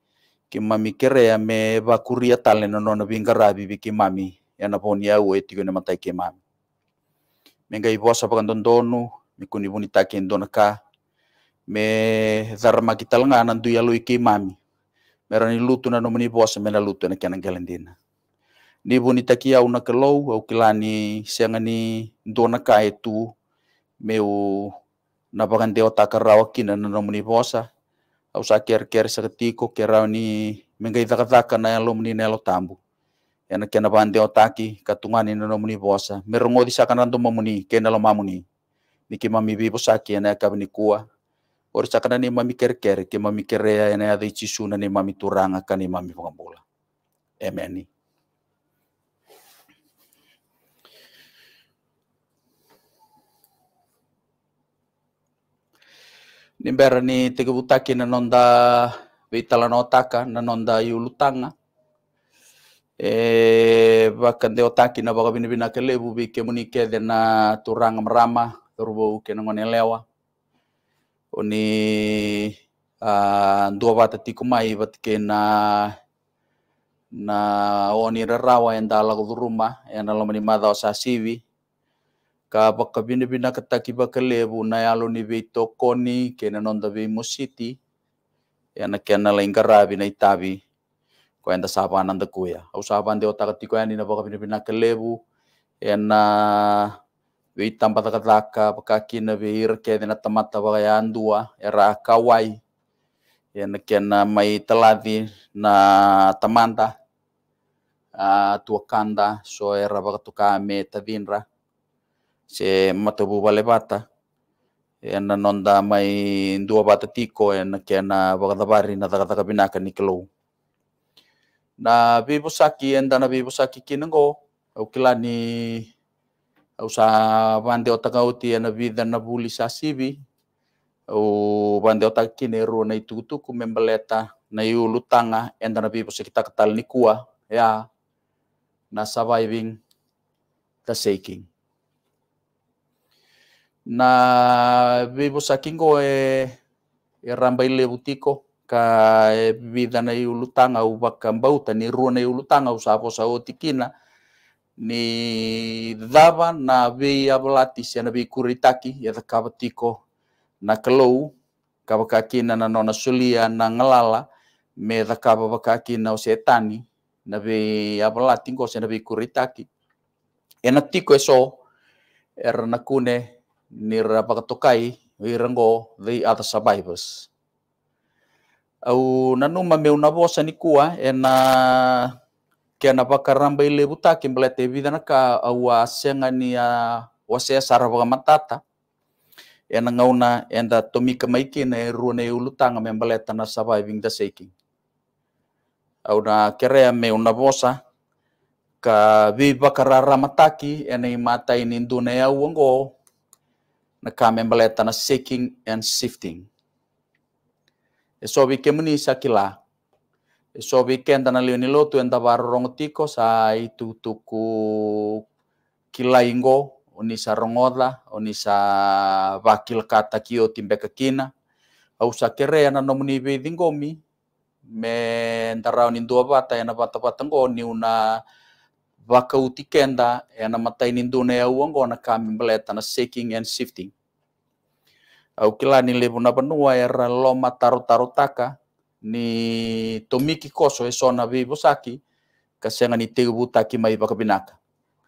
ki mami kerea me bakuria tale na nona bingarabi be ki mami ya e na poni ya ue tigo na matai ki mami. Menga ibosa pakandondonu mikuni bunitaki indona ka me daramakital nga nandu yalo iki mami. Meron iluto na nomuni bosa me na luto na kanang galendina. ni boni takia au na lou au ke sianga siangani dona ka e meu na pakan deo takarawa kina na nomu ni bosa au sa ker ker sa ketiko kerau ni mengai takataka na yang lomu ni nelo tambu yana kena pakan deo taki katungani na nomu ni bosa merongo di ndo rantu mamuni kena lo mamuni ni ki mami bibo saki yana kabini kua Ori sakana ni mami ker ker, ki mami kerea yana ada ichi ni mami turanga ka ni mami Amen. ni berani ni buta na nonda vitala na otaka na nonda iulutanga e bakande otaki na bu binibina ke bike munikethe na turang marama rubo ke na lewa oni uh, dua bata bat ke na na oni rerawa yang e dalam rumah yang e dalam lima dawasa sivi ka baka bina bina ka taki baka lebu na yalo ni vei tokoni ke na nonda vei musiti ya na ke na lain karabi na itabi ko enda sapa nanda kuya au sapa nde otaka tiko ya na baka bina bina ka lebu ya na vei tampa taka taka baka kina vei irke na tamata baka ya andua ya ra kawai ya na ke na mai teladi na tamanda Uh, kanda so era baka tuka me tadinra se matobu vale bata ena nonda mai dua bata tiko ena kena bari na daga binaka kelo na bibu saki enda na bibu saki e kinengo au kilani au sa bande otakauti ena bida na buli sa sibi au bande otakini ru na itutuku membeleta na iulu tanga enda na bibu sekita katal nikua ya na surviving the shaking na vivo sakingo e, rambai lebutiko, i levutiko ka e, e vida na iulutanga u vakambauta ni na iulutanga u sapo otikina ni dava na vi avalatis na vi kuritaki ia da kavatiko na kalou kavakakina na nona na ngalala me da kavavakakina o setani na vi avalatingo se na vi kuritaki e na tiko eso era na kune nirapakatukai wirango the other survivors. Au nanu mameu na bosa ni kua ena na kia na pakaramba ile buta taki te vida ka au asenga ni a wase sarabaga matata. ena ngauna enda tomika maiki na e ulutanga me na surviving the shaking. Au na kerea meu na bosa ka vi bakara ramataki ena imata i au ngo nakame kamembele tana shaking and shifting. E so vi kemuni sakila. E so vi kenda na lioni lotu enda barorongotiko sa itutuku ingo onisa rongoda, onisa vakil kata kio timbeka kina. Au sa kerea na nomuni dingomi me ndaraonin dua bata ena bata bata ni una Waka utikenda yana e matain induna ya uongo na kami mleta na seeking and shifting. Au kila ni levu na banua ya loma taro taro taka ni tomiki koso esona vivo saki kasenga ni tegubu taki mai waka binaka.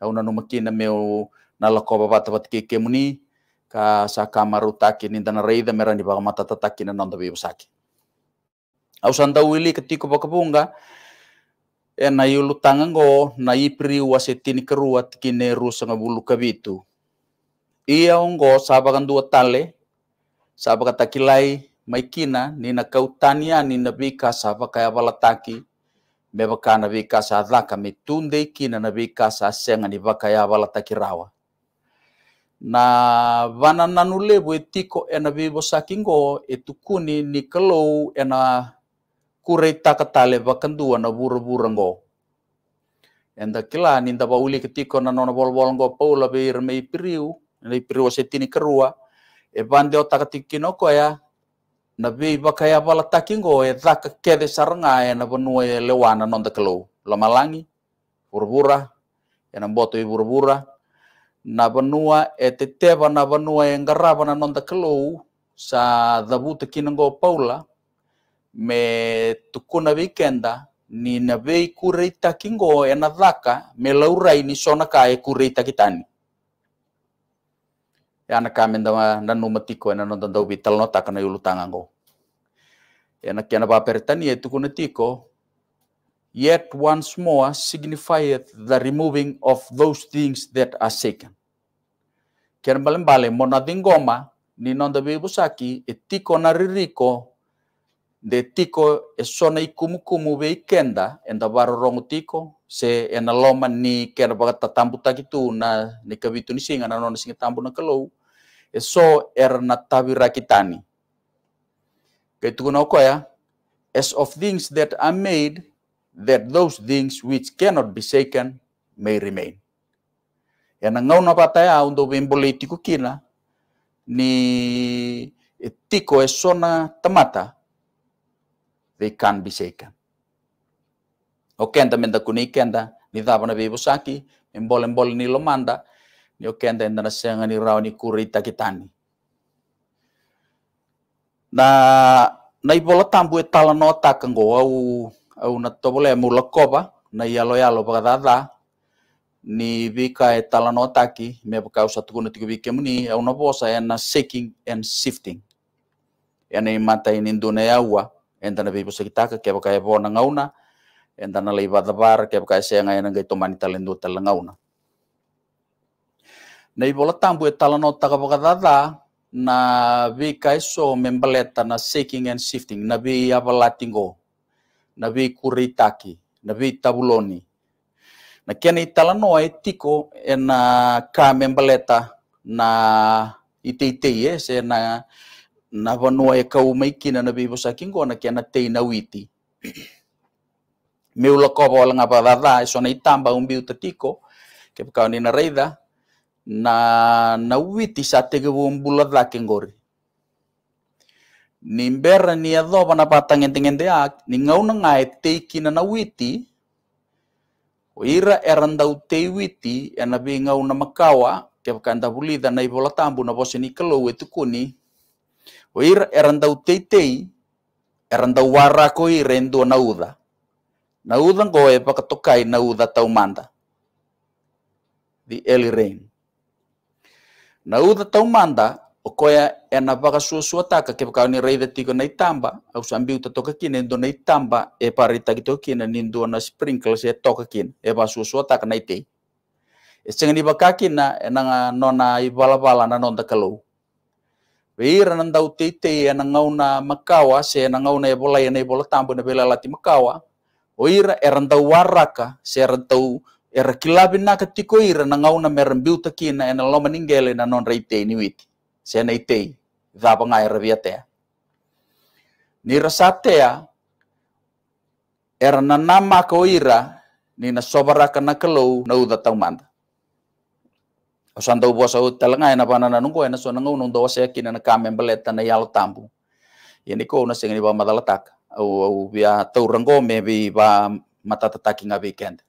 Au na numakina meu na lakoba bata batike kemuni ka sa kamaru taki ni dana reida merani baka matata taki na nanda vivo saki. Au sandawili katiko bakabunga bunga e na iu tanga ngo na ipri ua se tini kerua tikine rusa ngabulu kabitu. Ia ongo sabakan dua tale, sabakan takilai maikina ni na kautania ni na bika sabaka ya e balataki, me baka na bika sa dhaka me tunde kina na bika sa senga ni baka ya e balataki rawa. na vana nanu lebu e tiko e na vivo sakingo e tukuni ni kalou e kureta tale bakandu na buru burango. Enda kila ninda bauli ketiko na nona bol bol ngo paula be irme ipiriu, na ipiriu asetini kerua, e bande o takatikino ya na be bakaya bala takingo e daka kede saranga e na banua e lewana nonda kelo, lamalangi, burbura, e na boto i burbura, na banua e teteba na banua e nonda kelo, sa dabuta kinango paula, me tukuna vikenda ni na vei kureita kingo e na dhaka me laurai ni sona ka e kureita kitani e ana ka menda ma na tiko e na no vital no na yulu tangango E na kiana ba e etukuna tiko yet once more signifieth the removing of those things that are shaken. Kian bale bale mona dingoma ni busaki bibusaki e tiko na ririko de tiko e sona i kumu kumu be kenda enda baro rongo tiko se ena loma ni kena baga tatambu takitu na ni kabitu ni singa na nona singa tambu na kalau e so er na tabi rakitani kay tukuna ya as of things that are made that those things which cannot be shaken may remain yana ngau na pataya undo tiko kina ni eh, tiko e sona tamata they biseka. be shaken. kuni kenda ni tapa na bebo saki, embole embole ni lomanda, ni okenda enda na senga ni rao ni kurita kitani. Na, na ibola tambu e tala no takango au, au na tobole mula koba, na ialo ialo bagadada ni vika e tala no taki, me pakausa tukuna tiku vike muni, au na bosa e na shaking and shifting. E na imata inindune na ua, enda na bibo sekitaka ke baka ebo na ngauna enda na leiba da bar ke baka se nga nga to mani talendo talangauna nei bola tambu e talano taka baka na vi kaiso membaleta na seeking and shifting na vi abalatingo na vi kuritaki na vi tabuloni na kena italano e tiko e na ka membaleta na ite ite e se na na vanua e kau mai kina na bibo sa kingo na kia na teina witi. Meu loko wa langa badada e sona itamba umbi biu ke pakau ni na reida na na witi sa tege wun bulada kengori. Ni mbera ni adoba na patang enteng entea ni ngauna nga e teikina na witi o ira erandau te witi e na bi ngauna makawa ke pakanda bulida na ibola tambu na bose ni kalau e tukuni oir erandau teitei erandau warakoi rendu nauda nauda e pakatokai nauda taumanda the early rain nauda taumanda okoya ena baka sua sua taka ke pakau ni tiko na itamba au sambiu ta toka kina na itamba e parita kito kina nindo na sprinkles e toka kina e ba taka na itei e senga baka kina nona i bala bala na nonda kalau Beira nandau teite e na ngau na makawa, se na ngau na ebola e na ebola tambo na bela lati makawa. Oira e randau waraka, se randau e rakilabi na katiko ira na ngau na merambiuta kina e na loma ningele na non reite ni witi. Se na itei, dhapa ngai raviatea. Ni rasatea, era na nama ko ira, ni na sobaraka na kalau na uda tau manda. O sanda o buasa o talanga na pana na nungko na so nangu nung dawa se kina na kamen baleta na yalo tambu. Yani ko na singani ba madalatak. O o bia taurango me bi ba matatataki nga weekend.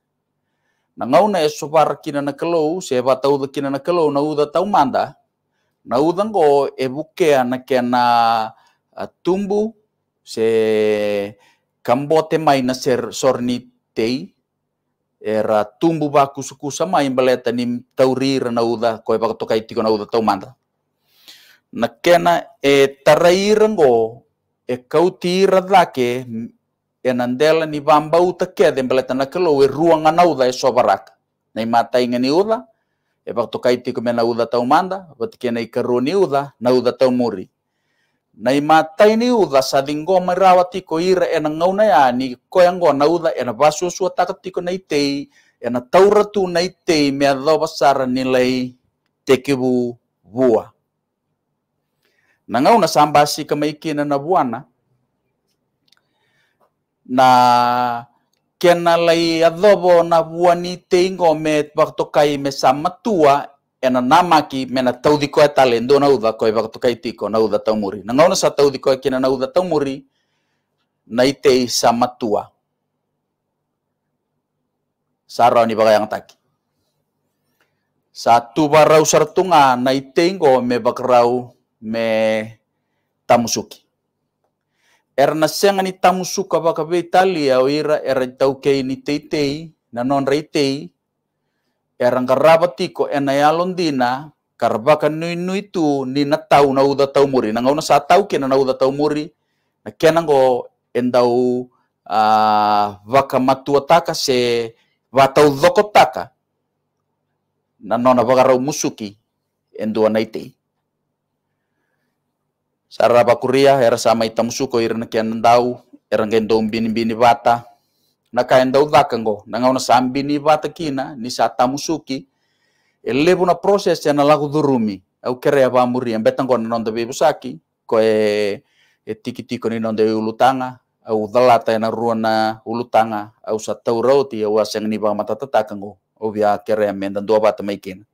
Na ngau na eso kina na kalo se ba tau da kina na kalo na uda tau manda. Na uda ngo e bukea na kena tumbu se kambote mai na ser sorni tei era tumbu ba kusukusa mai baleta ni taurira na udha ko ba to kai tiko na uda tau manda na kena e taraira ngo e kautira dake e nandela ni bamba uta kede baleta na kelo e ruanga na udha e sobaraka Na mata inga ni uda e ba to kai tiko mena uda tau manda ba kena i karoni uda na udha tau muri na imatai sa dingo sathingoma tiko ira ena ngauna yani koyango na utha ena vasuasua tiko na itei ena tauratu na itei meathova sara nilai tekivu vua na ngauna sambasi kama ikina na vuana na kena lai adhovo na vuani tei ngome vaktokai me samatua ena namaki mena taudiko e tale ndo na udha koe wakato tukai tiko na udha taumuri. Na ngona sa taudiko e kina na udha taumuri na itei sa matua. Sa rao ni bagayang taki. Sa tuba rau sartunga na itei ngo me bakarau me tamusuki. Era na senga ni tamusuka be Italia o ira era tau kei ni teitei na non reitei erang karabatiko enayalondina karbaka nui nui tu ni na tau na uda tau muri na ngau na sa tau kena na uda tau muri na kena ngo endau uh, vaka matua taka se vatau dhoko taka na nona vakarau musuki endua naitei sarara bakuria era sama itamusuko irna kianandau era ngendom bini bini vata nakaenda udhaka ngo nangaona sambini vata kina ni sata musuki elevo na process ya na lago durumi au kerea va muria mbeta ngo nonde bebo saki ko e, e tiki tiko ni nonde ulutanga au dalata na ruana ulutanga au satau rauti au aseng ni va matata takango au via kerea menda ndo vata maikina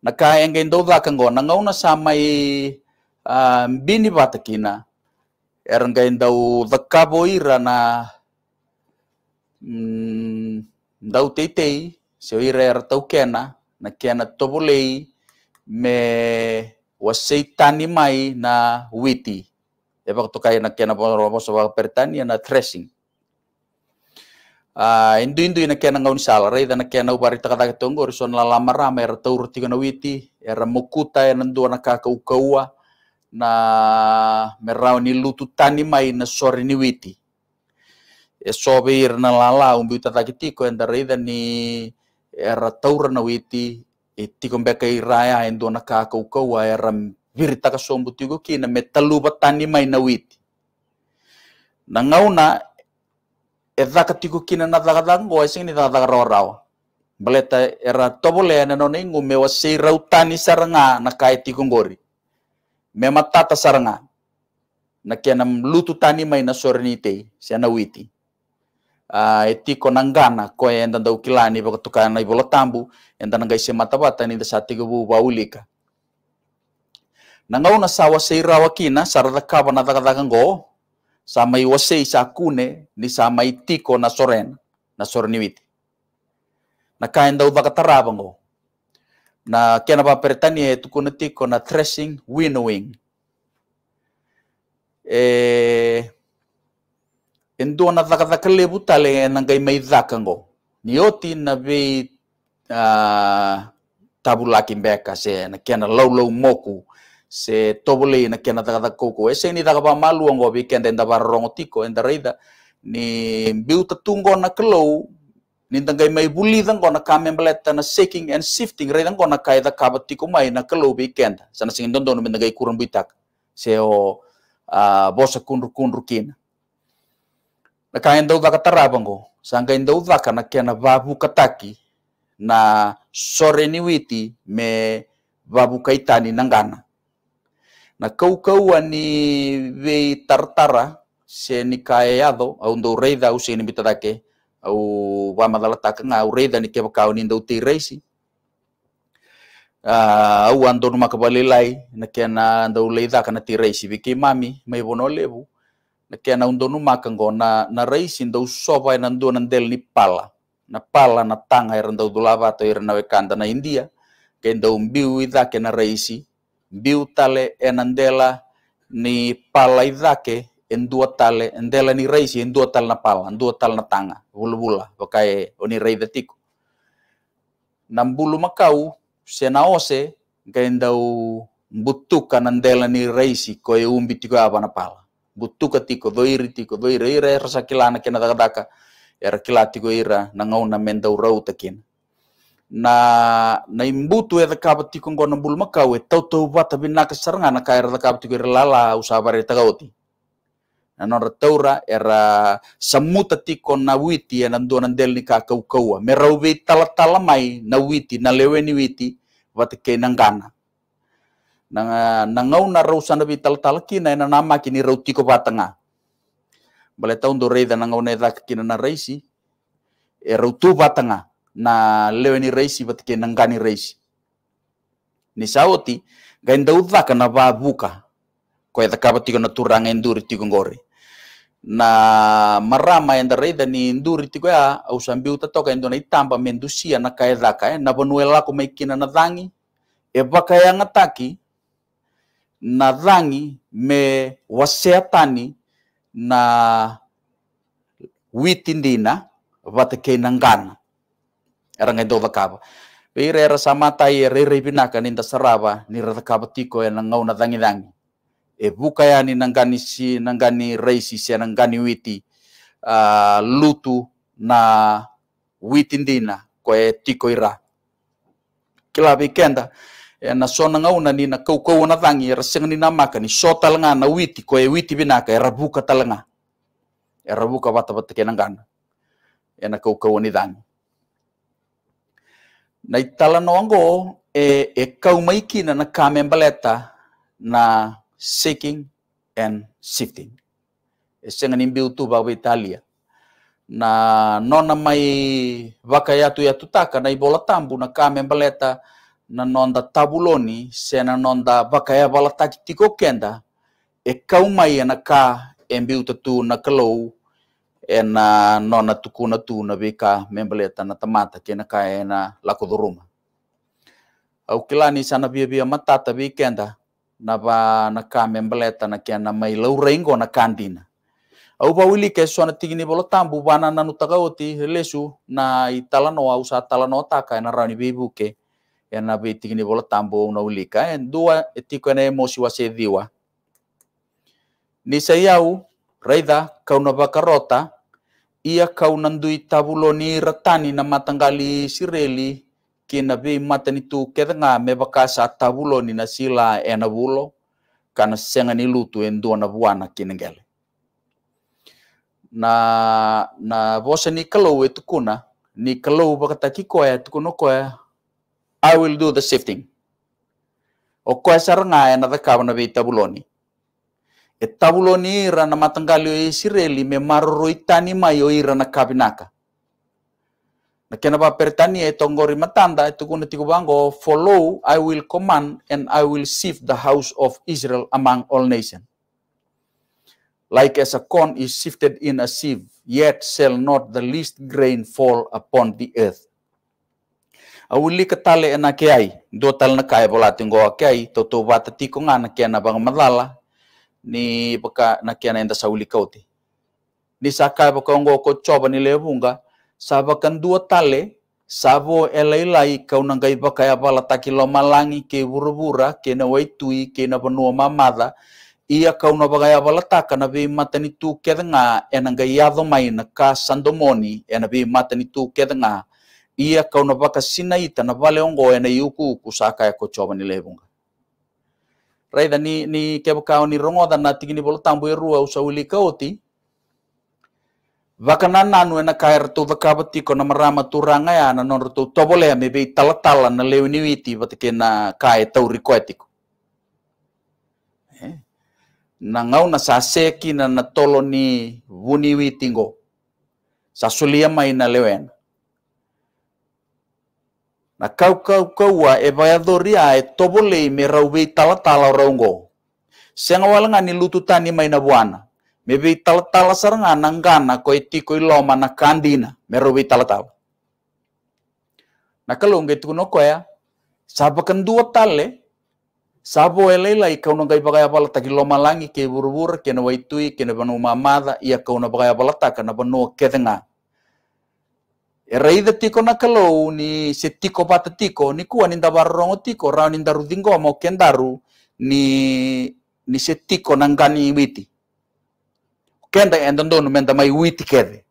nakaenga ndo udhaka ngo nangaona samai uh, mbini vata kina eranga ndo dhakabo ira Mm, dau teitei se oi rera tau kena na kena tobulei me wasei tani mai na witi e bak to na kena pa romo so bak pertani na tracing a indu indu na kena ngaun salary da dana kena ubari ta kada tongo so na lama rama era tau ruti kana witi era mokuta era ndu na kaka ukaua na merau ni lutu tani mai na sori ni witi E sobe nalala umbi tatakitiko e reida ni era taura na witi e tiko mbeka e i raya endo na kaka wa era virita ka sombu tiko kina me taluba tani mai na witi. Na ngauna e dhaka tiko kina na dhaka dhaka ngoa singi ni dhaka dhaka rawa rawa. Baleta era tobole na nona ingu wa sei rautani saranga na kai tiko ngori. Me matata saranga. Na kena lutu tani mai na sorinitei, siana witi. uh, etiko nangana ko enda ndau kilani vakatukana na ivolo tambu enda nangaise matavata ninda sa tiga vuva ulika nangauna sa wasei rawa kina saradakava na dakadaka ngo sa mai wasei sa kune ni sa mai na sorena na soreniwiti na ka enda uvakatarava ngo na kena vaperetania e tukuna tiko na threshing winnowing e endo na zakazaka lebu tale na ngai mai zakango ni oti na be uh, tabula kimbeka se na kena low low moku se tobole na kena zakazaka koko ese ni zakaba malu ngo vi kenda enda barrongo tiko enda reida ni biuta tungo na klo ni tangai mai buli dango na kamembleta na shaking and shifting reida ngo na kaida kabatiko mai na klo vi kenda sana singin dondo no ngai kurumbitak se o uh, bosa kunru kunru kina na kaenda uthaka tarabango sanga inda uthaka na kena babu kataki na ni witi me babu kaitani nangana na kau ani we tartara se ni yado au ndou reida au se ni mitadake au nga au reida ni kau ni ndou tei reisi au ah, au andonu makavalilai na kena ndou leithaka na tei reisi viki mami mai vono levu na ke na undonu makango na na racing do soba e na do na del ni pala na pala na tanga ira e do lava to ira na wekanda na india ke do umbiu ida ke na raisi mbiu tale enandela ni pala ida ke e tale ndela ni raisi endua tale na pala en tale na tanga bula bula oni rei tiku nambulu makau senaose ke do butukan andela ni raisi ko e umbi tiko aba na pala butuka tiko doiri tiko doira ira era sakilana kena daga daka era kila tiko ira na ngau na menda urau takin na na imbutu e daka tiko ngona bul makau e tau tau bata bina ka saranga na tiko ira lala usabare tagauti na nora taura era samuta tiko na witi e nandu na delni ka kau kaua merau mai na witi na leweni witi vata nangana na nangau na rau sana vital talaki na nama kini rau tiko vatanga. Bale tau ndo reida nangau na kina na reisi, e rau tu vatanga na leweni reisi vatike nangani reisi. Ni saoti, gain dau dhaka na babuka, ko edaka vatiko na turang enduri tiko ngori. Na marama enda reida ni enduri tiko ya, au sambiu tatoka endo na itamba mendusia na kaedaka, eh, na vanuela ko na dhangi, e vaka ya e ngataki, na me mewaseatani na witindina vatakenangana erangai dovakava veirera samatai ereirevinaka ninda sarava niradakava tiko enangau na E buka yani nangani si nangani reisi si nangani witi uh, lutu na witindina koe tiko ira kilavikenda eh, na sona ngauna ni na kaukau na vangi era senga ni na maka ni so talanga na witi ko e witi binaka era eh, buka talanga era buka bata bata ke nangana e na kaukau ni dangi na itala noango e e kaumaiki na na kamembaleta na seeking and shifting e senga ni mbiutu ba Italia na nona mai vaka yatu yatu taka na ibola tambu na kamembaleta baleta nanonda tabuloni se nanonda vakaya valataki tikokenda e kaumaia na cá e biuta tu na kalou e na nona tukuna tu na vika membeleta na tamata ke na cá e na lakodoruma aukilani sana viavia matata vikenda na va na cá membeleta na ke na mai laurengo na kandina au vauilike suana tigini valotambu vana nanutakaoti lesu na i talanoa usa talanoa taka e na rauni vivuke ena be tikini bola tambo una ulika en dua etiko ena emosi wasediwa ni sayau raidha kauna vakarota ia kauna ndui tabuloni ratani na matangali sireli kina be matani tu kedanga me bakasa tabuloni na sila ena bulo kana ni lutu en dua na vuana kinengele na na vosa ni kalau etukuna ni kalou vakataki koya tukuno koya I will do the shifting. O koe saro ngā e na dhakawana vei tabuloni. E tabuloni ira na matangali o Isireli me maroroitani mai o ira na kabinaka. Na kena pa pertani e tongori matanda e tukuna tiku bango, follow, I will command and I will sift the house of Israel among all nations. Like as a corn is sifted in a sieve, yet shall not the least grain fall upon the earth. Auli ketale ena kiai, dua tal na kai bola tinggo a kiai, toto to bata ti ko ngana na bang malala ni baka na ke na inda sauli kauti ni kai baka ongo ko coba ni lebunga sabakan dua tale sabo elai-lai kau na nanggai baka ya bala lo malangi ke buru-bura ke na wai tui, ke na benua mamada ia kau na baka ya bala taka na bi mata ni tu kedenga e enanggai yado maina ka sandomoni ena bi mata ni tu kedenga ia kauna vaka sina ita na vale ongo ena iuku kusaka ya kochova ni levunga. Raida ni, ni kebukao ni rongoda na tigini bolo tambu i e rua usawili kaoti, Vaka na nanu ena kai ratu vakavati ko na marama turanga ya e na non ratu tobole me be tala tala na leuni witi vatike na kai e tauri koetiko. Eh? Na ngau na saseki na na tolo ni wuni witingo. Sasulia mai na lewena. na kau kau kaua e vai adoria e tobolei me tala talatala raungo. Senga walanga ni lutu tani mai na buana. Me vei talatala saranga nangana ko e tiko i loma na kandina me rauvei talatala. Na kalunga itu no koea, sabakan dua tale, sabo elela i kauna gai bagaya balata ki loma langi ke burubura kena na waitui kena na banu mamada ia kauna bagaya balata ka na banu kedenga. Raida tiko na ni se tiko pata tiko ni kuan inda barrongo tiko rau ninda rudingo mo kendaru ni ni se tiko nangani witi. Kenda e enda ndonu menda mai witi kede.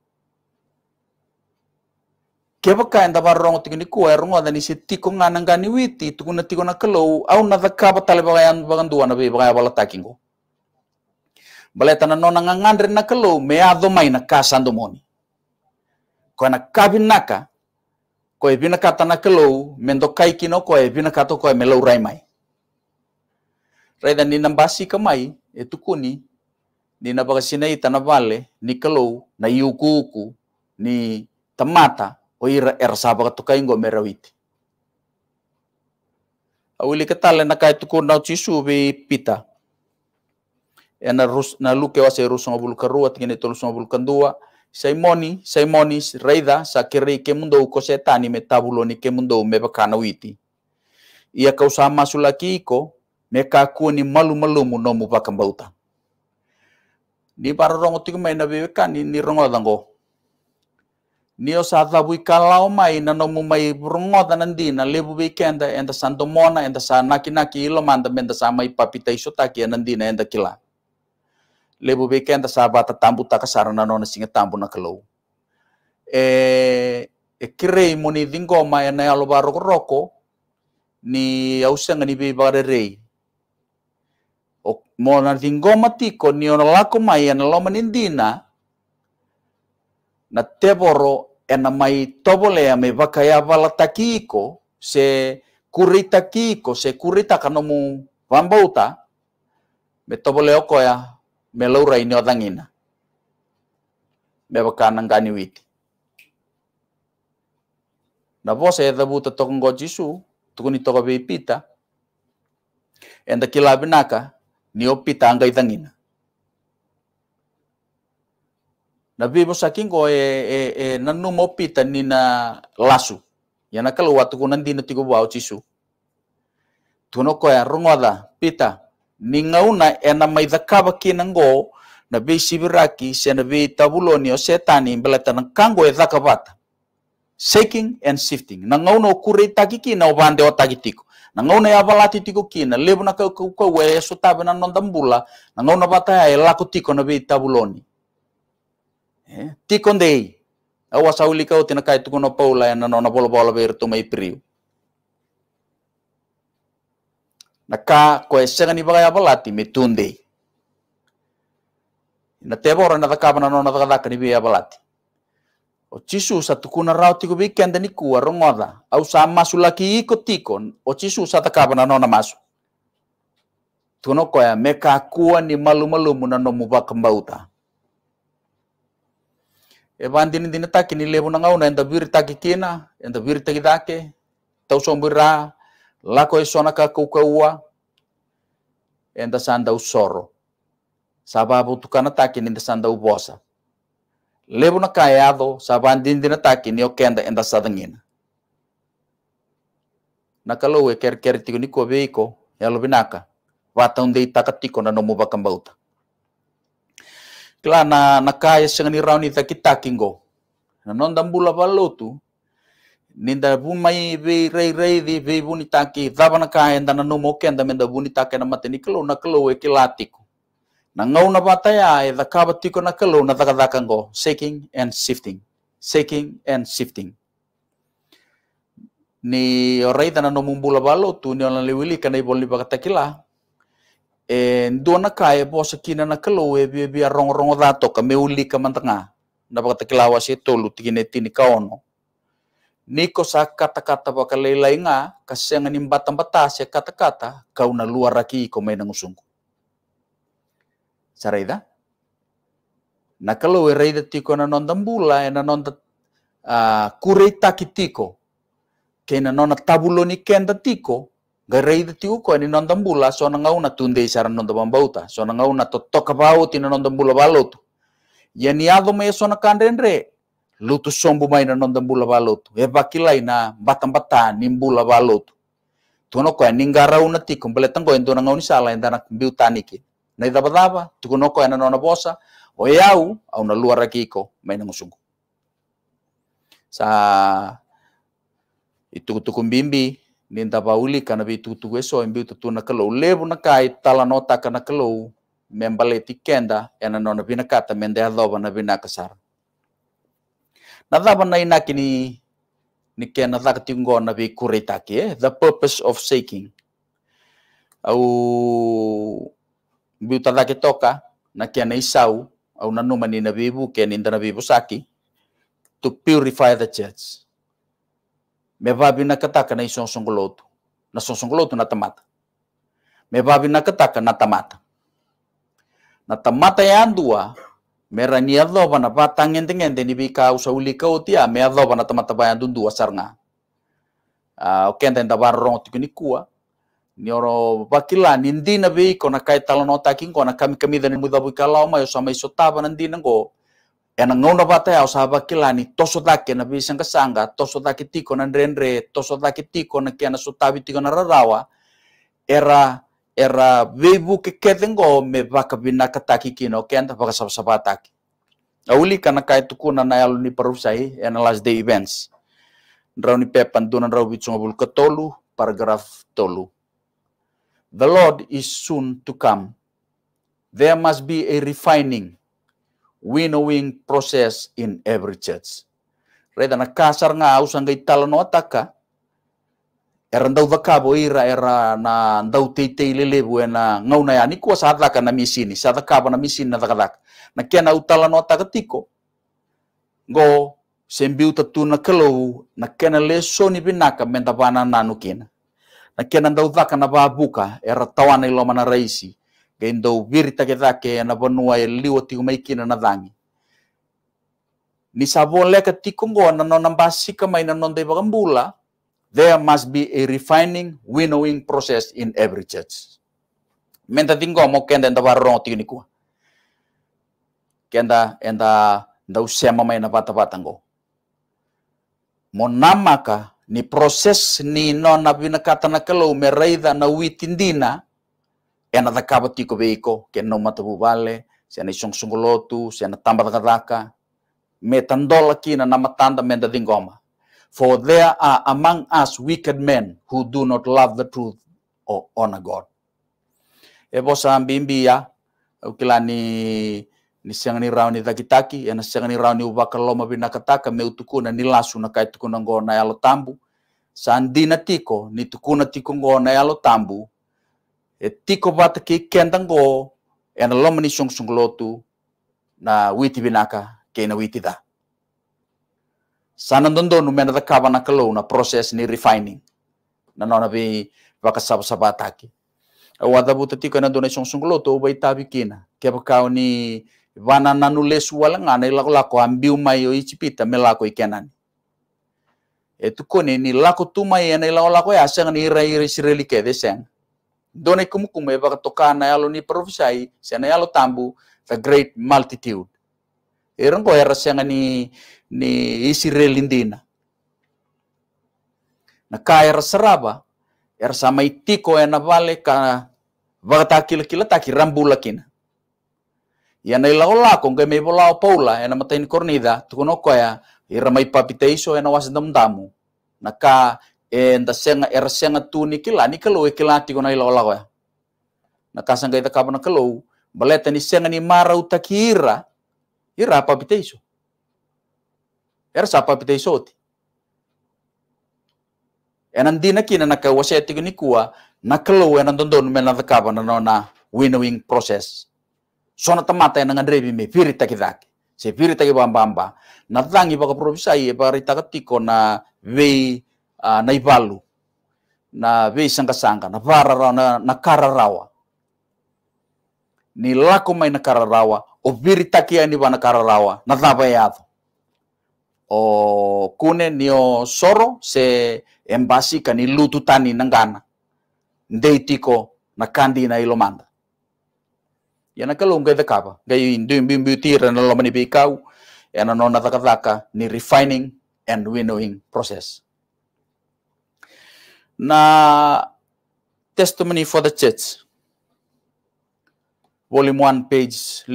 Keba ka enda barrongo tiko ni kuan e rongo da ni se tiko nganangani witi tuku na tiko na kalau au na daka batale bagayan bagandua na be bagaya balatakingo. Baleta na nona ngangandre na kalau me mai kasando moni kona kabinaka ko e bina kata na kelou mendo kai kino ko e bina kato ko e melau rai mai dan dinambasi basi kamai e tukuni nina bakasina i tana vale ni kelou na iukuku ni tamata o ira ersaba katukai ngo merawiti awili katale e e na kai tukun na chisu be pita ena rus na luke wase e rusong bulu karua tingene tolu song kandua saimoni saimoni reida sakiri kemundo mundo uko setani metabuloni ke mebakana witi ia kausa sulaki iko mekaku ni malu malumu no bauta ni para rongo tiku maina bebeka ni ni rongo dango ni osa ikalao mai na no mai rongo danandi na lebu bekenda enda mona enda sa nakinaki ilomanda menda sa mai papita isotaki na enda kila le be kenda sabata tambu taka sarana nona singa tambu na kalau e e kire imoni dingo ma na alo baro roko ni ausanga ni be barerei o mona dingo matiko ni ona lako mai ana loma nindina na teboro ena mai tobolea me vakaya vala takiko se kurita kiko se kurita kanomu vambauta me tobole okoya melaura ini otangina beba kanang kani witi na po sa eta buta tokong ngo jisu tukuni toka be pita enda kila binaka ni opita anga itangina na bibo sa e e e nanu pita ni na lasu yana kalu watu kunan dina tigo bau jisu tuno ko ya rongoda pita ningauna ena maithakava kina ngo na vishiviraki sena o setani belatana kango e vata shaking and shifting na ngauna okure itaki kina obande tagitiko na ngauna yavalati tiko kina lebu na kaukaue esutave na nondambula na ngauna ya elako e tiko na vitabuloni eh? tiko ndei awasaulika otina kaitukuno paula ena nona tumai priu naka koesega ni bagaya balati mitunde na teba ora na daka bana no na daka daka ni bia balati o chisu sa tukuna rao bi kenda ni kua rongoda au sa masu laki iko tiko o chisu sa daka masu tuno koya meka kua ni malu malu muna no kembauta. mbauta e Evan dini dini taki ni lebu na ngau na enda biri taki kina, enda biri taki dake, tau sombira, lako e sona ka kaukaua e sanda u soro. Sababu tukana taki ni nda sanda u bosa. Lebo na kaiado, e saban din din taki ni okenda enda sadangina. Nakalau e ker ker tiko niko veiko, ya lobinaka. Vata unde itakatiko na nomu bakambauta. Kla na nakaya e sengani rauni takitakingo. Na nonda mbula ninda bumai be rei rei di be buni taki davana ka enda na enda menda buni taki na mateni kelo na kelo e kilatiko na ngau na bataya e da kaba tiko na kelo na daka daka ngo shaking and shifting shaking and shifting ni orei dana no mumbula balo tu ni ona liwili kana ibol ni bakata kila e ndona e bo kina na kelo e bi bi rongo rongo dato ka meuli ka mantanga na bakata kila wasi e tolu tigine tini ka ono Niko sa kata-kata wakalelay nga kasi ang animbatang bata siya kata-kata kau na luar raki ko may Sa rayda? Nakalawi tiko na nonda bula, e na nonda uh, kurei taki tiko na nona tabulo ni kenda tiko ga rayda tiko ko e ni non dambula so na ngau na tunde isara non bambauta so na ngau na totoka bauti na non dambula balotu. Yan ni me e so na kandrenre lutu sombu maina nonda mbula balutu eva kilaina batam batani mbula balutu tuno ko ningara una ti completa ko endona ngau ni sala endana kumbiu taniki e na badaba daba tuno ko ena nona bosa o yau e au na luara kiko maina ngusungu sa itukutuku bimbi ninda bauli kana bitukutuku eso imbi tutu na kalau e lebu na kai tala nota kana kalau membaleti kenda ena nona bina kata mende adoba na bina kasara Nadaba na inaki ni ni ke na thakatingo na be kuretaki eh? the purpose of seeking. Au biuta dake toka na ke na isau au na numa ni na bibu ke ni ndana bibu saki to purify the church. Me vabi na kataka na isong songolotu. Na song songolotu na tamata. Me vabi na kataka na tamata. Na tamata ya andua mera ni adlo bana pa tangen ngente ni bi ka usauli ka utia me adlo bana tama taba dundu asarnga a ah, o kente nda barro tikuni kua ni oro bakila ni ndina bi kona kai takin kona kami kami dan muda bu kala ma yo sama iso taba nandi nango ena ngona bata ya usaha bakila ni toso na bi sangka sangga toso dake tiko na ndrendre toso tiko na kiana so tabi tiko na rarawa era era vebu ke ketengo me baka bina kataki kino kenta baka sab sabataki auli kana kai tukuna na yalu ni parusai ena last day events rau ni pepan dunan rau bitsung bul ketolu paragraf tolu the lord is soon to come there must be a refining winnowing process in every church reda na kasar nga ausang gai talano ataka era dau cakava e, ira era na dau teitei lelevu ena gauna yanikua sa caka na misini sa cakava na misini na cakacaka na kena au talanotaka tiko qo se biutatu na kalou na kena lesoni vinaka meda vanananu kina na kena dau caka na vavuka era tawana i loma na raisi qai dau viritake cake ena vanua e, e liwa tiko mai kina nacagi ni sa voleka tiko qo na nona basika mai na noda i vakabula there must be a refining, winnowing process in every church. Menta tingko mo kenda enta warro tini kuwa. Kenda enda enda usia mama ena pata patango. Mo namaka ni proses ni no na binakata na kalau meraida na witindina ena dakaba tiko beiko ken no matabu vale se na sung sungolotu se na tamba metandola kina na matanda menda ma. For there are among us wicked men who do not love the truth or honor God. Ebo sa ya ukila ni ni siang ni rau ni dagitaki ya na siang ni rau ni ubaka loma bina kataka, me utukuna ni lasu na kai tukuna ngo na yalo tambu. Sa na tiko, ni tukuna tiko ngo na yalo tambu, e tiko bata ki kendang go, ya na loma ni sung sung lotu, na witi binaka, kena witi da. Sana nu mena takava na kalo na proses ni refining na nona bi baka sabataki o adabu tati kana donation sungulo to bai tabi kina ke baka ni vana na nu lesu wala ngana ilako lako ambiu mai o ichipita melako ikenan e kone ni lako tuma e na ilako lako ya e sanga ni ira ira sireli ke deseng done kumu kumu e baka tokana yalo ni profesai sena yalo tambu the great multitude Irang e ko era siya ni ni Israel indina. Na ka er seraba, er sama itiko ena vale ka vagata kila kila taki rambula kina. Ia na ilau lako ngai mei bola paula ena matain kornida tukono koya e ira mai iso ena was damu. Na ka enda senga er senga ni kila ni kelo kila tiko na ilau lako ya. E na kasangga sangai kabana baleta ni senga ni mara utaki ira iso er sapa pitei soti enan dina kina naka wasiati ni kuwa nakalo enan dondon mel na kaba e na nona winnowing process sona tamata enan andrebi me pirita kidaki se pirita ki bamba bamba na tangi baka iye e parita katiko na vei uh, na ibalu na vei sangka sangka na varara na, na kararawa ni lako mai na kararawa o pirita ki ani bana kararawa na tapa yato e o kune nio soro se embasi ni lutu tani nangana ndei tiko na kandi na ilomanda yana kalau ngai dekapa yu indu bimbu tira na lomani ya na nona takataka ni refining and winnowing process na testimony for the church volume 1 page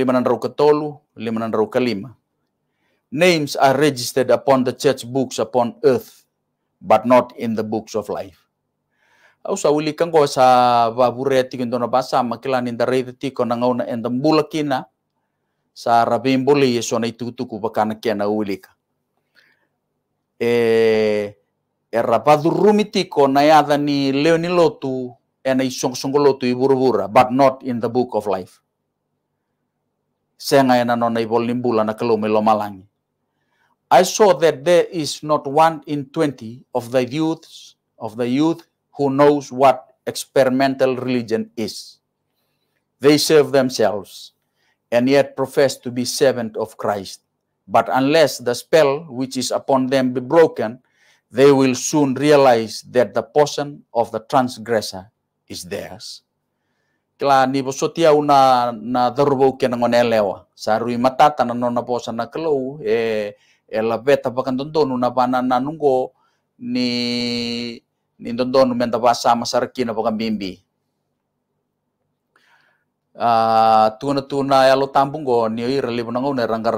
ka 5 Names are registered upon the church books upon earth, but not in the books of life. Au sa uli kang ko sa babure kung dona na basa makilan in the reality ko nang nangau in endam bulakina sa rabim buli yeso na itutuku bakana kena uli ka. E e rapadu ko na yada ni Leoni Lotu e na isongkolotu i burubura, but not in the book of life. Senga ena nona ibolimbula na kalumi malangi. I saw that there is not one in 20 of the youths of the youth who knows what experimental religion is. They serve themselves and yet profess to be servant of Christ. But unless the spell which is upon them be broken, they will soon realize that the portion of the transgressor is theirs. Kla ni po sotia una na darubo ke ngonelewa. Sa rui matata na nona posa na kalau eh ela pe tapakan na una na nungo ni ni menta men tapasa masarki na pakan bimbi ah, tuna tuna ya elo tambung go ni oi rali punang ne rangka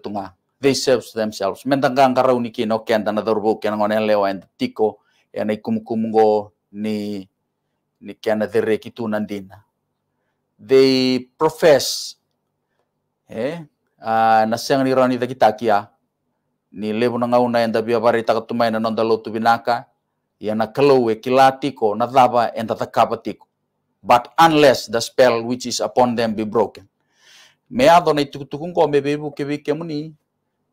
tunga they serve themselves Menta tangka angkara uniki no kenta na dorbo ken ngon lewa tiko ya ikum go ni ni ken dere rekitu nandina they profess eh uh, ah, nasyang ni rani kita kia ni levo na ngauna enda bia varita ka tumaina nonda lotu vinaka ia na kalou e na dhava enda thakapa but unless the spell which is upon them be broken me adho na itukutukungo me bebu ke wike muni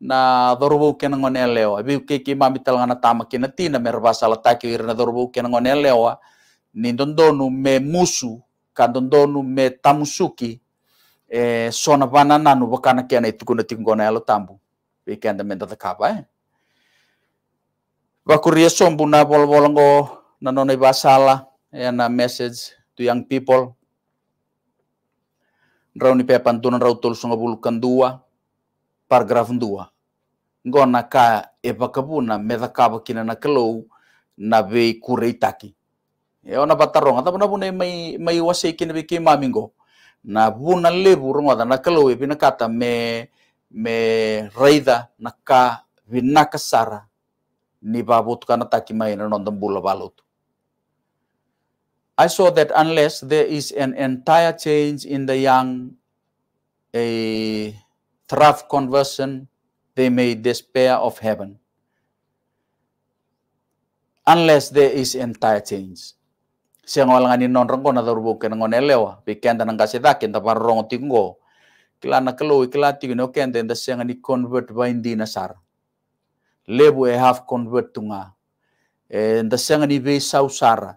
na dhorobou ke na ngone leo ebi ke ke mami talanga na tama ke na tina me rabasa la taki ira na dhorobou ke na ngone leo ah. ni dondonu me musu ka dondonu me tamusuki e eh, sona banana nu bakana ke na itukunatikungona elo tambu pikendamento ta kapa eh wa kuria sombuna bol bolongo na nonai basala and a message to young people rauni pe pepan tunan rau tul sunga bulukan dua paragraf dua gona ka epa kabuna meda kaba kina na kelou na be kurei taki e ona bataronga ta buna bune mai mai wasei kina be ke mamingo na buna lebu ronga na kelou e bina kata me me reida na ka vinaka sara ni babut kana ina non dambula balut. I saw that unless there is an entire change in the young a thrive conversion, they may despair of heaven. Unless there is entire change. Siang walang ni non rongko na darubukin ngon elewa, bikin tanang kasih dakin, tapar rongo tinggo, klana kelo iklati gino kende nda senga ni convert ba indi nasar lebu e half convert tunga e nda senga ni be sausara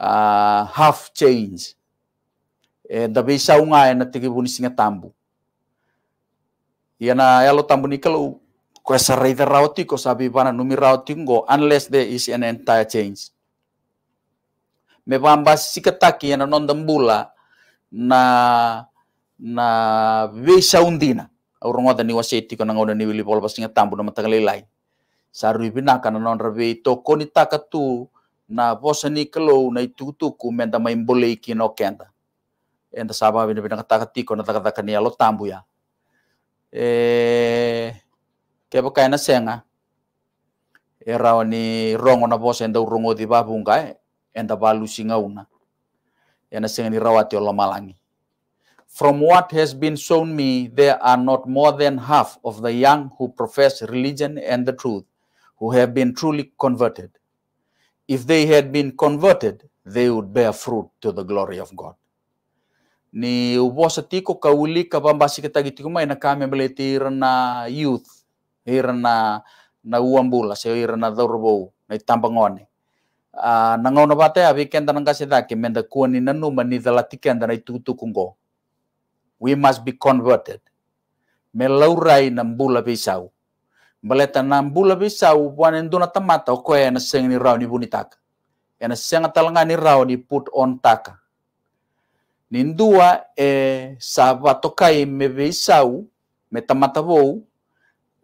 uh, half change e nda be saunga e na tigi buni singa tambu yana yalo e tambu ni kelo ko esa reida rauti ko sabi bana numi rauti ngo unless there is an entire change me bamba sikataki yana non na na vesa undina au rongoda ni seti kona ngoda ni wili polo pasinga tambu na matangale lai saru ibina kana non rave toko ni takatu na posa ni kelo na itutuku menda ma iki no kenda enda saba bina bina katakati ko taka taka ni alo tambu ya eh kebo kaina senga erao ni rongo na posa enda urongo di babunga e, enda balu singa una ena senga ni rawati olo malangi From what has been shown me, there are not more than half of the young who profess religion and the truth who have been truly converted. If they had been converted, they would bear fruit to the glory of God. Ni ubosa tiko kauli kabambasi kitagitiku mai na kame beleti irana youth, irana na uambula, se irana daurbo, na itambangone. Uh, ah, nangau na bate abi kenda nangasi daki menda ni nanuma ni dalatikenda na itutukungo. we must be converted. Melaurai nambula pisau. Baleta nambula bisau wan enduna tamata ko ena seng ni rau ni bunitaka. Ena seng atalanga ni rau ni put on taka. Nindua e sabatokai me pisau me tamata vou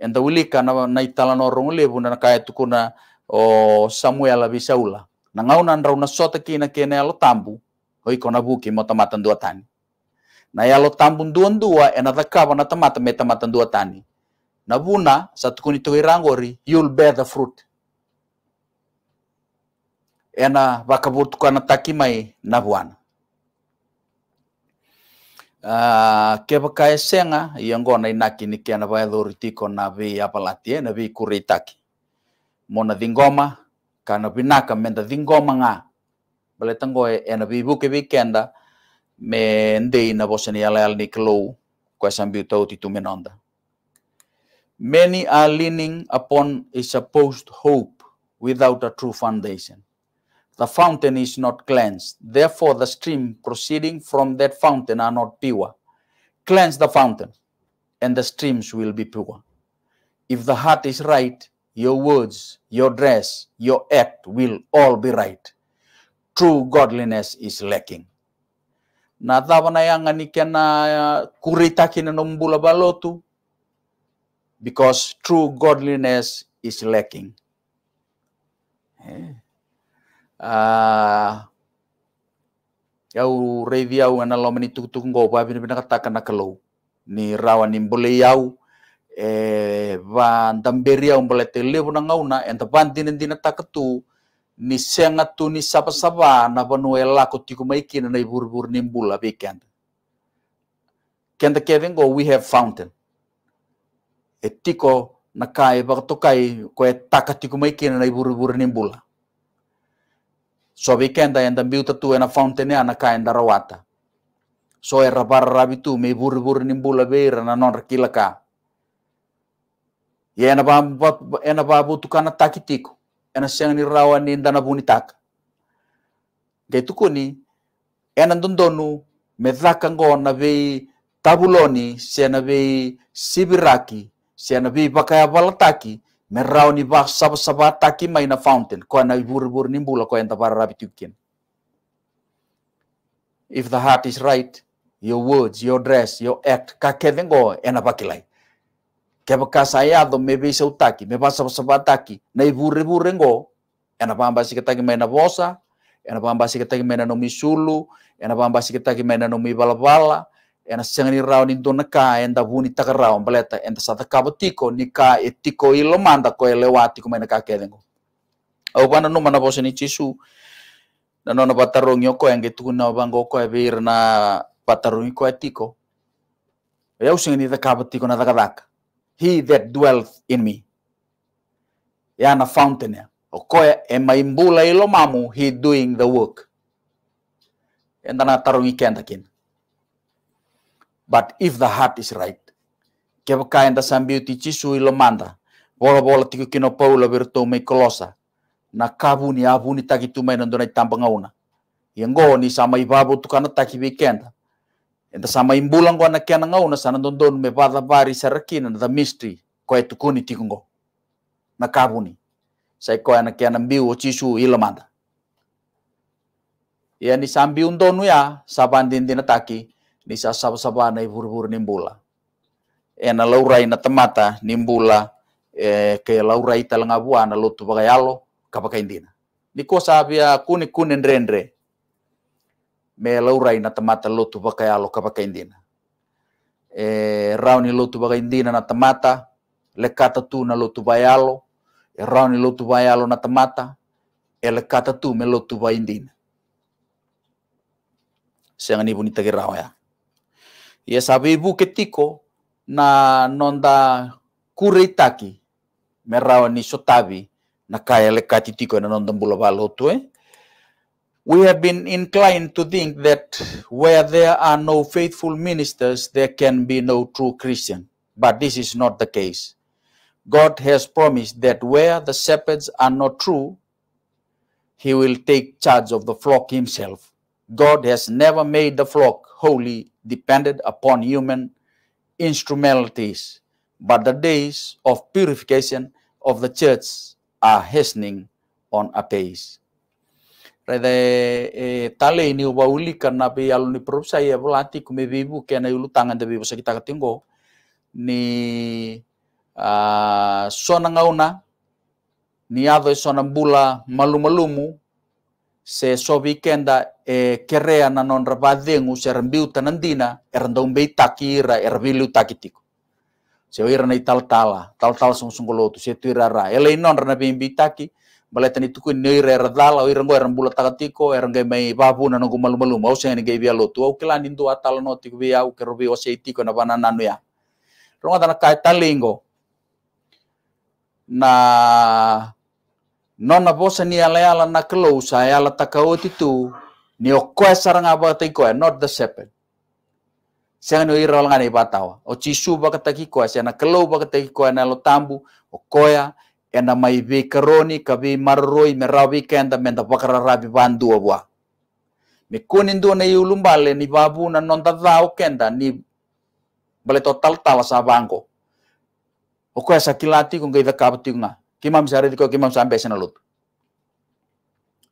enda wilika na na itala no rongo lebu na kaya tukuna o Samuel bisaula. Na ngau na ndrau na sota kina kene alo tambu. oikona buki mo tamatan dua tani. E na yalo tambu dua e ena dhakava na tamata me tamata dua tani na vuna satukuni rangori, you'll bear the fruit ena na takimai na vwana Uh, ke vakaesenga iangona inaki ni kia na vi apalatie na vi kuritaki mona dingoma kana vinaka menda dingoma nga baletangoe ena vivuke kenda. me ndei na bosniala Many are leaning upon a supposed hope without a true foundation. The fountain is not cleansed. Therefore, the stream proceeding from that fountain are not pure. Cleanse the fountain, and the streams will be pure. If the heart is right, your words, your dress, your act will all be right. True godliness is lacking. na tava na yanga nikena kurita kina nombula balotu because true godliness is lacking. Eh. Ah, yau revi yau ana lo meni tuk ngo ba bin bin katakan na kalau ni rawa ni boleh yau eh va ndamberi yau mbule te bu na ngauna enta pan din din ni senga tu ni sapa sapa na panuela ko tiku kina na ibur bur nimbula weekend kenda kevin go we have fountain e tiko na kai ba to kai ko e taka tiku kina na ibur bur nimbula so weekend kenda enda biuta tu ena fountain e na kai enda rawata so e rabar tu, me ibur bur nimbula beira na non ka. Ia e ena babu kana takitiko. ena siang ni rawan ni dana bunitak de tukuni ena dondonu medhaka ngona vei tabuloni siana vei sibiraki siana vei bakaya balataki me rao ni ba sabasaba taki mai na fountain ko na bur bur ni bula ko enta para rabitukin if the heart is right your words your dress your act ka kedengo ena bakilai ke bakasa mebe mebeisa utaki mebasa basaba ataki na iburibure ngo enapamba sikitaki mena bosa enapamba sikitaki mena no misulu enapamba sikitaki mena no mibalabala ena sengani rao ni dona ka enda buni taka rao baleta enda sata kabo tiko ni ka etiko ilo manda ko elewati ko mena ka dengo au bana no mana bosa ni chisu na nona batarongio ko enge tu na bango ko ebir na batarongio ko etiko eu sengani da kabo tiko na daga daka he that dwells in me yana fountain ya okoya emaimbula ilo mamu he doing the work enda na tarungi kenda kin but if the heart is right keba kaenda sambiuti chisu ilo manda bola bola tiku kino paula berto me kolosa na kabuni abuni takitu mai nandona itamba ngauna Yang goni sama ibabu tukana takibi kenda Enta sama imbulang ko na kian ngau na sana dondon me pada pari sarakin na da mistri ko e tukuni tikungo na kabuni. Sai ko na kian mbiu o cisu ilamanda. Ya ni sambi undonu ya saban din dinataki ni sa sab-saba na ibur-bur nimbula. E na laurai na tamata nimbula e eh, ke laurai talanga buana lotu bagayalo kapakaindina. Ni ko sabia kuni kuni ndrendre. melaurai na tamata lotu ya alo kapaka indina. E rauni lotu baka indina na tamata, lekata tu na lotu bayalo, e rauni lotu bayalo na tamata, e kata tu me lotu vai indina. Senga ni bonita que rao ya. Ia sabi ibu ketiko na nonda kureitaki, me rao ni sotabi, na kaya kati tiko na nonda mbulabalo tu eh. We have been inclined to think that where there are no faithful ministers, there can be no true Christian. But this is not the case. God has promised that where the shepherds are not true, he will take charge of the flock himself. God has never made the flock wholly dependent upon human instrumentalities, but the days of purification of the church are hastening on apace. rede e, tale ini wauli karena pe alu ni prop saya volati kume bibu kena ulu tangan de bibu kita katingo ni uh, ah, sona ngauna ni ado sona bula malu malumu se so weekenda e eh, kerea na non rabadengu se rembiu tanandina erndom beitaki kira erbilu takitiko se oira nei tal tala tal tal sung sung se tuira ra ele non rana bimbitaki maleta ni tuku ni re radala o irango eran bula takatiko eran gai mai babu na nungu malu malu mau sen gai via lotu au kila nindu atal no tiku via au kerubi via ose itiko na bana nanu ya ronga kai talingo na nona bosa ni ala e ala na kelousa e ala takauti tu ni okoe saranga batiko e, not the shepherd Siang ni ira langan batawa, O chisu bakataki koe, siang na kelou bakataki koe na lo tambu, o koea, ena mai vi karoni kavi marroi me ra kenda me da pakara ra vi van wa me kunin dua ulumbale ni babu na non da kenda ni bale total tala sa bango o ko sa kilati kung gaida kapti kima kimam sare ko kimam na lut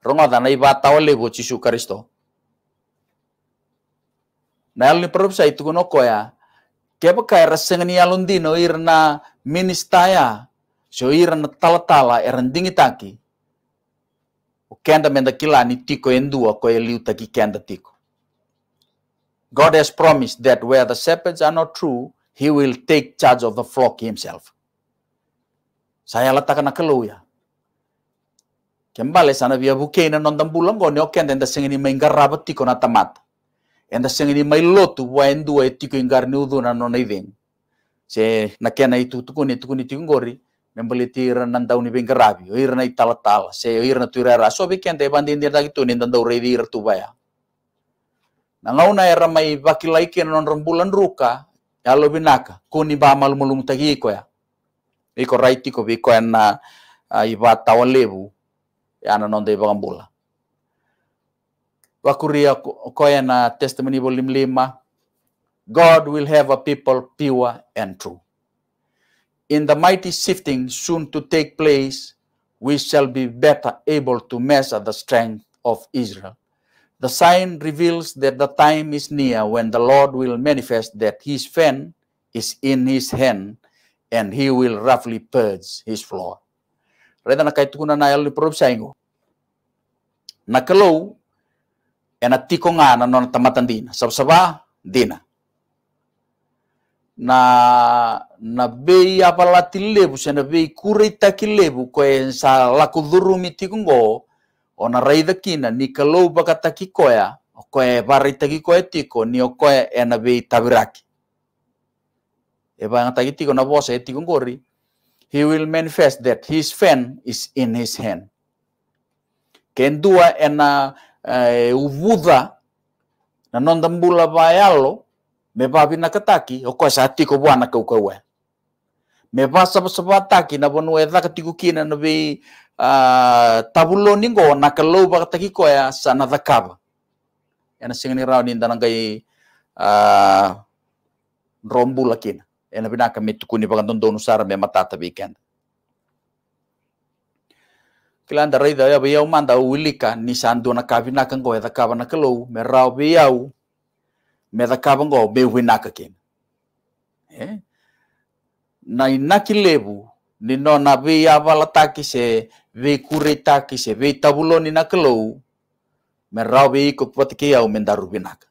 ronga da nei ba tawle bo chisu Na Nal ni itu kuno koya. ya, ba kaya rasengani alundino irna ministaya joira na tala e randingi taki, o kenda menda kilani tiko endua ko e liu taki kenda tiko. God has promised that where the shepherds are not true, he will take charge of the flock himself. Saya letakkan kelu ya. Kembali sana via bukeina nonton bulan goni o kenda enda sengini menggaraba tiko na tamata. Enda sengini main lotu wa endua e tiko niudu na nona ideng. Se nakena itu tukuni tukuni tikungori membeliti tiran ndau ni bengerabi oh, irna itala tala se oh, irna tu irara so be kente bandi ndir dagi tu nindan dau redi ir tu baya na ngau na mai bakila ike non rembulan ruka ya lo binaka kuni ba mal mulum tagi iko ya iko raiti ko yang ah, na ah, iba tawan lebu ya na non dei bagambula wakuria ya ko na ah, testimony volume God will have a people pure and true in the mighty sifting soon to take place, we shall be better able to measure the strength of Israel. The sign reveals that the time is near when the Lord will manifest that his fan is in his hand and he will roughly purge his floor. Reda na kaitu kuna na yali prob saingo. Na kalau na tiko nga na non tamatan dina. Sabsaba dina. Na na bei abalatilevu sena bei kureitakilevu koe sa lakudhurumitikungo ona raithakina nikalou bakatakikoya okoe baraitakikoe tiko ni okoe ena bei tabiraki e e tiko na bosa etikungori he will manifest that his fan is in his hand kendua ena uh, eh, uvudha na nonda mbula bayalo o okoe sa tiko bwana kaukaue me pasa pasapata kina bonu eta katiku kina na be tabulo ningo na kalau ba kataki ko ya sana takaba yana singani rao ni ndana ngai rombula kina Ena bina kami tukuni donu sara me matata weekend Kilanda raida ya biyau manda wilika ni sandu na kabina kango ya takaba na kalau me rao biyau me takaba ngo be winaka kina eh na inakilebu nino na vei avalataki se vei kureitaki se vei ni nakelou me rau vei kokupatiki au me daruvinaka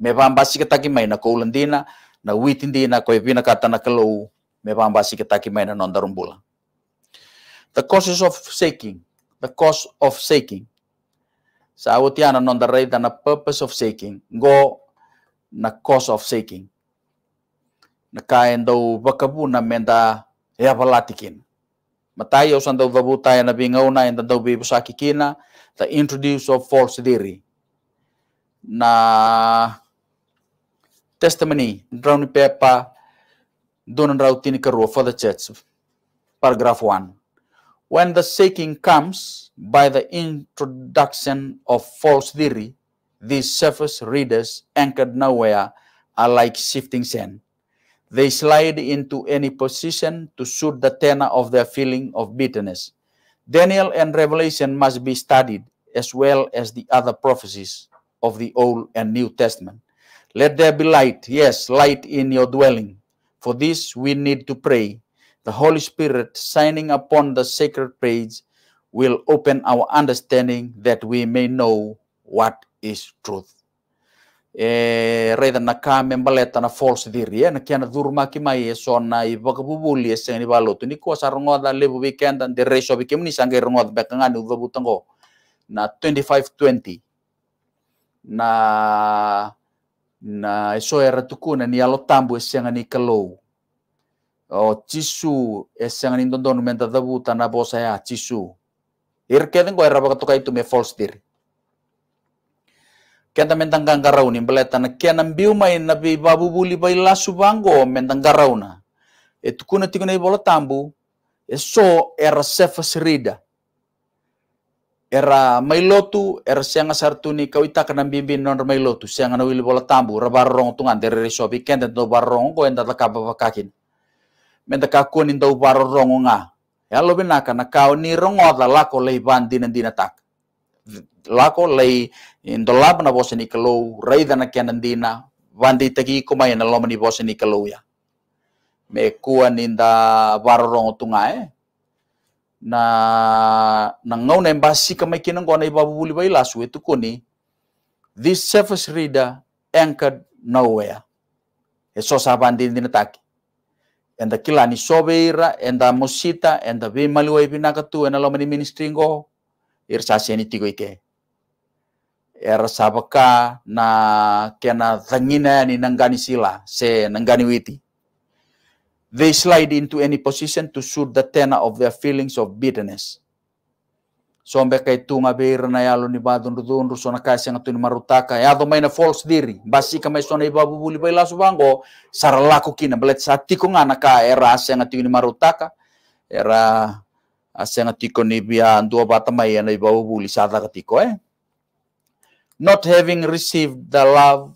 me vambasikataki mai na koulandina na uitindina koivina kata nakelou me vambasikataki mai na nondarumbula the causes of seeking, the cause of seeking. sa autiana nondarai a purpose of seeking go na cause of seeking. nakain do bakabu na menda ya palatikin. Matayo san dau babu tayo na bingaw na yung dau bibusaki kina ta introduce of false theory na testimony brown paper donan raw tini for the church paragraph 1 when the shaking comes by the introduction of false theory these surface readers anchored nowhere are like shifting sand They slide into any position to suit the tenor of their feeling of bitterness. Daniel and Revelation must be studied as well as the other prophecies of the Old and New Testament. Let there be light, yes, light in your dwelling. For this we need to pray. The Holy Spirit, signing upon the sacred page, will open our understanding that we may know what is truth. E, reida na kame mbaleta na false diri e, na kiana durmaki mai e, sona i bakabubuli e sengani balotu ni sa rongoda lebu weekend and the ratio bikem ni sangai rongoda bekangani uvabutango na 25-20 na na eso era tukuna ni alo tambu e ni kalou o chisu e ni dondonu menta dabuta na bosa ya chisu irkeden ko era bakatokai tu me false diri kenta mentang kangarau ni beleta na kia na biu mai na bi babu buli bai lasu bango mentang garau na e kuna tikuna bola tambu e so era sefa serida era mai lotu era sianga sartuni kau ita kana bimbin non mai lotu sianga na wili bola tambu rabarong tungan dari resobi kenta to rong ko enda kakin. Menda menta kakun indau rong nga ya lo bina kana kau ni rongoda lako bandi dinan tak lako lei in eh, dolab na bosi ni kalau raida na kianan dina wandi tegi kuma yana loma ni bosi ni ya me kua ninda warorong tunga e na na ngau na embasi kama ngua na ibabu buli bai lasu itu eh, kuni this surface reader anchored nowhere e so bandi dina taki and e the kilani sobeira and e the mosita and the bimaliwa tu e and alomani ministry ngo irsasi ni tigo ike era sabaka na kena thangina ni nangani sila se nangani witi. They slide into any position to suit the tenor of their feelings of bitterness. So kai tunga beira na yalo ni badun rudun rusona kasi ang ni marutaka. ya do maina false diri. Basi ka may sona ibabubuli bai lasu bango. saralaku kina. Balit sa ati ko era sanga ang ni marutaka. Era sanga ang ni biya dua bata may na ibabubuli sa katiko eh. not having received the love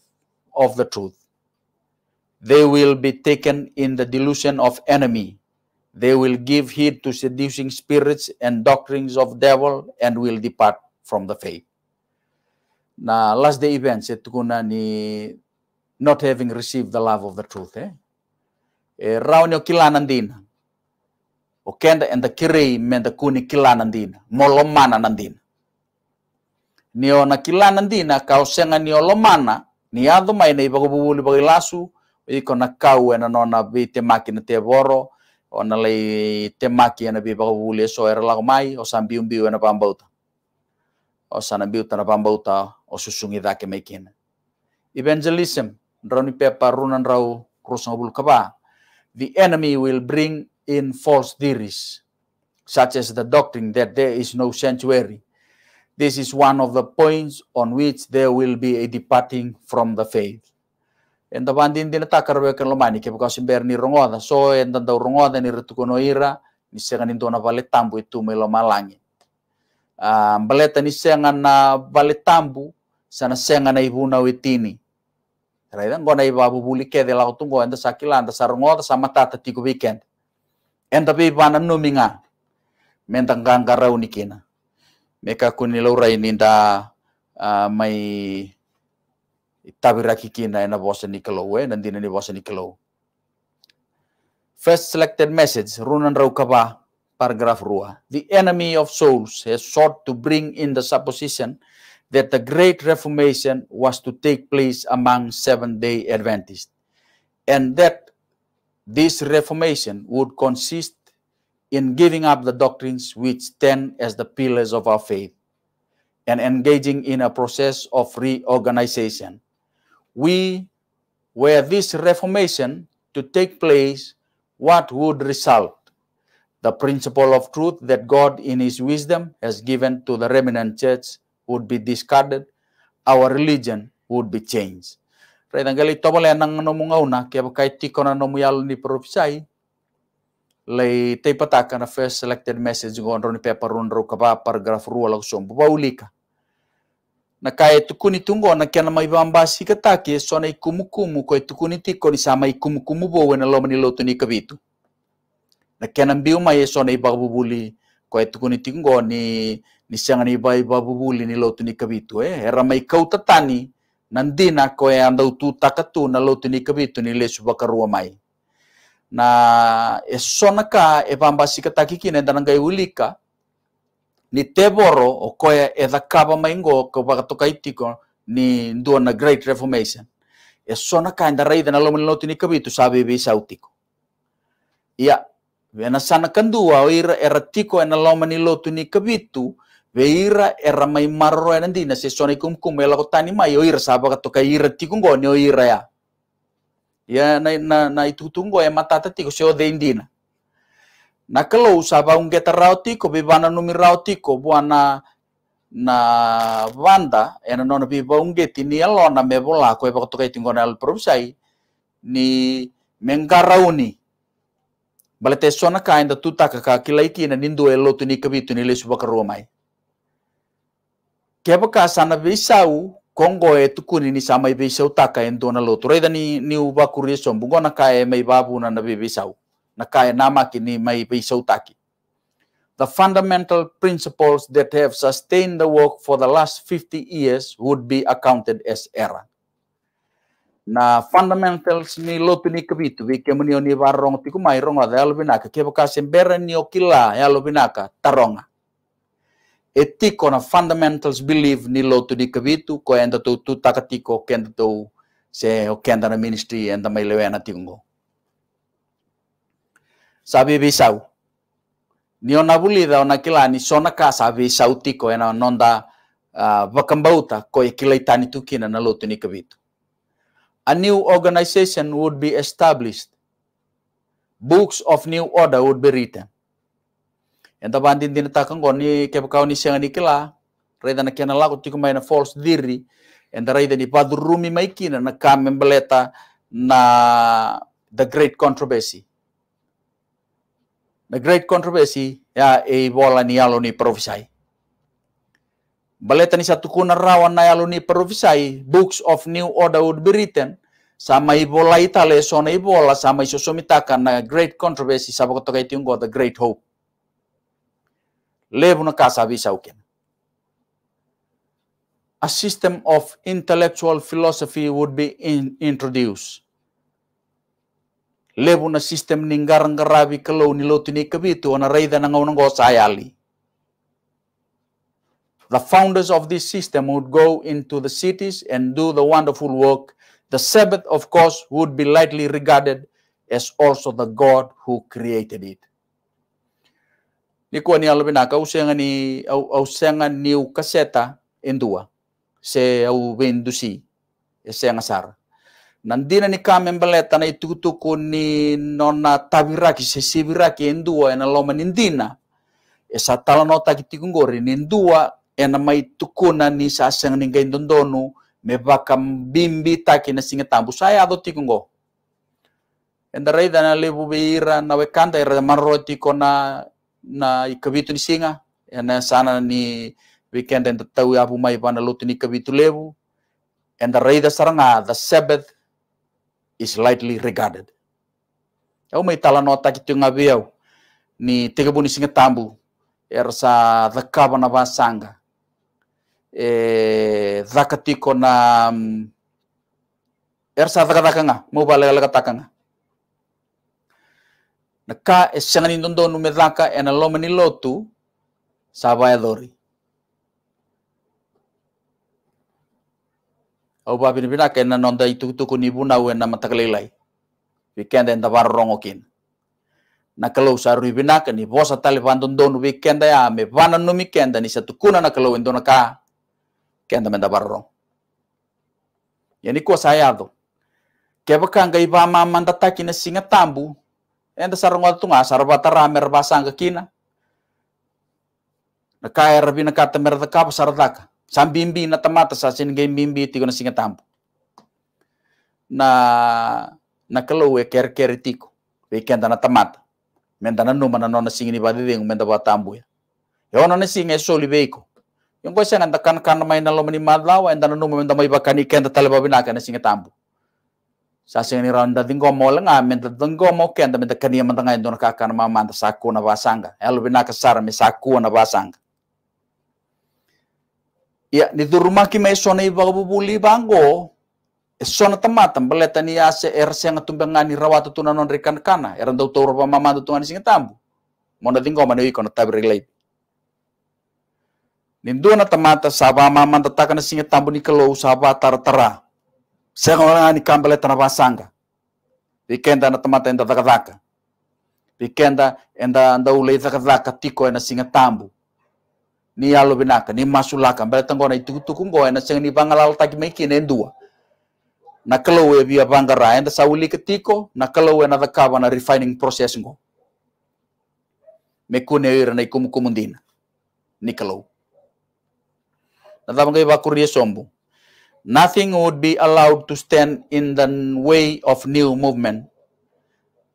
of the truth. They will be taken in the delusion of enemy. They will give heed to seducing spirits and doctrines of devil and will depart from the faith. Na last day event sa tukuna ni not having received the love of the truth. Eh? E, eh, rao niyo kilanan din. O kenda and the kirei men the kuni kilanan din. Molomanan din nio na kilana ndina kausenga nio lomana ni ado mai nei bagubuli bagilasu iko na kau ena nona bi te te boro ona lei te makina ena bi bubuli so era lago mai o san biu biu ena pambauta o sana biu tana pambauta o susungi dake kina evangelism droni pepa runan rau krusang bul kaba the enemy will bring in false theories such as the doctrine that there is no sanctuary This is one of the points on which there will be a departing from the faith. En ta bandin din ta karwe kan lomani ke bukasin ber ni rongoda so en ta rongoda ni retukono ira ni sengan indona vale tambu itu melo malangi. Uh, ah, baleta ni sengan na vale tambu sana sengan na ibuna witini. gue gona iba bubuli ke de lau tunggo enta sakila en sarongoda sama tata tiku weekend. Enta ta bi bana numinga. Mentang ganggarau nikina. meka kuni laurai ninda uh, ah, mai tabira na ena bosa nikalau eh nandina ni bosa nikalau first selected message runan raukaba paragraph rua the enemy of souls has sought to bring in the supposition that the great reformation was to take place among seventh day adventists and that this reformation would consist in giving up the doctrines which stand as the pillars of our faith and engaging in a process of reorganization. We, were this reformation to take place, what would result? The principle of truth that God in his wisdom has given to the remnant church would be discarded. Our religion would be changed. Rai tanggali tomole nang nomungauna kaya kay tikona nomuyal ni provisai lei tei pataka na first selected message ngon ron paper ron ro kapa paragraph rua lau som paulika na kai e tukuni tungo na kena mai bambasi kataki e so kumu kumu ko e tukuni tiko ni sama ikumukumu bo wena lo mani lo tuni kabitu na kena mbiu mai so na buli ko tukuni tingo ni ni sanga ni bai ni lo tuni kabitu eh era mai kau tatani nandina ko e andau tu takatu na lo tuni kabitu ni lesu bakarua mai na e e sona ka esonaka evambasika na endananga iwilika ni teboro okoya ethakava maingo kovagatokaitiko ni ndua na great reformation esonaka endaraitha na lomelinotiniikavitu savivisautiko ia venasanakandua oira eratiko enalomanilotuniikavitu ira era na maimaroro enandina sesonaikumikumelagotanimai oira savagatoka ira ira tiko ngoni ira ya ya na, na, na tunggu ya mata matata tiko udah dendina na kalau saba ungeta rautiko bibana numi rautiko buana na wanda ena nona biba ungeti ni alona mebola ko eba kutoka itingona al probsai ni menggarauni balete sona ka inda tuta ka ka kilaiki na nindu elo tu ni kabitu ni lesu bakaromai keba ka sana bisau Kongo e tukuni ni sama ibe isau taka en dona lotu. Reda ni ni uba kuri sombungo na kae mai babu na na be isau. Na kae namaki ni mai ibe isau taki. The fundamental principles that have sustained the work for the last 50 years would be accounted as error. Na fundamentals ni lotu ni kabitu vi kemuni oni varong tiku mai ronga da kevokasi kebaka sembera ni okila ya lupinaka taronga. etiko na fundamentals belief ni lo tu dikavitu ko enda tu tu takatiko kenda tu se o kenda na ministry enda mai lewena tingo sabi bisau ni ona bulida ona kila ni sona ka sabi sautiko ena nonda uh, vakambauta ko kila itani tukina na lo tu nikavitu a new organization would be established books of new order would be written Enta bandin dina takang koni kepakau ni siang ni kela. Reda na kena laku tiku maina false diri. Enta reda ni padurumi maikina na kamen beleta na the great controversy. The great controversy ya e bola ni alo ni profisai. Beleta ni satu kuna rawan na alo ni profisai. Books of new order would be written sama ibola itale sona ibola sama isosomitakan na great controversy sabakato kai the great hope levo na casa A system of intellectual philosophy would be in, introduced. Levo na system ningarang garabi kalau ni kabitu ana raida na ngau sayali. The founders of this system would go into the cities and do the wonderful work. The Sabbath, of course, would be lightly regarded as also the God who created it. ni ko ni albina ka usenga ni au usenga ni u kaseta endua se au vendusi esenga sar nandina ni ka membeleta na itutuku ni nona tabiraki se sibiraki endua ena loma nindina esa tala nota kitikungori nindua ena mai tukuna ni sa aseng ni ga indondonu me bakam bimbi taki na singa tambu ya Enda tikungo endarai dana lebu beira na wekanda ira e marroti e kona na ikabitu ni singa ena sana ni weekend enda tau e abu mai pana lutu ni kabitu lebu and the raida saranga the sabbath is lightly regarded au mai tala nota kitu ngabe ni tegabu ni singa tambu ersa the kaba basanga e zakatiko na mm, ersa zakataka nga mobile e lakataka nga Neka esangan indondo numeraka ena lomeni lotu sabaya dori. Au ba bin bina ena nonda itu tuku nibu na wena matakalilai. Weekend enda bar rongokin. lo usaru saru bina ni bosa taliban dondo nu bikenda ya me bana numi kenda ni satu kuna naka lo indona naka kenda menda bar rong. Yani ko sayado. Kebakanga iba mama ndataki singa tambu Ente sarungol tunga sarbata merbasang basang ke kina. Nakaya rabi nakata mertaka Sam Sambimbi na tamata sa sinigay bimbi tiko na singatampo. Na nakalawe ker keritiko. kenta na tamata. Menta na numa na nona singini menta menda batambu ya. Yo nona singa soli beiko. Yung kwa siya nanda kan kan may nalomani madlaw, enda na numa menda may bakani kenda talababinaka na singatampo sasingani raun da tingo molenga men da mo ken da men da kania men tanga kakana mama da saku na basanga ya, elo bina kasar me saku na basanga ya ni ki me sona iba bubuli bango eh, sona tamatam baleta ni ase erse nga rawat tu tuna non rekan kana eran da tau pa mama man tunga ni singa tambu mona ma ni iko na tabri relate na tamata saba mama tatakana singa tambu ni kalau tar tara Sera orang kambale tanabasanga. Pikenda na tamata enda vakavaka. Pikenda enda anda ulei vakavaka tiko ena singa tambu. Ni alo binaka, ni masulaka. itu tangona itukutukumbo ena singa ni bangalal taki maikine endua. Na kalau ya via bangara enda sauli ketiko, na kalau ena na refining process ngo. Mekune ira na ikumu kumundina. Ni kalau. Na thabangai vakuria sombu. Nothing would be allowed to stand in the way of new movement.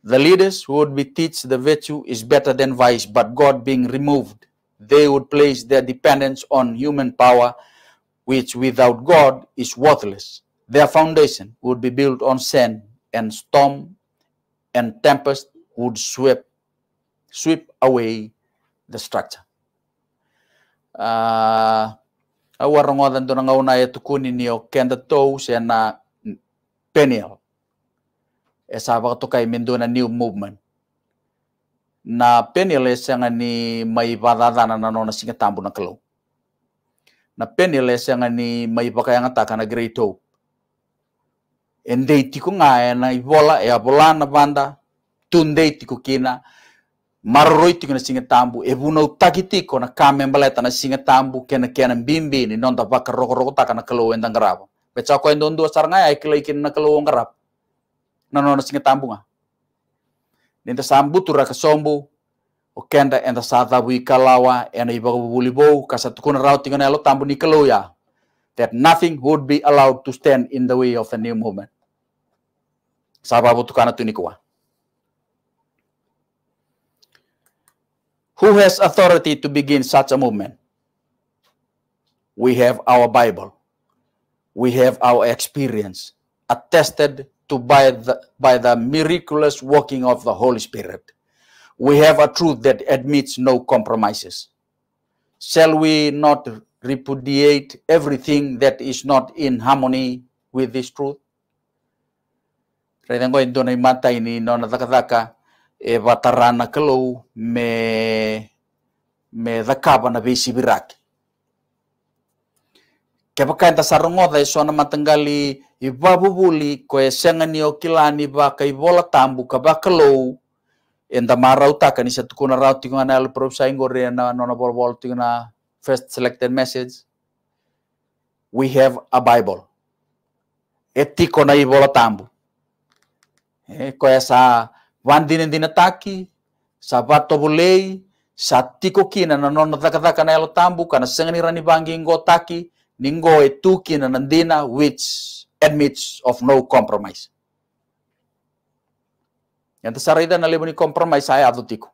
The leaders who would be teach the virtue is better than vice, but God being removed, they would place their dependence on human power, which without God is worthless. Their foundation would be built on sand, and storm and tempest would sweep, sweep away the structure. Uh, awarangodan tu nangauna e tukuni ni o kenda tous e na penial. E sabaka tokai new movement. Na penial e eh, senga ni mai vadadana na nona singa tambu na eh, kalau. Na penial e senga ni mai pakayanga takana great Endei tiku eh, na ibola vola e a volana banda, tundei tiku kina, maroroitu kena singa tambu e buna utakiti tiko na kamembaleta na singa tambu kena kena bimbi ni non tapaka roko roko taka na kelo wenda ngarap beca ko endo ndo saranga ya kelo ikin na kelo ngarap na nona singa tambu nga ninta sambu tura sombu o kenda enda sata bui kalawa ena iba bulibou kasatukuna rauti kena elo tambu ni kelo ya that nothing would be allowed to stand in the way of the new movement. Sababu tukana tunikua. Who has authority to begin such a movement? We have our Bible. We have our experience attested to by the, by the miraculous working of the Holy Spirit. We have a truth that admits no compromises. Shall we not repudiate everything that is not in harmony with this truth? indonai nona e vatarana kalou me me dakava na Ke rake kevakaeda sarongoda e sona matangali i vavuvuli koe ni o kilani vaka i vola tambu kava kalou e da marau taka ni se tukuna rau tikungana ele provisai gore na nona volovolo tikuna first selected message we have a bible e tiko na i vola tambu. e ko esa Wandine taki sabato bulei, satiko kina na nona takataka na elo tambu, kana sengani rani bangi taki, ningo etuki na nandina which admits of no compromise. Yang itu na lebuni compromise saya atau tiku.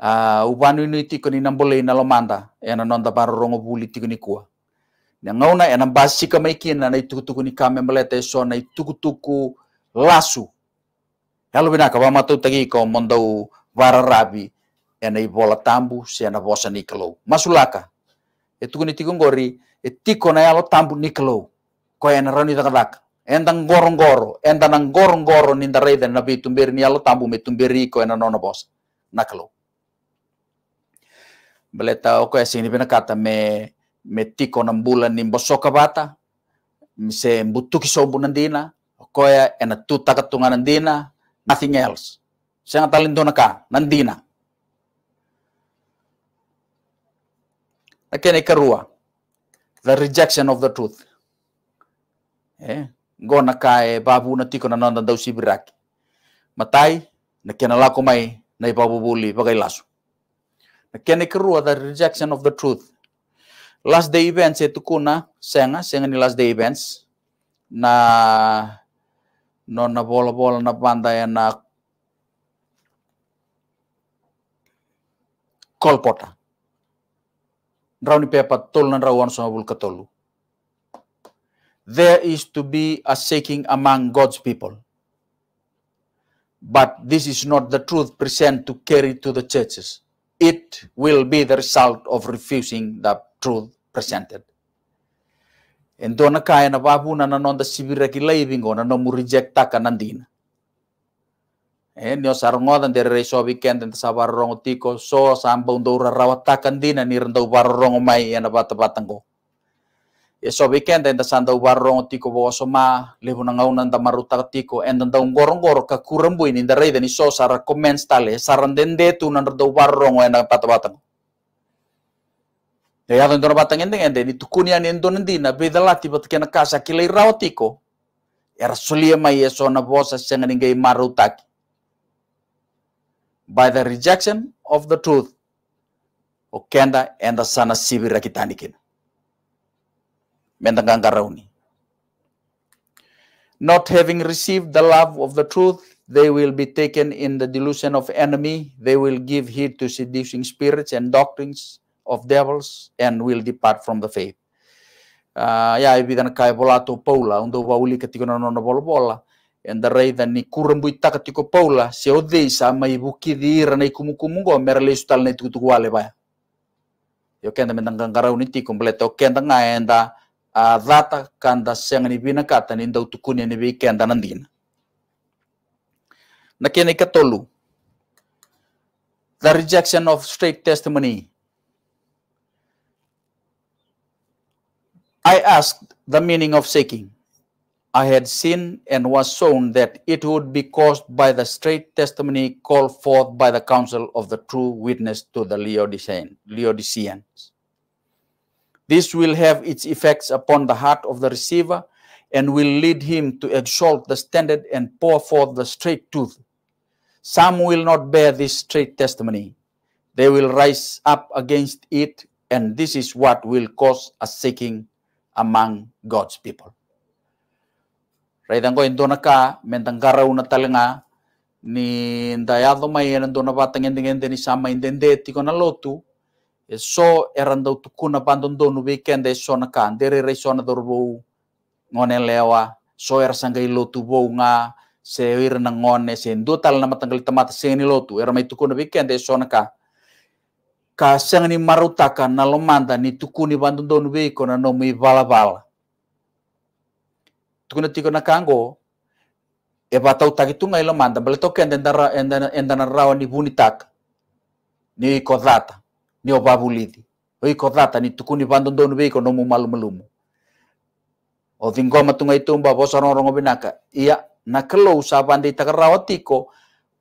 Uh, ini tiku ni nambole manda. lomanda, ena ya nonda baru rongo buli tiku Yang kua. Ya na ngauna ena basi kamaikina na itu tuku ini kame melete so na itu tuku lasu Ela bina kaba matu tagi kau mandau wararabi ena ibola tambu si ena bosa nikelo. Masulaka. Itu tukuni tikung gori e, e na elo tambu nikelo. Ko ena rani takadaka. Entang gorong-goro, entang nang gorong-goro ninda reida na bi tumbiri ni elo tambu me tumbiri ko ena nona bosa. nakelo. Beleta oko esing ni bina kata me me tiko nang bulan ni bosoka bata. Se mbutuki sobu nandina. Koya e ena tutakatunga nandina nothing else. Siya nga talintunan ka, nandina. Lakini karua, the rejection of the truth. Eh? Gona ka e eh, babu na tiko na daw si biraki. Matai, na kenala ko may na ipabubuli bagay laso. Lakini karua, the rejection of the truth. Last day events e tukuna, senga, senga ni last day events, na no bola bola na pepa katolu there is to be a shaking among god's people but this is not the truth present to carry to the churches it will be the result of refusing the truth presented na kaya na babu na nanonda sibira kila ibingo na nomu rejecta nandina. eh nyo sarongoda ndere reso weekend nda rongo tiko so samba undoura rawata nandina ni ubar rongo mai yana bata batango eso weekend nda ubar rongo tiko so ma lebu na ngau nanda maruta tiko endo nda ngorongoro ka kurembu ini nda rei ni so sara comments tale sarandende tu nanda ubar rongo yana bata batango E rapat ndoro batangende ngende ni tukuni ani ndo nanti na bedala tiba kena kasa kila ya, raotiko. Era sulia mai eso ya, na bosa senga ninge marutaki. By the rejection of the truth, okenda enda sana sibira kitanikina. Menda rauni. Not having received the love of the truth, they will be taken in the delusion of enemy. They will give heed to seducing spirits and doctrines of devils and will depart from the faith. Uh, ia e vida to paula undo wauli ka tiko nono na bola and the rei da ni kurambui taka paula se o deisa buki dira nei kumu kumungo mera leisu tal nei yo kenda mendang kangarau ni kompleto kenda nga enda data kanda senga ni bina ni ndau tukuni ni bi kenda nandina na katolu the rejection of straight testimony I asked the meaning of seeking. I had seen and was shown that it would be caused by the straight testimony called forth by the counsel of the true witness to the Laodicean, Laodiceans. This will have its effects upon the heart of the receiver and will lead him to exalt the standard and pour forth the straight truth. Some will not bear this straight testimony. They will rise up against it, and this is what will cause a seeking among God's people. Raitang ko into naka, mentang karaw na talaga, ni dayato may nanto na patang ending ni sama intende ti na lotu, e so eran daw tukuna pandondo no weekend e so naka, dere re so na dorbo ngone lewa, so er sanggay lotu bo nga, se ir na ngone, se indutal na matanggal tamat, se ni lotu, era may tukuna weekend e so naka, Kasang ni marutaka na lomanda ni tukuni ni bandun don weiko na no mi bala bala. Tukuna tiko na kango. E batau taki tunga i lomanta. Bale toke enda endana, endana rawa ni bunitaka. Ni ikodata. Ni lidi. O ikodata ni tukuni ni bandun don weiko no mu malumelumu. O dingoma tunga itumba bosa norongo binaka. Ia na sa bandita tiko,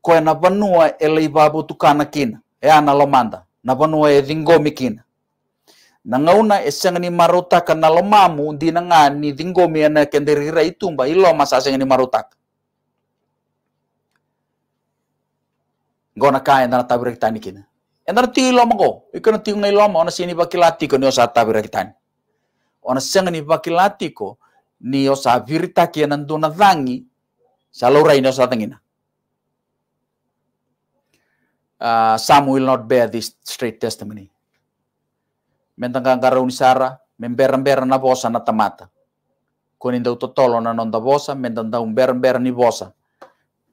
Koe na banua ele ibabu tukana kina. E ana lomanda napanua e Na kina e esengni marutaka na lomamu di nangani dingomi ana kenderira itumba ilo masa sengni marutaka gona kain na tabira kitani kina endana ti ilo mago ikana ti ngai loma ona sini bakilati ko osa tabira kitani ona sengni bakilati ko niosa virita kia nanduna dangi salurai osa tangina uh, some will not bear this straight testimony. Mentang karaw ni Sarah, memberan na bosa na tamata. Kunin daw totolo na non da bosa, mentang daw beran-beran ni bosa.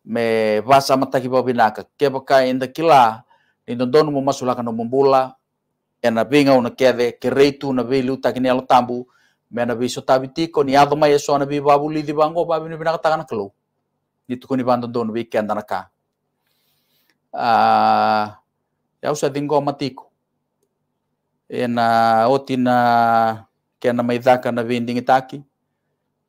Me basa mataki pa binaka. Kaya baka inda kila, nindondon mo masulakan no mumbula, e na bingaw na kede, ke reitu na bilu takin alo tambu, me na biso tabitiko, ni adoma yeso na bibabuli di bango, babi ni binakatakan na kalaw. Dito ko ni bandondon, wikend na ka. α, όσα δικό ένα ότι να και να μαϊδά κανένα να τάκι.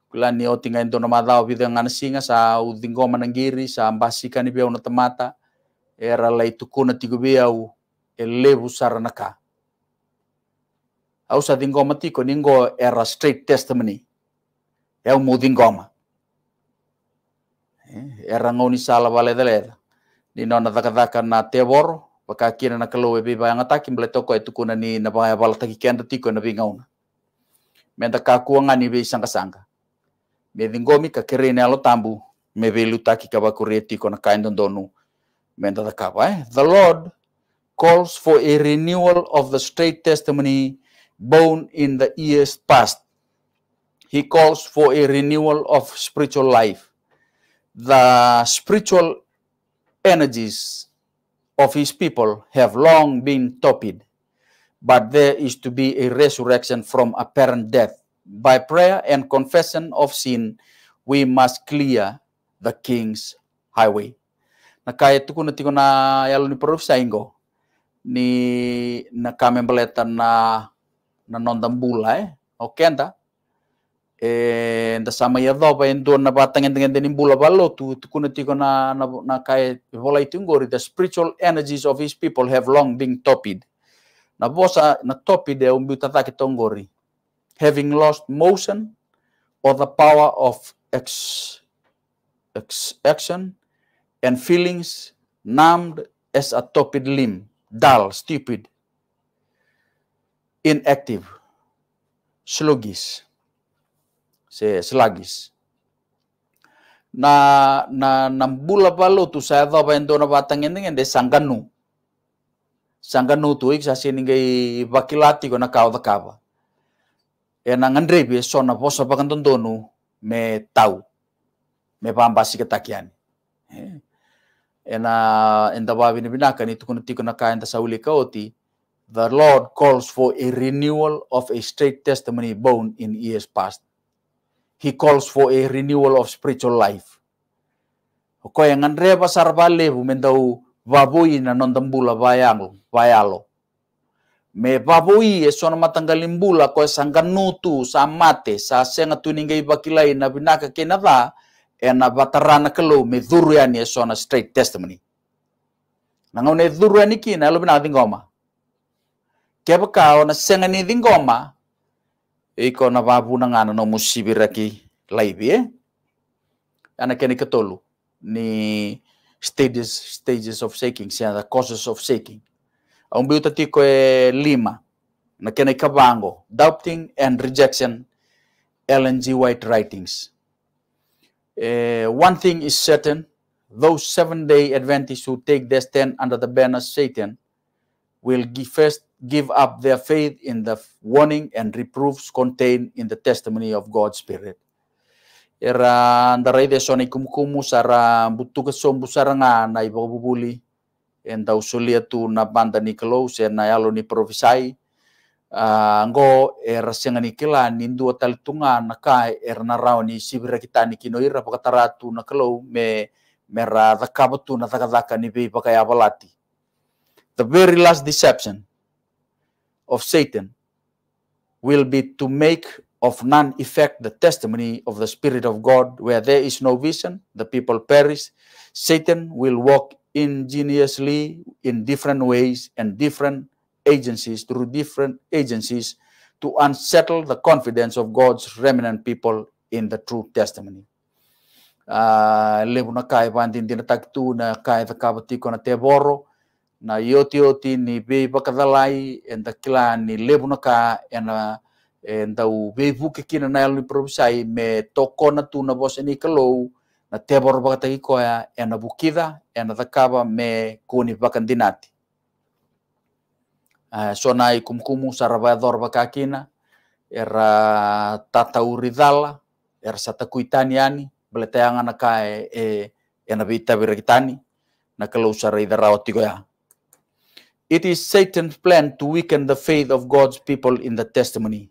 Κουλάνε ότι να είναι το ο βίντεο να σύγχα, σαν ουδιγό με έναν κύρι, σαν μπασί κανένα τα μάτα, ειναι λέει του κούνα τη γουβία ου, σαρανακά. Αούσα δικόμα έρα straight testimony. Έω ε, μου δικόμα. Ε, έρα γόνι σάλα βαλέδελέδα. dhakadhaka na na toko e na tiko na kakua me ne alo me tiko na eh? the lord calls for a renewal of the straight testimony born in the years past he calls for a renewal of spiritual life the spiritual energies of his people have long been torpid, but there is to be a resurrection from apparent death. By prayer and confession of sin, we must clear the king's highway. Nakaya tuku na tiko na yalo ni Saingo ni nakamembeleta na na nondambula eh. Okay, anda? Eh, and the sama ia dhoba endo na batang en dengan denim bula balo tu tu na na na kai bola itu ngori the spiritual energies of his people have long been topid na bosa na topid e umbi tata ki tongori having lost motion or the power of ex, ex action and feelings numbed as a topid limb dull stupid inactive sluggish se selagis. Na na nambula palo tu sa tahu apa na na batang ini ngende sangganu. Sangganu tu ik sasi ningai bakilati na kau da kawa E na ngandre bi e na posa pakan tontonu me tau me pambasi ketakian. E na enda babi ni binakan itu kena na naka enda sauli kaoti. The Lord calls for a renewal of a straight testimony bone in years past he calls for a renewal of spiritual life. Ko yang andre pasar bale bumentau babui na non nontambula bayang bayalo. Me babui eson matanggalin bula ko sangkan nutu sa mate sa senga tuningay bakilay na binaka kenada e na batarana kelo me durian eson straight testimony. Nangaw ne durian iki na lo binading goma. Kebakao na senga ni dingoma iko na babu na ngana no musibiraki ki laibi eh ana kene ketolu ni stages stages of shaking sia the causes of shaking um biuta tiko e lima na kene kabango doubting and rejection LNG White writings uh, one thing is certain those seven day Adventists who take their stand under the banner of Satan will give first give up their faith in the warning and reproofs contained in the testimony of God's Spirit. Era ndarai de soni kumkumu sara butuka sombu sara nga na ibabubuli en dau sulia tu na banda ni close en ayalo ni provisai ah, ngo era senga ni kila nindu tal tunga na ka er na rao ni sibira kita ni kinoira pakatara tu na klo me mera dakabatu na dakadaka ni be pakaya balati the very last deception of Satan will be to make of none effect the testimony of the Spirit of God. Where there is no vision, the people perish. Satan will work ingeniously in different ways and different agencies, through different agencies, to unsettle the confidence of God's remnant people in the true testimony. Uh, na na να ιότι ότι νι βέβαια πακαδαλάι εν τα κλά νι λέβουν κα εν τα ουβέι και κίνα να έλουν με το κόνα του να βόσε νι λόγου, να τέβαρο πακαταγή κόα εν δακάβα εν με κούνι βακαντινάτι. Σόνα η κουμκούμου σαραβά ερα τα τα ουριδάλα ερα σα τα κουϊτάνι άνι κάε ε, εν αβήτα βυρακιτάνι να καλούσα ρε ιδερά It is Satan's plan to weaken the faith of God's people in the testimony.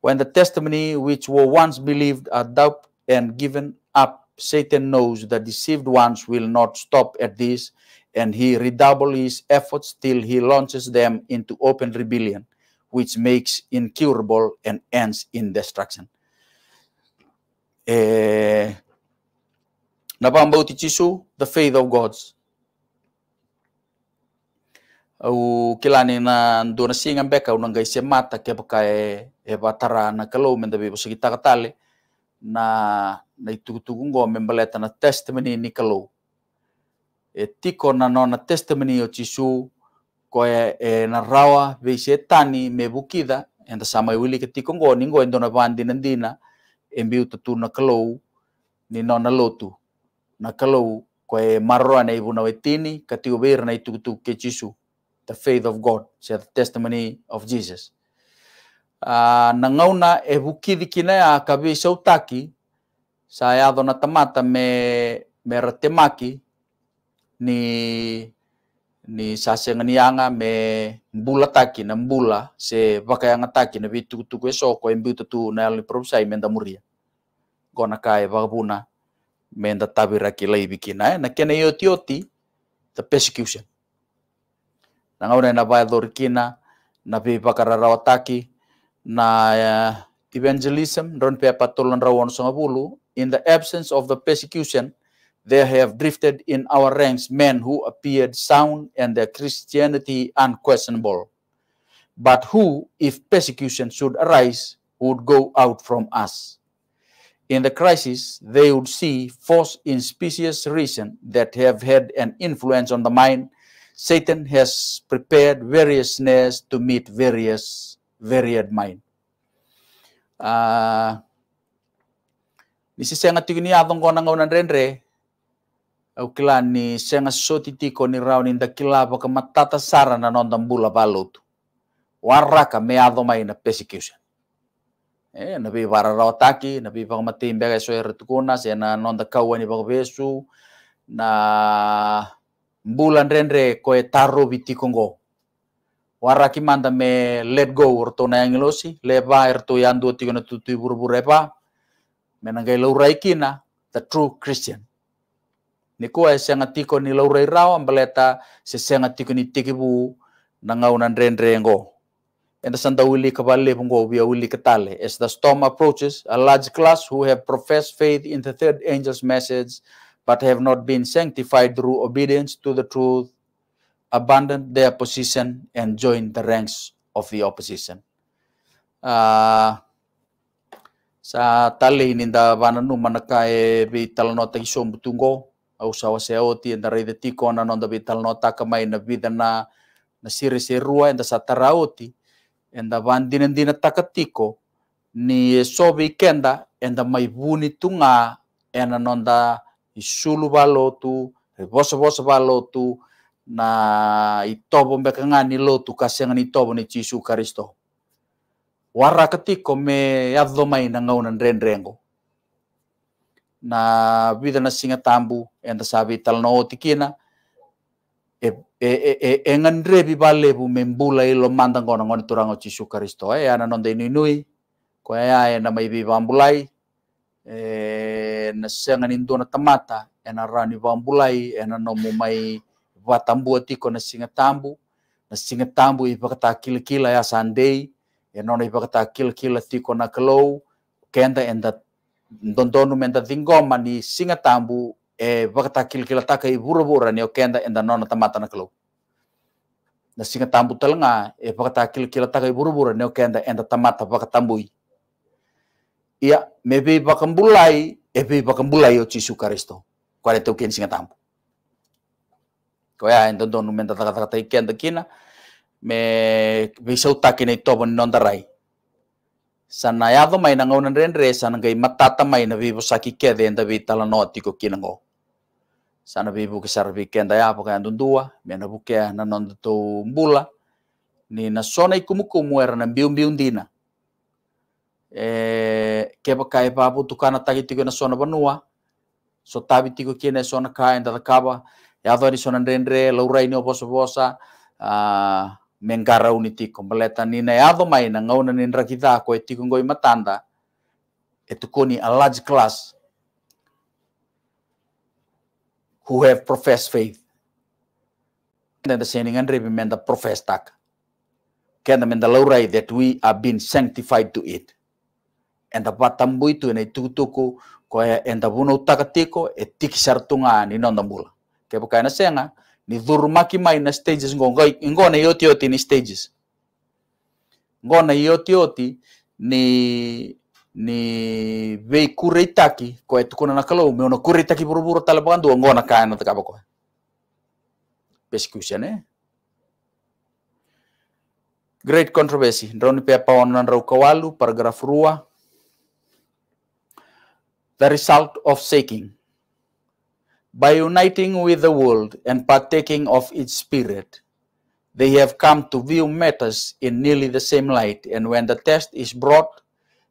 When the testimony which were once believed are doubted and given up, Satan knows the deceived ones will not stop at this, and he redoubles his efforts till he launches them into open rebellion, which makes incurable and ends in destruction. Eh, Napamba the faith of gods. au kilani na duna singa beka una ngai se mata ke baka e e batara na menda be kita katale na na itu ngo membaleta na testimony ni kalau e tiko na nona testimony o chisu ko e, e na rawa be se tani me bukida enda sama wili ke tiko ngo ningo endona bandi nandina embiu tatu na kalau ni nona lotu na kalau ko e marroa e na ibu na wetini katiu ber na itugutugu ke chisu the faith of God, say the testimony of Jesus. Uh, ah, na ngauna e hukidikina ya kabe sautaki sa yado na tamata me me ni ni sasenganianga me mbula taki na mbula se bakayanga taki na bitukutuku e soko e na yalni probsai menda muria gona kai vagabuna menda tabiraki laibikina na na kene yoti yoti the persecution nangauna na baya dorkina na pi pakararaotaki na evangelism don pe patulan rawon songabulu in the absence of the persecution there have drifted in our ranks men who appeared sound and their Christianity unquestionable, but who, if persecution should arise, would go out from us. In the crisis, they would see false in specious reason that have had an influence on the mind Satan has prepared variousness to meet various varied mind. Uh, ni si senga tiki ni atong kona ngau nan rendre. Au kila ni senga soti tiko ni rau ni dakila pa ka matata na non bula balut. Waraka me ado mai na persecution. Eh, na para rau taki, na bi pa matim bega so er tukuna, se na non kawa ni pa besu na bulan renre ko e kongo. bitikongo warra manda me let go urto na yangilosi le ba erto yandu tigona tutu burbure pa menangai laurai kina the true christian niko e senga tiko ni laurai rao ambaleta se senga tiko ni tikibu nangau nan renre ngo and the santa wili kabale bungo via wili katale as the storm approaches a large class who have professed faith in the third angel's message but have not been sanctified through obedience to the truth, abandon their position and join the ranks of the opposition. Uh, sa tali ninda nu manaka e bi talno te som tungo au sa wa se oti nda re de tiko na nonda bi talno ta mai na vida na na siri se rua nda sa taraoti e nda van dinan dina takatiko ni sobi kenda e nda mai buni tunga ena nonda η Σούλου Μπαλότου, η Βόσο Βόσο Μπαλότου, να η τόπο με καγάνι λότου, κασέγαν η τόπο να τσίσου καριστό. Ο κατοίκο με αδόμαει να γόναν ρεν ρέγκο. Να βίδε να σίγα τάμπου, έντα σάβει ταλνό ότι κίνα, engan rebi balebu membula ilo mandang kona ngoni turang oci sukaris to e ana non de nui ko e ai na mai eh, na senga na tamata e rani vambulai e na mo mai vatambu atiko ya na singa tambu na singa tambu i pakata kila kila ya Sunday e no i pakata kila tiko na kelo kenda enda dondonu menda dingoma ni singa tambu e eh, pakata kila kila taka i bura bura ni kenda enda nona tamata na kelo na singa tambu talanga e pakata kila kila taka i bura bura ni kenda enda tamata pakatambui ia ya, mebe pakambulai ebe pakambulai o Yesus Kristo kware teu ken singa tampu koya enton don men tata kata kata ikan tekina me bisau takina ito bon non tarai sanayado mai nangau nan rendre sana gai matata mai na bibo saki kede enda bi talanoti kina ngo sana bibo kisar ke kenda ya apa kan dua me na buke na non tu mbula ni na sona ikumukumu era na bium bium dina Eh, keba kai babu tukana tagi tigo na sona banua so tabi tigo kina sona ka enda da kaba ya do ni sona ndendre laura ini obosa bosa a mengara uniti kompleta ni na ya do mai na ngona ni ndrakita ko tigo ngoi matanda etukoni a large class who have professed faith and the sending and remember profess tak kenda men the laura that we are been sanctified to it e enda batambuitu ena itukutuku ko enda buna utakatiko e tikisar tunga ni nondambula ke bukaina senga ni durmaki mai na stages ngongo ngona yoti yoti ni stages ngona yoti yoti ni ni vei kureitaki ko e tukuna na kalau me ona kureitaki buruburu talabandu ngona kaina takapa ko persecution eh Great Controversy, Drone Pepa 104, parágrafo 2, the result of seeking. By uniting with the world and partaking of its spirit, they have come to view matters in nearly the same light, and when the test is brought,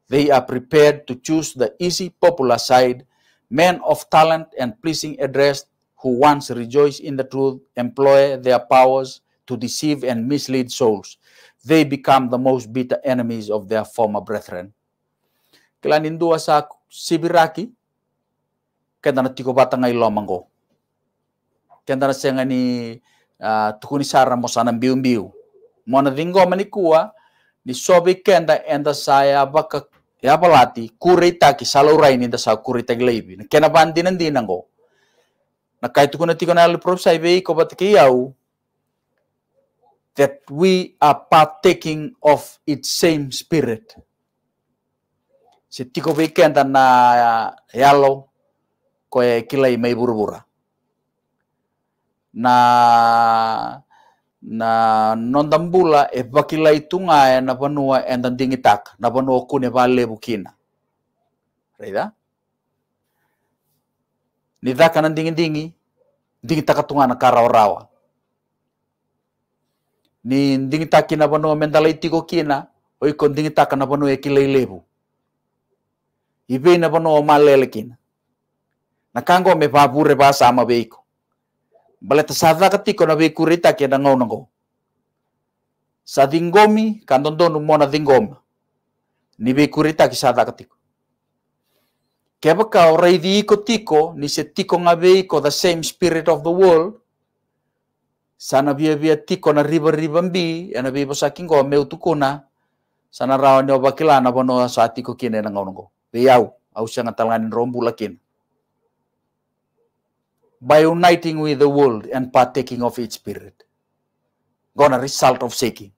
they are prepared to choose the easy popular side, men of talent and pleasing address who once rejoiced in the truth employ their powers to deceive and mislead souls. They become the most bitter enemies of their former brethren. Kailanin duwa sa sibiraki na tiko batanga ilo kenda na senga ni ah, tukuni sara mosana biu-biu? mona dingo manikua ni sobi kenda enda saya baka ya balati kurita ki salurai ni da sa kurita gleibi kena bandinan na kai tukuna tiko na ali prof sai bei ko batki yau that we are partaking of its same spirit sittiko weekend na yallo ko e kilai mai burbura na na dambula e bakila itunga e na panua e ndandingi tak na panua kune vale bukina reida ni dhaka na ndingi ndingi ndingi takatunga na kara rawa ni ndingi taki panua mendala itiko kina oiko ndingi taka na panua e kila ilebu ibe na bano malele kina na kango me vavure ba sama beiko baleta sadha katiko na beiko rita ke na ngona go sa dingomi kandondonu mona dingoma ni beiko rita ki sadha katiko ke baka o rei di iko tiko ni se tiko nga beiko the same spirit of the world sana bia bia tiko na riba riba mbi ana bia bosakingo meu tukuna sana rawa ni obakilana bono sa tiko kine na ngona go Liao, au siya nga rombu lakin. By uniting with the world and partaking of its spirit. Gonna result of seeking.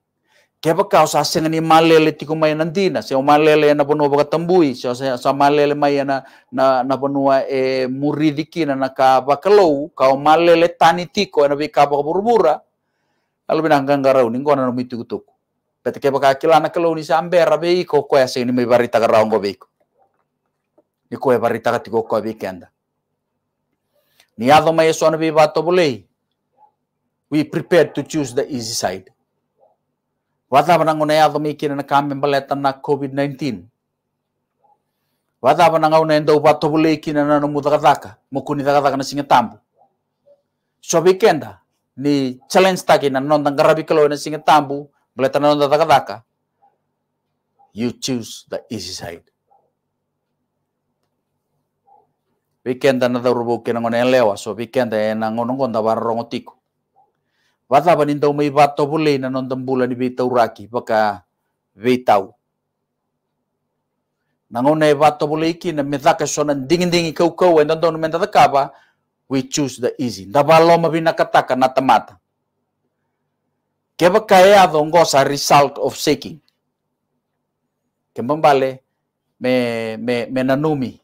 Kaya kau sa ni malele tiku maya nandina, siya malele na puno ba katambuy, siya sa, malele may na na na puno e muridiki na nakabakalaw, kao malele tiko e, na bikapa burbura alam na hanggang ni ningko na namitukutuk. Pati kaya pagka kilana kalaw ni sa ambera, beiko, kaya sa ini may barita garaw ko iko. ni ko ebaritaga tigo ko bikenda ni athoma yesu anu bibato bulei we prepared to choose the easy side wathabana ngona yathoma ikina na kame mbaleta na covid 19 wathabana ngauna enda ubato bulei kina na moku ni thagathaka na singa tambu so bikenda ni challenge taki na nonda ngarabikalo na singa tambu mbaleta na nonda thagathaka you choose the easy side Weekend na daw rubo kina ngone so weekend e na ngono ngon da barro ngotiko. Wata pa nintaw may bato uraki, na non tambula ni bitaw raki baka bitaw. Nangone bato bule iki na methaka so na dingin dingin kau kau e nandaw naman kaba, we choose the easy. Da balo mabinakataka na tamata. Keba kaya e adongo sa result of seeking. Kembang bale me me me nanumi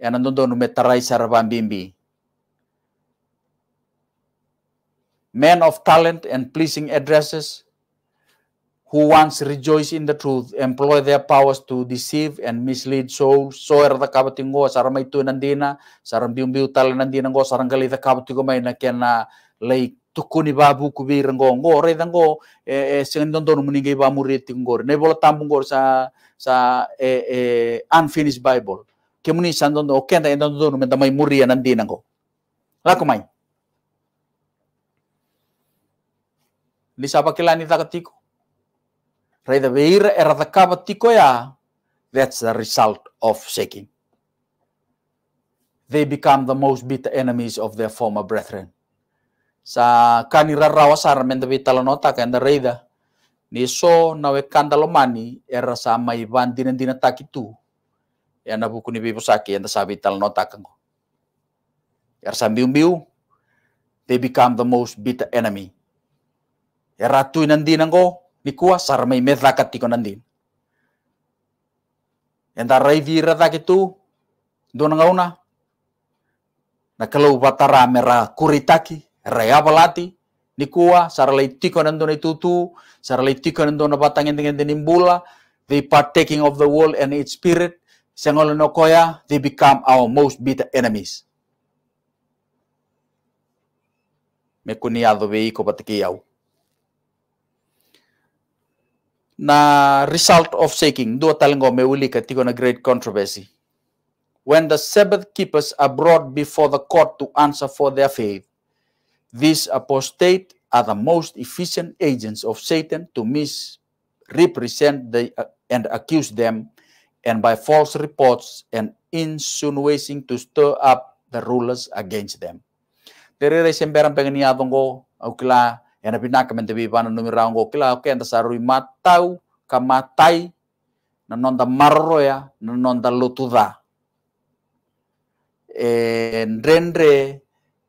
yanandundu numetarai sarvambimbi. Men of talent and pleasing addresses who once rejoice in the truth employ their powers to deceive and mislead souls. So era ta kabatingo sarama itu nandina, saram biumbiu tale nandina ngo saranggali ta kabatigo mai na kena lei tukuni babu kubi rengo ngo re dango e, e sengen don don muningi ba muriti ngo ne bola tambung sa sa e, e unfinished bible kemuni sandon do okenda endon do men tamai muri anan ya dinango laku mai lisapa kilani takatiko raida veira era takapa tiko ya that's the result of shaking they become the most bitter enemies of their former brethren sa kanira rawasar men tapi talanota kenda reida ni so nawe kandalomani era sama ivan dinan dinataki Ya, yang bukuni kan yang pusaki yanta sabital no takango yar biu they become the most bitter enemy ya, ratu yaratu nandin ango sar sarmai methrakat tiko nandin yanta raivi do donangauna na kalau batara mera kuritaki ni nikua saralai tiko nandona tutu saralai tiko nandona batang enteng enteng nimbula they partaking of the world and its spirit Senghor Nokoya, they become our most bitter enemies. Me kunia dhovei ko Na result of shaking, dua talengo meuli katiko na great controversy. When the Sabbath keepers are brought before the court to answer for their faith, these apostate are the most efficient agents of Satan to misrepresent the, uh, and accuse them and by false reports and insinuating to stir up the rulers against them. Tere re semberan pengeni tongo au kila ena ya pinaka mente bi pano numi rango kila au kenta sarui matau kamatai na nonda marroya na nonda lotuda. En rendre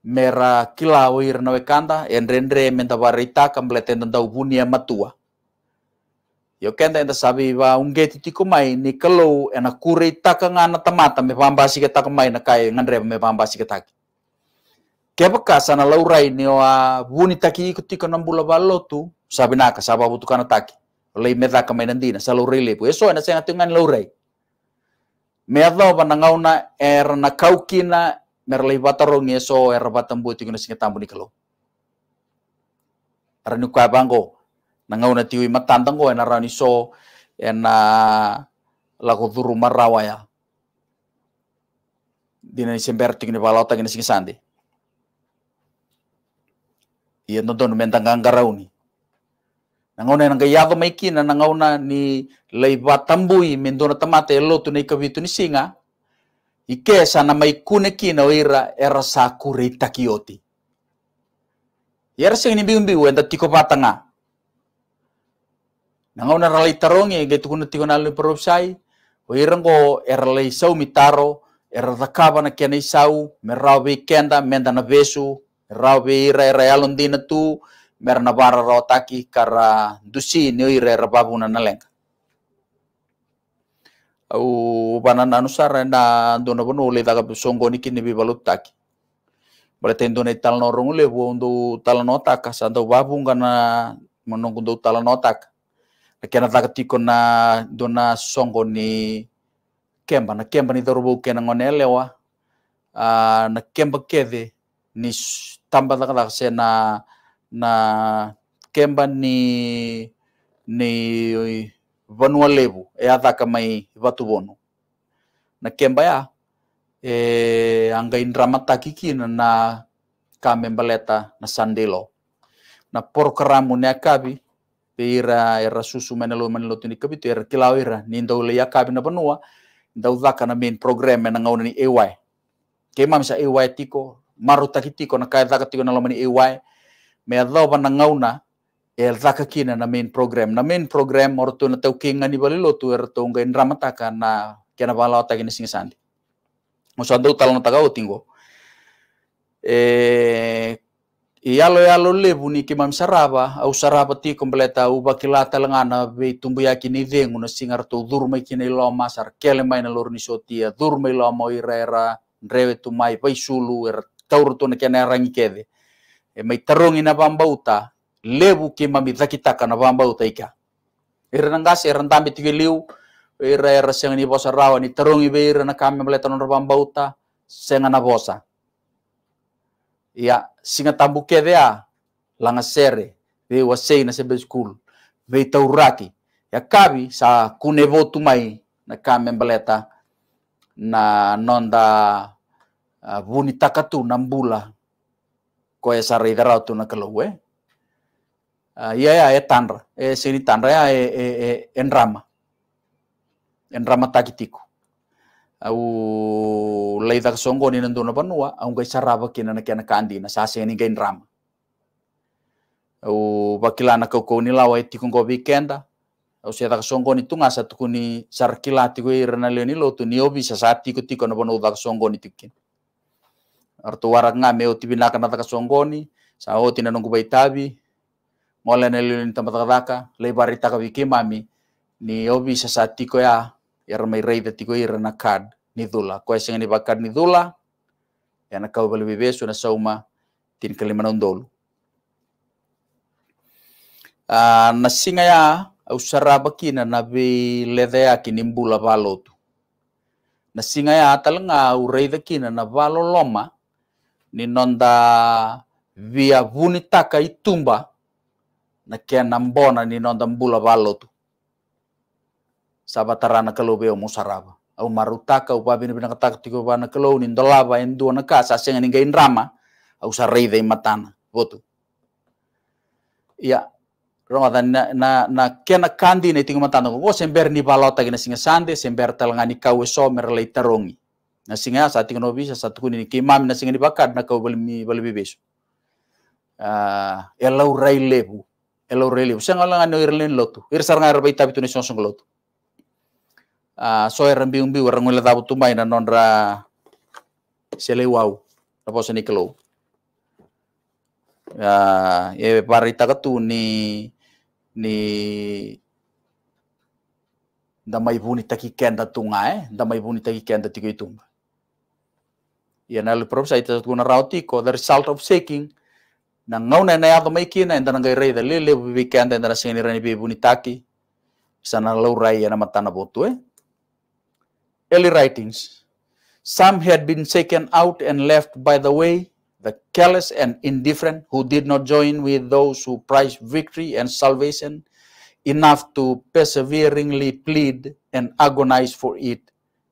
mera kila oir na wekanda en rendre menta barita kambletenda dau ya matua. Yo kenda enta sabi ba unge titi kumai ni kelo ena kuri taka ngana tamata me pambasi keta kumai na kai ngandre me pambasi keta taki. Kepa kasa na laurai ni oa buni taki ikuti kona bula lotu sabi naka saba butu kana taki. Lei me taka mai nandina sa rile pu Eso ena senga tingan laurai. Me adho ba ngauna er na kaukina mer lei eso er batambu tikuna singa tambu ni kelo. Ranu bango nangau na tiwi matantang ko na rani ya. so na lakuturu rawaya, dina ni sembertik ni palauta ni singisandi iya nonton mentang kangarau nangau na nang gayado maiki na nangau na ni leiba tambui na tamate lotu ni kabitu ni singa ike sana maikune kina wira era sakure itakioti Yara sing ni biumbi wenda tiko patanga. Nangau na ralay tarong e gaitu kuna tigo nalu e perusai. O irang ko eralay sau mitaro. Eradakaba na kiana isau. Merau be kenda menda na besu. Merau be ira ira e alondina tu. Mer na bara kara dusi ni ira ira e babuna na lenga. Au banana nusara na dona bono le daga songoni kini bi balutaki. Pretendo na italno rongule bo undo Santo Sandau babunga na manongkundo nakena thaka tiko na dona songo ni kemba na kemba ni dharubu kena ngonelewa uh, ah, na kemba kedhi ni tamba thaka se na na kemba ni ni vanua levu e athaka mai vatu vono na kemba ya e, angain ramataki kina na kamembaleta na sandilo na porokaramu ni akavi peira era susu menelo menelo tini kapitu era kilau era ni ndau le yakabi na panua ndau dhaka na main program mena ngau nani ewai ke ma misa ewai tiko maru tiko na kai dhaka tiko na lomani ewai me adhau ba ngau na e kina na main program na main program maru tu na tau kinga ni balilo tu era tu ngai taka na kena balau na singa sandi musa sa ndau talon tagau tingo e, E alo e alo levu ni ke mam saraba, au saraba ti kompleta u bakila talangana ve tumbuya ki ni vengu na singar tau durmai ki nei loma sar kele mai na lor ni sotia, i loma o ira era, nrewe tu mai pai sulu, era tauru tona kia na rangi kede. E mai tarongi na uta, levu ki mami dhakitaka na uta ika. Ira nangas, ira ndambi tiki liu, ira era senga ni bosa rawa ni tarongi ve ira na kame mleta na uta, senga na bosa. Ia, yeah singa tambuke vea langa sere ve wa sei na sebe school ve tauraki ya kabi sa votu mai na ka mbaleta na nonda uh, buni takatu na mbula ko esa sare tu na kalowe uh, ya ya e tanra e sini tanra ya e, e, e enrama enrama takitiku au leita ka songo ni nantu na panua au ngai sarava kina na kana kandi na sase ni gain au bakila na koko ni lawa eti kongo weekenda au sia dak songo ni tunga sa tuku ni sarkila ti ko e irna leoni lotu ni obi sa sa ti ko na songo ni tikin artu warak nga meo ti binaka nata dak songo ni sa o na nungu baitabi mole na leoni tamata ka lei ka wiki ni obi sa sa ti ya iara mai rei da tigo ira na kad ni dula ko esenga ni bakad ni dula ya na kau balibi besu na sauma tin kalimanon dolu na singa ya au saraba kina na be lede ya kinimbula balotu na singa ya talanga au rei da kina na balo loma ni nonda via vuni itumba na kia na ni nonda mbula tu. tarana kalau beo musaraba au marutaka au babi bina kata tiko bana kalau nindolaba en dua naka ninga inrama au sarai dei matana botu. ya Ramadan na na na kena kandi na tinga matana ko sember ni balota gina singa sande sember talanga ni kawe so merlei tarongi na singa sa tinga no bisa satu kuni ni kimam na singa ni bakat na kau balmi balbi beso ah elau rai lebu elau rai lebu singa langa no irlen lotu irsar ngai robai tabitu ne sonsong lotu soe rembiu umbi warang le tabu tumbai na nonra selewau na po ni kelo uh, e parita tu ni ni da mai buni taki kenda tunga e da mai buni taki kenda tiki tumba ia na le ita tu na rau tiko the result of seeking na ngau na na yato mai kina enda na rei da le le kenda enda na sini rani bi buni taki sana lau rai matana botu early writings. Some had been shaken out and left by the way, the careless and indifferent who did not join with those who prized victory and salvation enough to perseveringly plead and agonize for it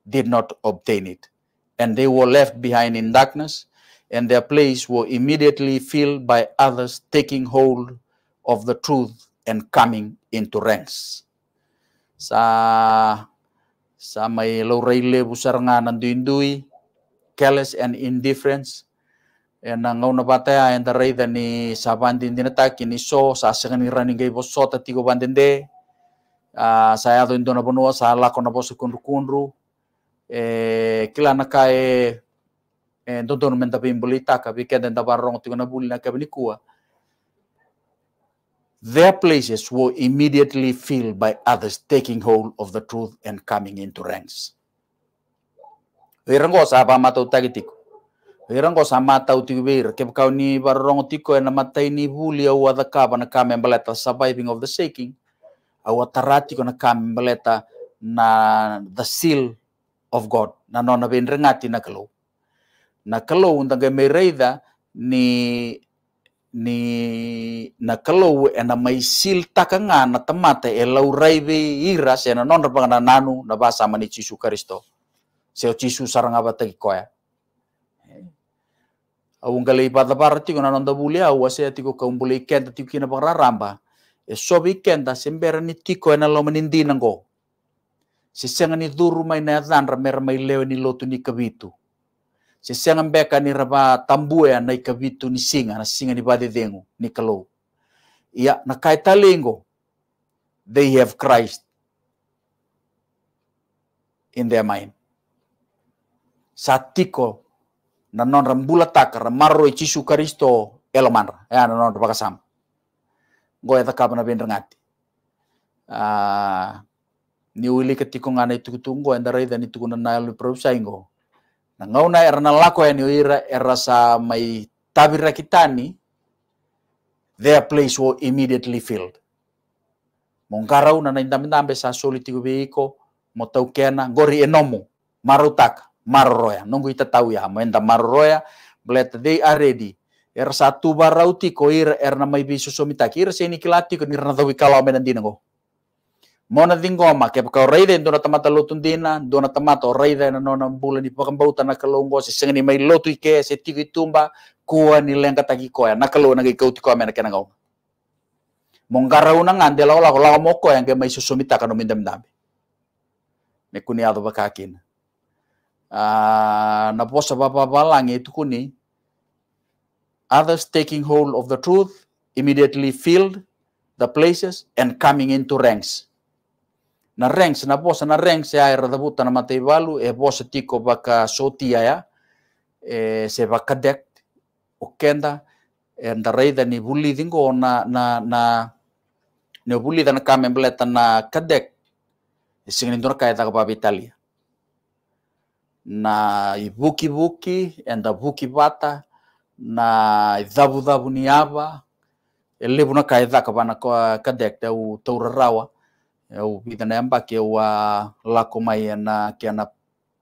did not obtain it. And they were left behind in darkness, and their place were immediately filled by others taking hold of the truth and coming into ranks. Sa sa may lorele busaranganan duindui, careless and indifference. And ang ngaw na bataya, and the rey ni saban din dinataki ni so, sa asangan ni running gay boso, tatigo bandende, uh, ah, saya do indo na bonua, sa lako na boso kunru kunru, eh, kila na kae, eh, doon doon men tabi imbulita, kabi kenden tabarong tigo na buli na kabi kuwa, Their places were immediately filled by others taking hold of the truth and coming into ranks. Wirango sa apa matau tagitiko. Wirango sa matau tiwir. Kep kau ni barong tiko na matay ni bulia o adakaba na kami baleta surviving of the shaking. Awa ko na kami baleta na the seal of God. Na nona bin rengati na kalau. Na kalau undang gemereida ni ni na kalau ena mai sil takanga na tamate e lau raive ira se na non rapanga nanu na basa mani cisu Kristo se o cisu saranga batagi koya au ngalei bata parati tiko non da bulia au ase atiko kaumbulei kenta tiko kina pakara ramba e sobi kenta sembera ni tiko ena lo menindinango nango, ni duru mai na dhanra mera mai leo ni lotu ni kabitu siang mbeka ni raba tambue ya na ikavitu ni singa na singa ni badedengu ni kalo ia na kaitalingo they have Christ in their mind satiko na non rambula takar marro ichisu Kristo elamanra ya na non go ya takapa na bendrangati ah uh, ni wili ketikong anai endare itu itu kuna nail prosaingo ngauna era ya niwira era sa mai tavira kitani their place will immediately filled mongarau na naindamitambe sa solitigo motau kena gori enomu marutaka marroya ita tau ya moenda marroya, but they are ready era satu barauti ko ir na mai bisu somitaki ir seni kilati ko nirna dawi kalau menandingo Mona dingoma ke ka rei dona tamata lotun dina dona tamata rei den nona bula ni pakambauta na kalongo se sengani mai lotu ike se tiki tumba kua ni lenga taki koya na kalo na ke kauti koya mena kena ngau mongkara una ngande moko yang ke mai susumita kanu mindam dambe me kuni adu bakakin uh, ah, na posa baba balangi itu kuni others taking hold of the truth immediately filled the places and coming into ranks na rengs na bosa na rengs ya era da buta na matei balu e bosa tiko baka sotia ya e se baka dek o kenda e nda reida ni buli dingo na na na ni buli da na kamen bleta na kadek e singin ndor kai da ba italia na ibuki buki enda buki bata na dhabu dhabu niaba e lebu na kai da ka bana kadek da u taurarawa eu que eu a lá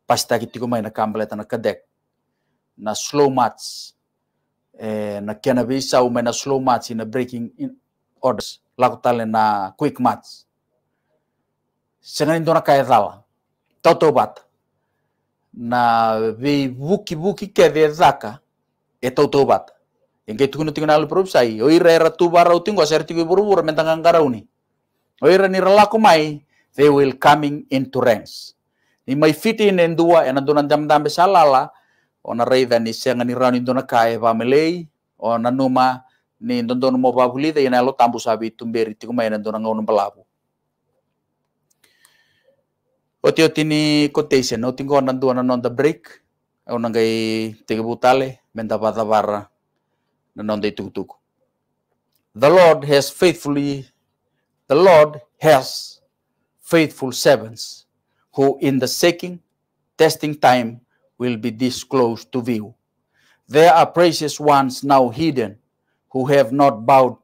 pastakitikomaina aí na que na slow match eh, na kiana beisaume na slow match na breaking in orders tal na quick match senganin dona tanto bat na buki buki que keve zaka e tautobata engei tukuno tinginalu probsai oirera tubara utingo asertigo iburubura mentangangarau ni Oira ni rala they will coming into ranks. Ni mai fitin in ndua ena duna damdambe besalala ona reida ni senga ni rani duna kai ba melei, ona numa ni ndondon mo ba bulida ena lo tambu sabi tumberi tiku mai ena duna ngono balabu. Oti oti ni quotation, oti ngona ndua na the break, ona ngai tege butale, menda bada barra, na nonda The Lord has faithfully The Lord has faithful servants who in the seeking, testing time will be disclosed to view. There are precious ones now hidden who have not bowed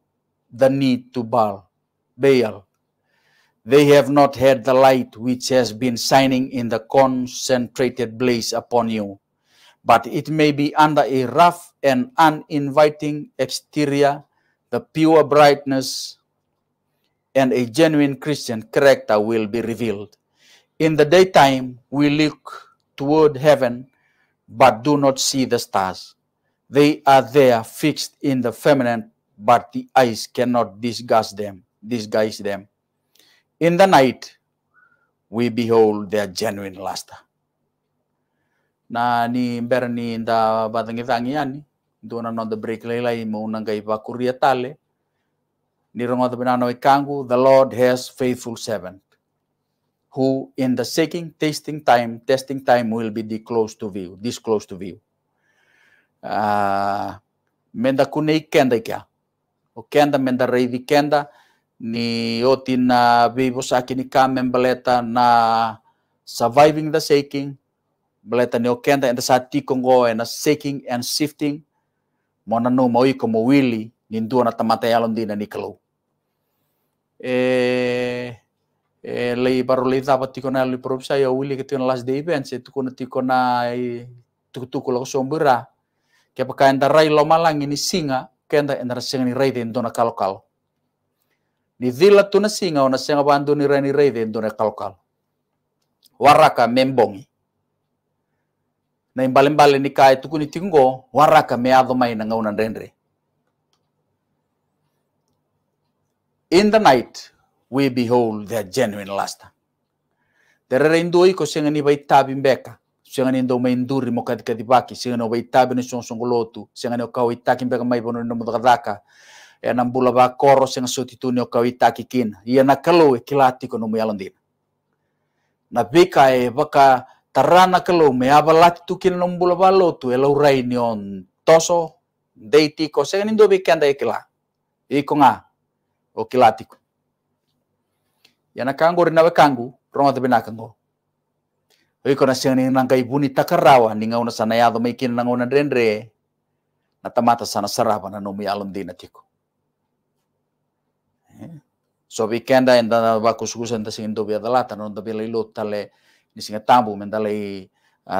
the knee to Baal. Baal. They have not had the light which has been shining in the concentrated blaze upon you, but it may be under a rough and uninviting exterior, the pure brightness and a genuine Christian character will be revealed. In the daytime, we look toward heaven but do not see the stars. They are there fixed in the firmament, but the eyes cannot disguise them, disguise them. In the night, we behold their genuine luster. Na ni mber ni nda batangi tangi yani, dona non the break mo nang iba kuria the Lord has faithful servant, who in the seeking, tasting time, testing time will be disclosed to view, disclosed to view. Uh, menda kunei kenda ikia. O kenda menda reivi kenda ni oti na vivo saki ni kamen baleta na surviving the seeking, baleta ni o kenda enda sa tikongo ena seeking and shifting, mona no maui ko mawili, nindua na tamatayalon din na nikalaw. lei parolei dapat tikona li propsa ya wili ke na las dei ben se tukuna tikona i tukutuku lako sombera ke paka enda rai lo malang ini singa ke enda enda singa ni rei den dona kalo kalo ni dila tuna singa ona singa bandu ni rei ni rei den dona kalo kalo waraka membongi na imbalimbali ni kai tukuni tinggo waraka meado mai na ngauna In the night, we behold their genuine luster. Derere indoi ko singa ni baitabi mbeka. Singa ni ndoma induri mo kadikadibaki. Singa no baitabi ni sonsongolotu. Singa ni okaw itaki mbeka maibono ni mudakadaka. E nambula ba koro singa sotitu ni okaw itaki kina. Ia nakaloe kilati ko numu yalandina. Na bika e baka tarana kalau me abalati tu kina numbula ba lotu. E laurai ni on toso. Deiti singa ni ndobi kanda ikila. Iko nga. o kilatiku yana kango rina we kangu ronga te benaka ngo oi kona siani nang kai buni takarawa ninga una sana yado mai kin nang una rendre na tamata sana saraba na nomi alam dina tiko eh? so weekenda enda na ba kusukusa enda sing do bia ya dalata no do bia ya tale ni singa tambu men dale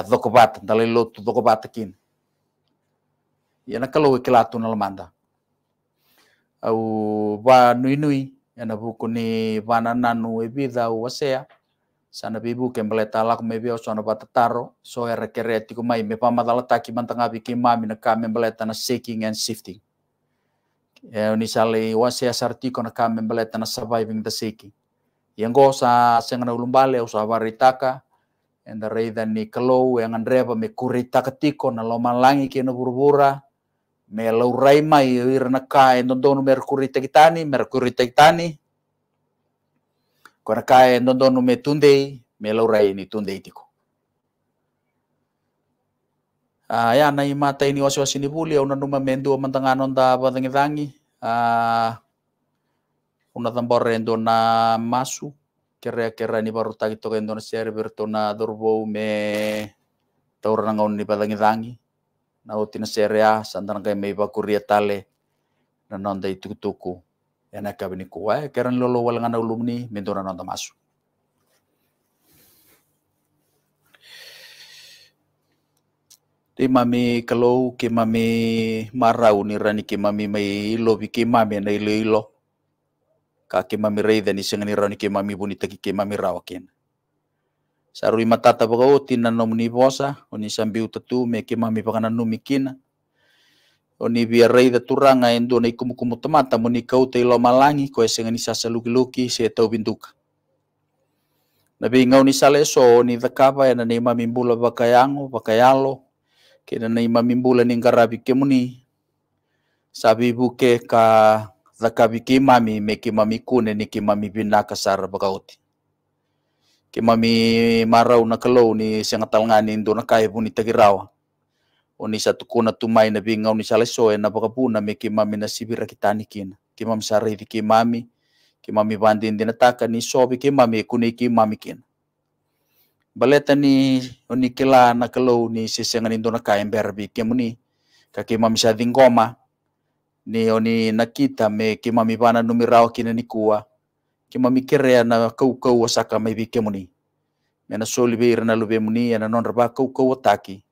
dokobat dale lo dokobat kin na kalau ikilatu na lamanda au va nui ana buku ni vana nanu vida e u wasea sana bibu kembele talak mebi au sana taro so era kere tiku mai me pamadala taki mantanga biki mami na kame mbleta na seeking and shifting e ni sale wasea sartiko na kame mbleta na surviving the seeking yang go sa sengana ulumbale au sa varitaka enda reida ni kalau yang e andreba me kurita ketiko na lomalangi na burbura ne laurai mai irna kai dondonu merkuri tekitani merkuri tekitani kona kai dondonu me tundei me laurai ni tundei tiko uh, ya na imata ini wasi wasi ni buli ya unanuma mendua mantangan onda badangi dangi uh, unatambore na masu kere kere ni baru tagi token dona siari bertona durbo me tauranga ni badangi dangi na tina serea santan kai mei bakuria tale na nonda i tuku e na kabini kuwa e keran lolo wal ngana ulumni nananda nonda masu Te mami kalau ke mami marau ni rani ke mami mai vi ke mami na ilo ilo. Ka ke mami rei dani sengani rani ke mami bunita ke mami rawakin. Sarui matata pagao tina nom ni bosa, oni sambiu tatu me kema mi pakana numi kina. Oni via rei da turanga endo nei kumu kumu tamata mo ni kau tei loma ko esenga ni sasa luki luki se tau binduka. Na bi ngau ni sale so ni dakapa ena nei mamimbula bakayango bakayalo kena nei mamimbula ni ngarabi kemuni. Sabi buke ka dakabi kemami me kemami kune ni kemami binaka sara bakauti. ke mami marau na kalau ni siang atal ngani indo na kaya puni tagirawa oni satu kuna tumai na bingau ni sale soe na puna me ke mami na sibira kitani kina ke mami sare di ke mami ke mami bandin na taka ni sobi ke mami e kuni ke mami kina baleta ni oni kila na kalau ni sisengan indo na kai kemuni, ke muni ka ke mami sa dingoma ni oni nakita me ke mami bana numirao kina ni kuwa kima mikir ya, na kau kau wasaka mai bi muni. mena ya, soli be irna lube muni ana ya, non raba kau kau taki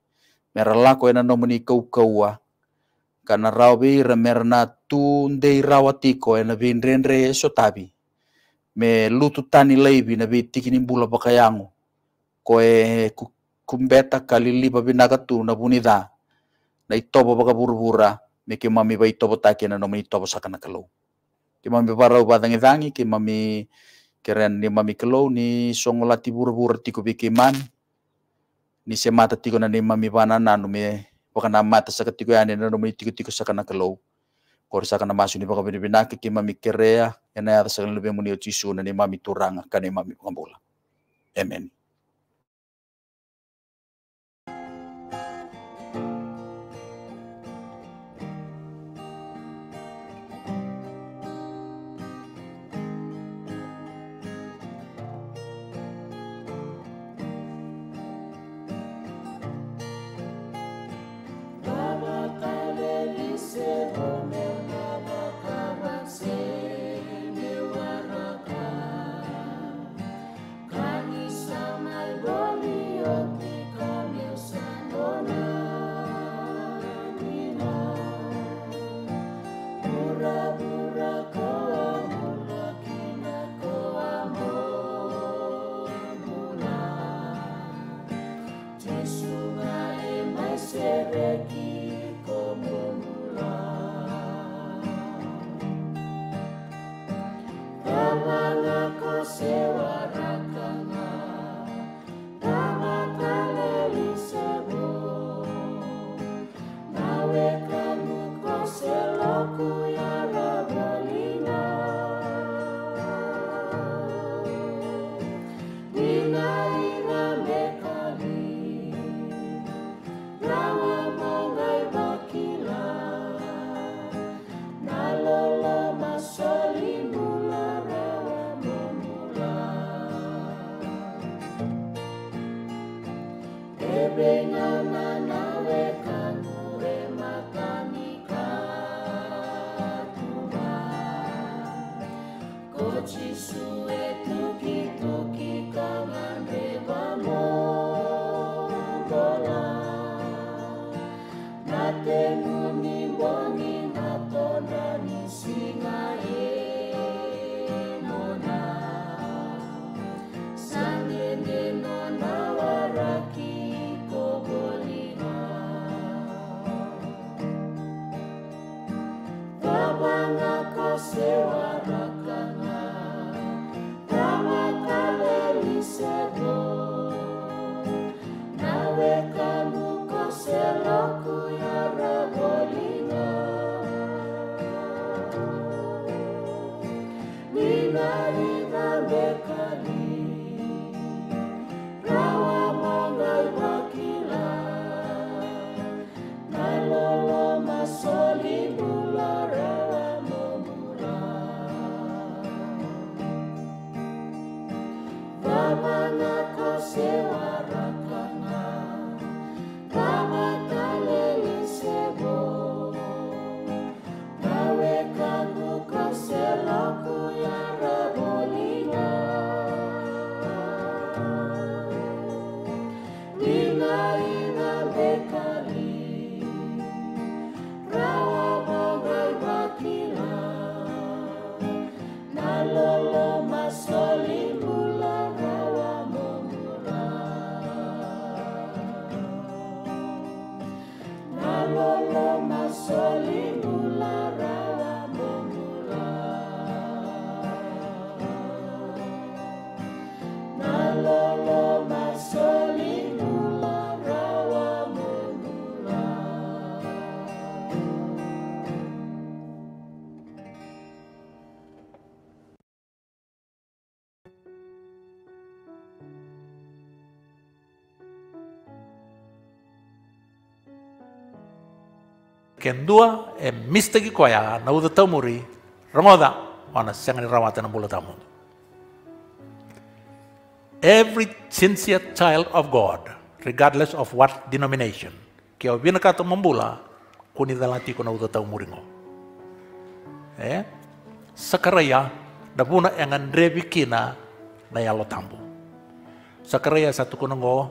mera lako ena non muni kau kau wa kana rau be ira merna tunde irawati ko ena bin renre e sotabi me lutu tani leibi na bi tikini bula bakayangu ko e kumbeta kali kalilipa binagatu na da. na itobo baka burbura me kima mami ba itobo taki na non muni itobo sakana kalau ke mami parau batang tangi, ke mami keren ni mami kelau ni songola tibur bur tiku bikiman Ni semata tiku nani mami panana numi pakana mata sakatiku ya nena numi tiku tiku sakana kelau. Kor sakana masu ni pakapa bini binaki ke mami kerea, ene yata sakana lebih muni otisu nani mami turanga kane mami bola Amen. kendua e ki koya na wudu tamuri rongoda wana sengani rawata na bula tamu. Every sincere child of God, regardless of what denomination, kia wina kato mambula kuni dalati kuna wudu taumuri ngo. Eh? Sakaraya dapuna engan revi kina na yalo tambu. Sakaraya satu kuna ngo,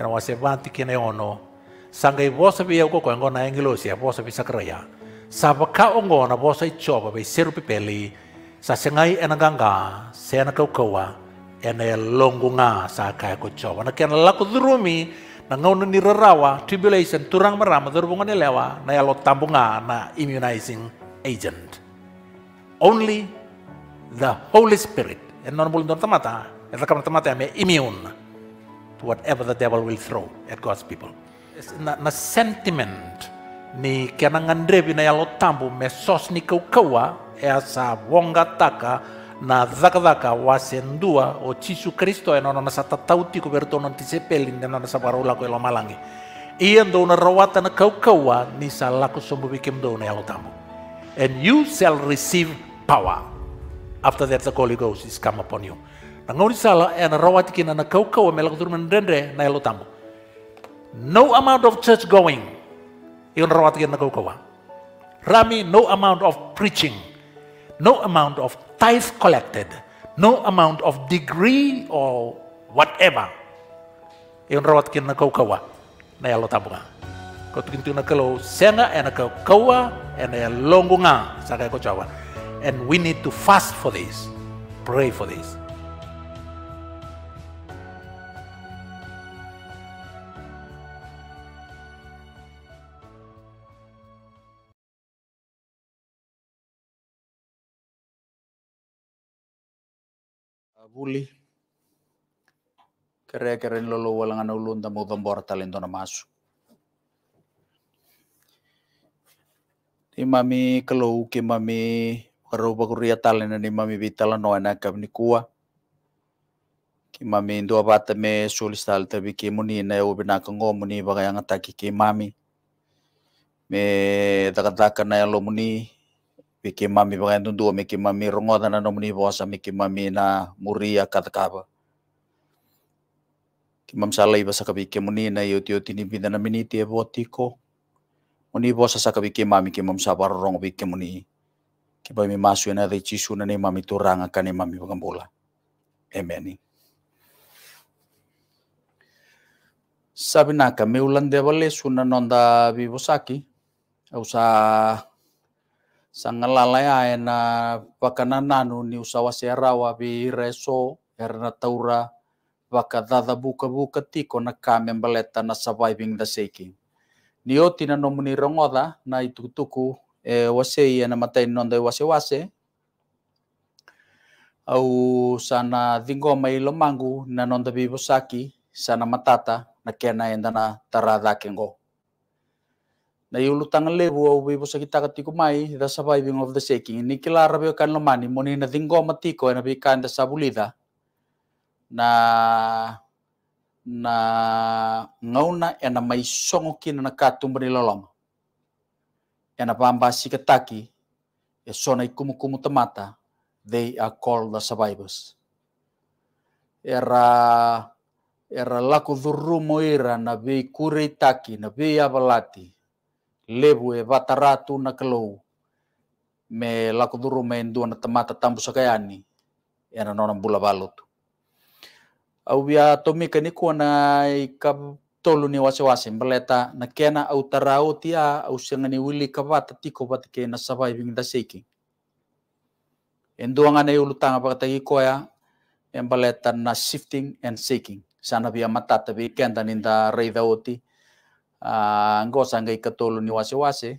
ena wasebati kina yono, e Sangai bosa bi yau kokoe ngona engilo sia ya, bosa bi sakra ya baka ka ongona bosa i choba bi seru pipeli sa sengai enaganga se kau kaukaua ena e ya longunga sa kai ya ko choba na kena lako durumi na ngono ni rarawa tribulation turang marama durunga ni lewa na yalo tambunga na immunizing agent only the Holy Spirit en non bulun tamata e rakamata tamata me immune to whatever the devil will throw at God's people na, na sentiment ni kenang'andrevi na yalotambu mesosnikaukaua easa vongataka na dhakadhaka wasendua o chisu kristo na sa tatauti kuvertonon tisepeli nenona sa varulako malangi ia douna rawata na kaukaua ni sa lako sombuvikim douna yalotambu and you shall receive power after that the holy ghost is come upon you na ngauni sala na rawati kina na kaukaua me melakoturu menrendre na yalotambu no amount of church going yun rawat yung nagagawa. Rami, no amount of preaching, no amount of tithe collected, no amount of degree or whatever yun rawat yung nagagawa na yalo tabo nga. Kutukintu na kalo sena, and nakakawa and longo nga sa kaya ko And we need to fast for this, pray for this. Βούλη. Kerja kerja lolo walangan ulun tamo tong bor talento na masu. Ni mami kalau ke mami imami kuria talento ni mami Kimami no ana ni me sulis tal tapi kimuni muni na yo e binaka ngo Me takataka na yo Miki mami pengen dua, miki mami rongo anak muni bosa, miki mami na muria kata kaba. Kimam salai basa kabi muni, na yuti yuti ni bida na miniti e botiko. Muni bosa sakabi mami, kimam sabar rong, bi muni. Kipa mi masu na de chisu na ni mami turanga nih mami bola. Emeni. Sabi naka ulan de vale suna nonda bibosaki. Au sangalala na pakananano ni usawaserawa vireso erna taura vakadada buka-buka tiko na mbaleta na surviving the shaking. Ni oti na nomuni rongoda na itutuku e wasei ena matai nonda e wase wase au sana dingoma ilomangu na nonda bibosaki sana matata na kena enda na taradakengo. na yulu tanga lebu au vivo sa kitaka tiku mai the surviving of the shaking ni kila o kan lomani moni na dingo matiko na bi kan da sabulida na na ngauna ena mai songo kina na katumbri lolong ena pambasi kataki e sona i kumu tamata they are called the survivors era era laku durru moira, na bi taki, na bi avalati lebu e vataratu na kalou me lakoduru me indua na tamata tambu sakayani e na nona bula valotu. Au ia tomika ni kuana i kap tolu ni wase wase na kena au tarau au sengani wili kavata tiko patike na surviving the seeking. Endua ngane ulutanga pakata pakatagi koya e mbeleta na shifting and seeking. Sana via matata vi kenda ninda reida oti uh, ah, ngosa ngai katolu ni wase wase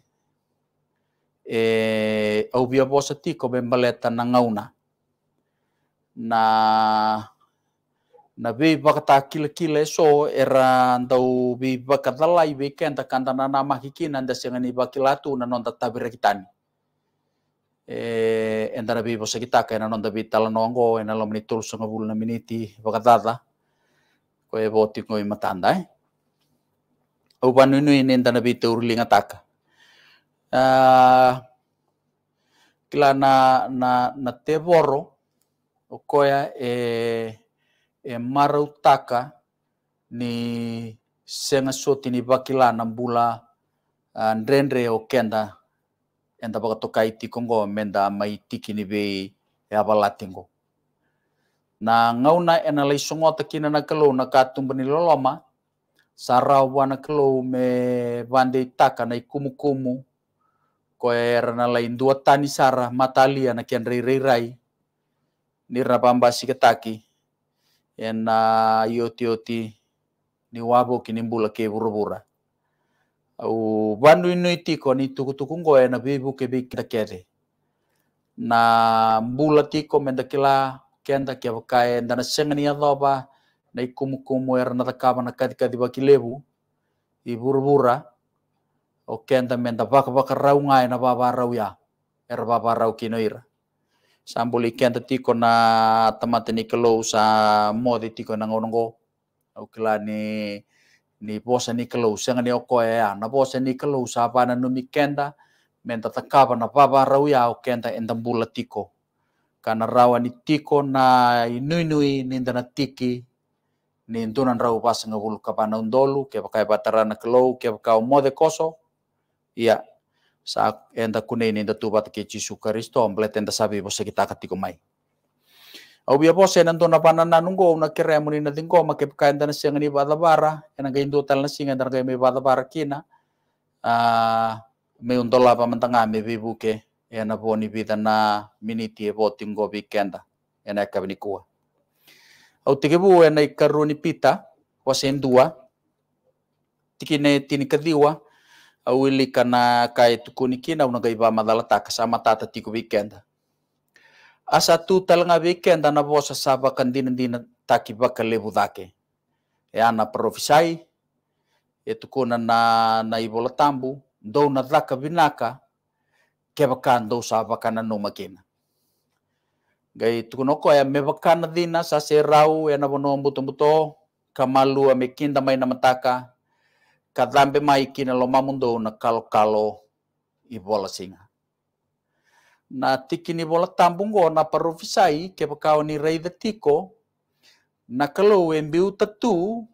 e au bia bosa tiko be maleta na ngauna na na be bakata kila kila so era ndau be bakata lai be kenta kanta na nama na nda sengani bakilatu na nonda tabira kitani eh e na be bosa kitaka na nonda be talanongo ena lomni tulso ngabul na miniti bakatata ko e boti ko matanda eh upanunu ini entah bitu urling ataka eh, kila na na na teboro okoya e eh, e eh, marautaka ni senga ni bakila e na bula uh, nrenre o kenda enda baka toka iti kongo menda mai tiki ni e abalatingo na ngau na lai songota kina na kalo na katumba loloma sarawana klo me vande taka na kumu ko era na lain dua tani sara matali na kian rei rei rai nirna pambasi ketaki ena ioti oti ni wabo kini bula ke bura au bandu inu itiko ni tuku tuku ngo ena bibu ke bi kita kere na bula tiko mendakila kenda kia bakae ndana sengani adoba na ikumu kumu er na takava na kati kati bakilevu i burbura o kenta menta baka baka rau ngai na baba rau ya er baba rau kino ira sambuli kenta tiko na tamate ni kelo sa modi tiko na ngongo au kila ni ni bosa ni kelo sanga ni oko ya na bosa ni kelo sa bana numi kenta menta takaba na baba rau ya o kenta tiko kana rawa tiko na inui nui nindana tiki nintunan rau pasang ul kapanau dolu ke pakai bataran kelau ke kau mode koso ia sa enta kune ni enta tubat ke cisu karisto amblet sabi bose kita katiko mai au bia bose nanto na panana nunggo na kere muni na tingko ma ke pakai enta siang ni bada bara ena ke indu tal na singa enta ga me bada bara kina a ah, me undola pa mantanga me bibuke ena boni vida na miniti e botingo bikenda ena kabini kuwa au tikibu na ikaruni pita wasendua tikine tinikadiwa au ili kana kai tukunikina unagaiba madala sama tata tiku weekend asa tu talanga weekend na bosa saba kandina dina takiba kalebu dake ya e na profisai etukuna na na ibola tambu do na daka binaka kebaka do saba kana no makina gai tukunoko ya mevakana dina sa serau ya bono mbuto mbuto kamalu mekin damai na mataka kadambe mai kina loma mundo na kalo kalo i bola singa na tikini bola go na parofisai ke pakau ni rei tiko na kalau embiu tatu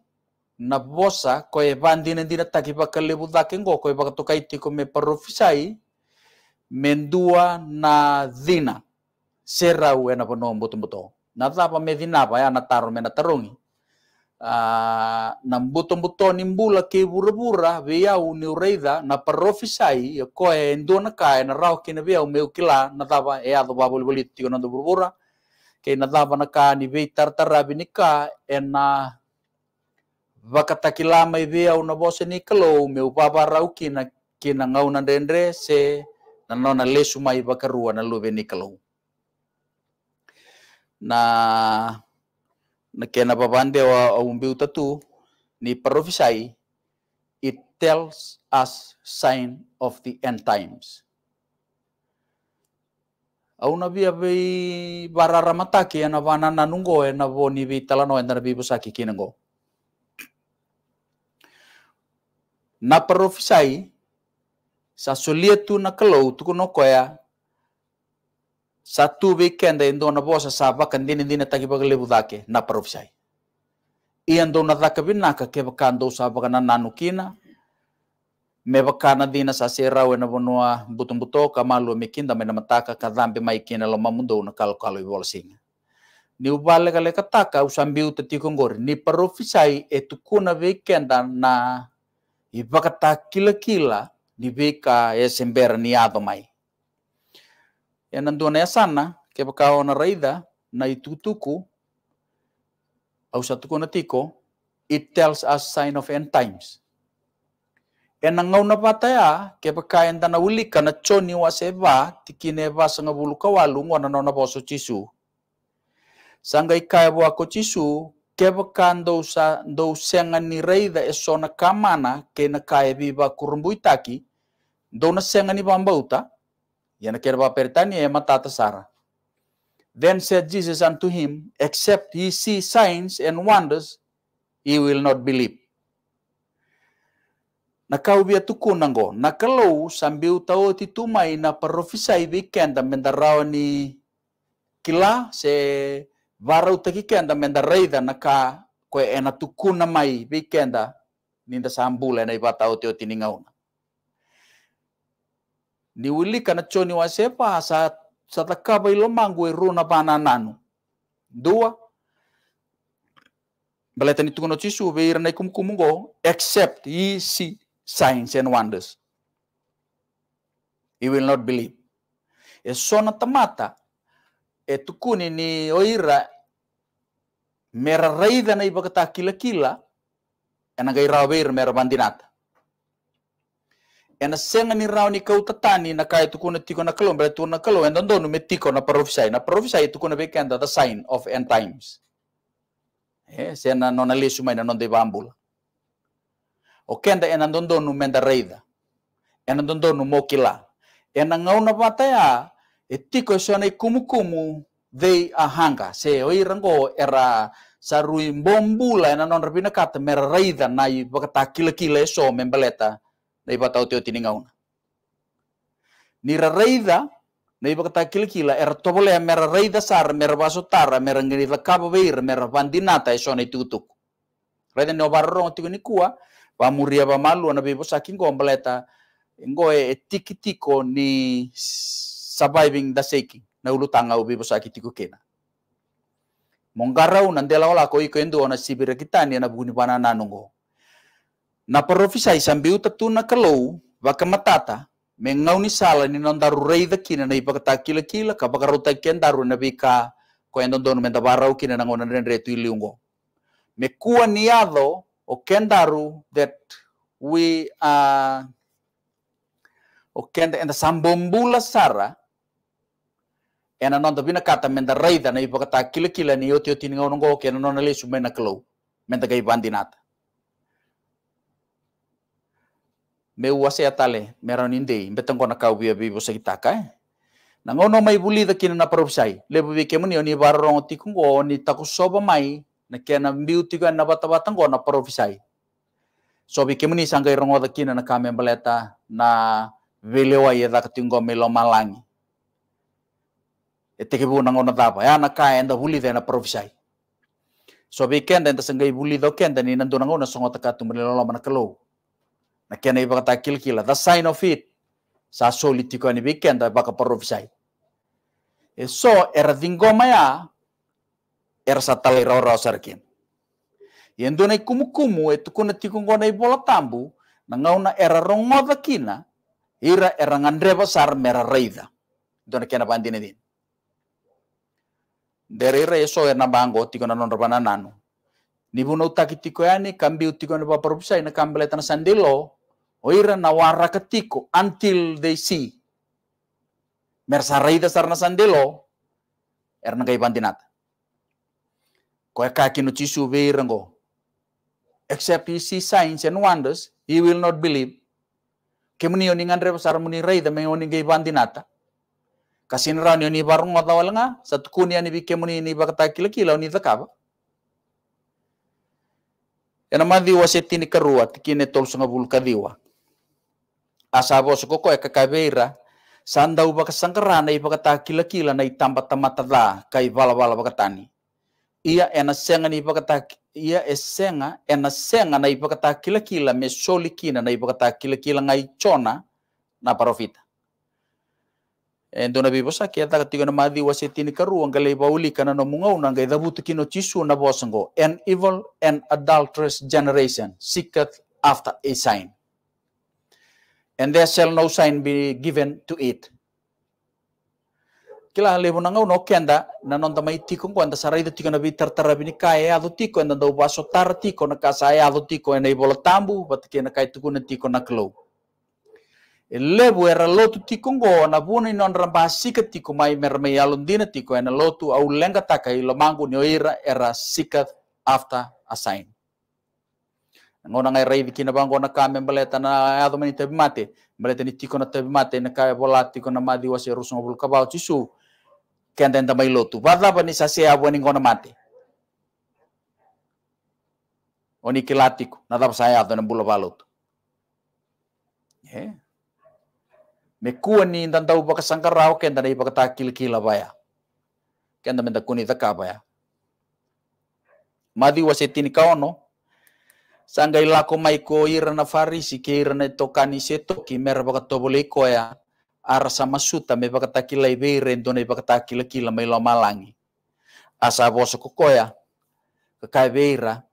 na bosa ko e bandina dina taki pakalebu go ko e pakatokai tiko me parofisai mendua na dina serau ena pono mbuto-mbuto. Na tapa medinapa ya na taro mena tarongi. na mbuto-mbuto ni mbula ke bura-bura veiau ni ureida na parofisai e koe endua kae na rau ke na veiau meu kila na tapa e ado ba bolibolito tigo nando bura-bura. Ke na tapa na ka ni vei tartarabi ni ka e na veiau na bose ni meu papa rau kina kina ngau na dendre se na nona lesu mai vakarua na luve ni na na kena papande wa umbiu tatu ni prophesy it tells us sign of the end times au na bia barara mataki e na bana na nungo e na bo ni bi talano e na bi busaki kinango na prophesy sa sulietu na kelo tu no koya satu weekend indo na bosa saba kandini dina taki bagale budake na sai. iando na taka bina ka ke bakando saba kana nanukina me bakana dina sa sera we na bonua buto ka mikinda me na mataka mai maikina lo mamundo na kalo kalo ibolsinga ni ubale kale kataka usambiu tati ngori ni parufsai etukuna weekend na ibakata kila kila ni beka esember ni adomai enanduana ya sana kepakao na raida na itutuku au satu ko, tiko it tells us sign of end times enangau ya, na pataya kepaka entana ulika na choni wa seba tikine ba sanga bulu kawalu wana na boso cisu, sanga ikai bo ako chisu e kepaka ndo sa ndo senga ni raida e sona kamana kena kai biba kurumbuitaki ndo na senga ni bambauta Yana kerba pertani ya, ema tata Sarah. Then said Jesus unto him, Except ye see signs and wonders, ye will not believe. Na kau bia tuku nanggo, na kalau sambil tau ti tumai na parofisai weekend da mendarau ni kila se varau taki kenda mendareida na ka koe ena tuku na mai weekend da ninda sambula na ibata o te o ni wili kana choni wa sepa sa taka ilo mangu e runa pana nanu dua bale ni tukono chisu be irna kum kumungo except ye see signs and wonders you will not believe e sona tamata e tukuni ni oira mera raida na ibakata kila kila enagai rawer mera bandinata ena senga ni rau ni kau tatani na kai tu kuna tiko na kalo bela tu na kalo enda ndonu me tiko na profesai na profesai tu kuna enda the sign of end times eh sena nona lesu mai na de bambula o kenda ena ndondonu menda reida ena mo kila ena ngau na bataya e tiko e sona i e kumu kumu they a hanga se oi rango era sarui bombula ena non rapina kata mera reida na i bakata kila kila e so membeleta naibata uteo tiningauna niraraitha naibakata kilikila era tobole ya mera raitha sara mera baso tara mera ngirila kaba beira mera vandinata eso na itutuku raitha ni obarorong tiku ni kua ba muria ba malu na bebo saking gombleta ngo e tikitiko ni surviving the shaking na ulutanga ubibo sakitiku kena mongarau nandela ola ko iko endo na sibira kitani na buguni bana nanungo na profisai sambiu tatuna kalau baka matata mengau ni sala ni non daru rei da kina na ipakata kila kila ka baka daru na ka ko endon don menta barau kina na ngona ren retu iliungo me kua o ken daru that we are o ken enda sambombula sara ena non da bina kata menta rei da na ipakata kila kila ni oti oti ngau ngo ken non na lesu mena menta kai me wase atale meronindei betengkona kaubia bibo sekitaka eh. nangono mai buli da kina na parupsai lebo bi kemuni oni barrong tikungo oni takusoba mai na kena biuti na batabatang go na parupsai so bi kemuni sanggai rongo da kina na kame baleta na velewa ye da katingo melo malangi eteke bu nangono dapa ya na e kae nda buli da e na parupsai so bi kenda e nda sanggai buli do kenda ni ngono nangono songota katumrelo lama na nakena iba kata kilkila the sign of it sa solitiko ni biken da baka parofisai e so era dingoma ya era satali rora sarkin yendo e na kumukumu e tukuna tiko ngona ibola tambu na nangauna era rongo kina ira era ngandre sar mera reida dona kena bandine din dere ira eso era bango tiko na non rabana nanu Nibuno utakitiko yani kambi utiko na paparupsai na kambi letana sandilo oira na ketiko until they see. mersa da sarna sandelo er kai gai bandinata. Ko kaki no chisu veirango. Except he see signs and wonders, he will not believe. Kemuni oni ngandre pasar muni rai me oni kai bandinata. Kasin rani oni barung ngota nga satu kuni ani bi kemuni ni bakata kila kila oni zakaba. Ena madi wasetini karua tikine tol vulka diwa asabo sokoko e kakabeira sanda uba kasangkara na iba kata kila-kila na itamba tamatala kai bala-bala tani ia ena senga na iba kata ia esenga ena senga na iba kata kila-kila me kina na iba kata kila-kila ngai chona na parofita Endona na bibosa kia ta na madi wasetini karu ang galay bauli kana no munga unang kino chisu na bosango an evil and adulterous generation seeketh after a sign and there shall no sign be given to it. Kila lebu nangau no kenda nanon tamai tiko kwanda sarai de tiko nabi tartara bini kai adu tiko enda dau baso tar tiko na kasai adu tiko enda ibola tambu batke na kai tuku na tiko na klo. Lebu era lotu tiko ngo na buni non rambasika tiko mai mermei alundina tiko enda lotu au lenga takai ni oira era sika after a sign. ngona ngai rei vikina bango na kame baleta na ado mani tabi mate baleta ni tiko na tabi mate na kaya e bola tiko na madi wase rusu ngobul kabau tisu kenda enda mai lotu badla bani sase abo ni ngona mate oni kilatiko na dap saya e ado na bula balotu eh? me kua ni nda dau baka sangkarau kenda na ibaka takil kila baya kenda menda kuni takabaya madi wase tini kaono Sangai lako mai ko ira na farisi ke ira na tokani seto ki mera baka tobole ko ya ara sama suta me baka takila ibe ira ne baka takila kila mai lo malangi. Asa boso ko koya kakai beira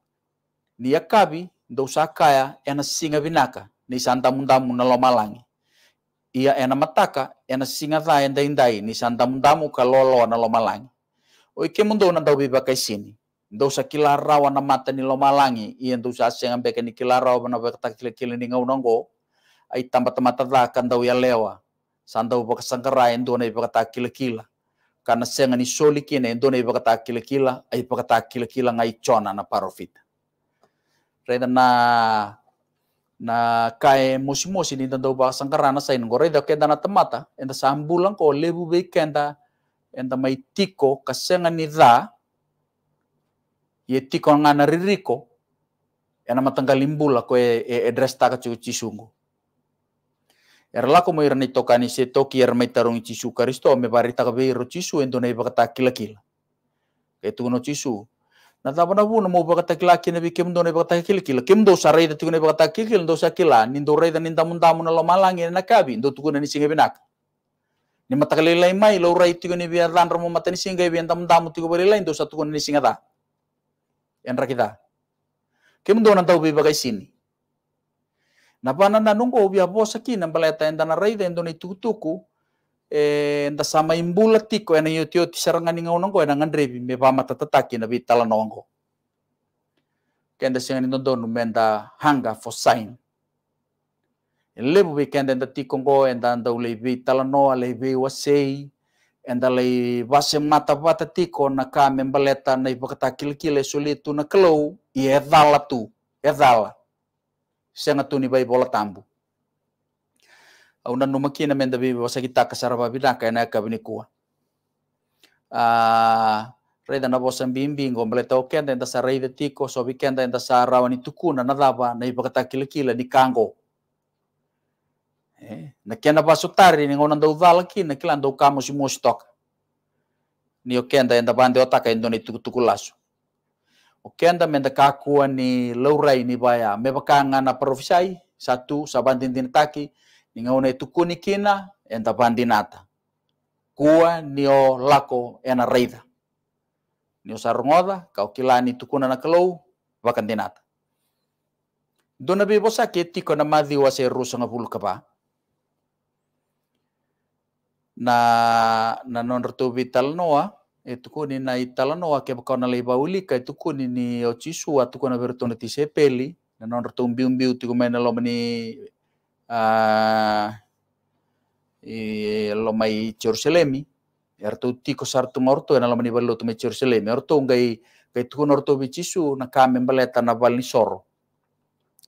ni akabi do sakaya ena singa binaka ni munda na lo malangi. Ia ena mataka ena singa dha enda indai ni santamundamu ka lolo na lo malangi. Oi ke mundo na dau biba sini ndousa kila rawa na mata ni malangi i ndousa asenga beke ni kila rawa na beke takile kile ni nongo ai tamba tamata la kandau ya lewa sandau baka sangkara endo na baka takile kila kana sia ngani soli kina endo na baka takile kila ai takile kila ngai chona na parofita reda na na kae mosi mosi ni tanda uba sangkara na sain ngore da kenda na tamata enda sambulang ko lebu be kenda enda mai tiko kasenga ni da ye tiko ngana ririko ena ya matangka limbula ko e, e, e dress taka chu chisungu era ya lako mo irani tokani se toki ya er mai tarung karisto me bari taka beiro ro endo nei bakata kila kila e tu no chisu na tapa na bu na mo bakata kila kina bi kem do nei bakata kila kila kem do sarai da tu nei kila kila do sa kila nindo do rei da nin tamun tamun lo malang ena kabi do tu ni singe binak ni matakalilai mai lo rei tu ni bi arlan ro mo matani singe bi munda tamu tu ko lain do sa tu ni singa ta enra kita kem do nan tau bi bagai sini na pa nan nan nungko bi abo saki nan baleta enda na raida tutuku e eh, enda sama imbula tiko ena yotio ti sarangan ngau nongko ena ngandrebi me ba mata tataki na bi tala nongko kenda singa ni dondonu hanga for sign lebu bi kenda enda tikongo enda nda ulebi tala noa lebi wasei endalai vasem mata vata tiko na kame baleta na ipakata kilkile sulitu na kelou i edala tu edala senga tu ni bai bola tambu auna numa kina menda bi wasa kita kasara babi na kabini kuwa a reda na bosan bimbing gombaleta okenda enda sa reida tiko so bikenda enda sa rawani tukuna na dava na ipakata kilkile ni kango Eh, na kia na basutari ni ngona ndau dhalaki na kila ndau kamo si mo stock. Ni o kenda enda bande otaka endo ni tukutukulasu. O kenda menda kakua ni laurai ni baya mebakanga na parofisai satu sabandin dinataki ni ngona tukuni kina enda bandinata. Kua ni o lako ena reida. Ni o sarungoda kau kila ni tukuna na kalau bakandinata. Dona bebosa ke tiko na madhi wa se rusa na na non vital talanoa e tukuni na noa ke bakona lei baulika e tukuni ni ochisu atu verto na tise peli na non retumbi umbi uti lo lomani a e lomai Jerusalemi ertu tiko sartu morto e na lomani balu tu me chorselemi orto e ngai kai tukun orto bichisu na kame baleta na valni soro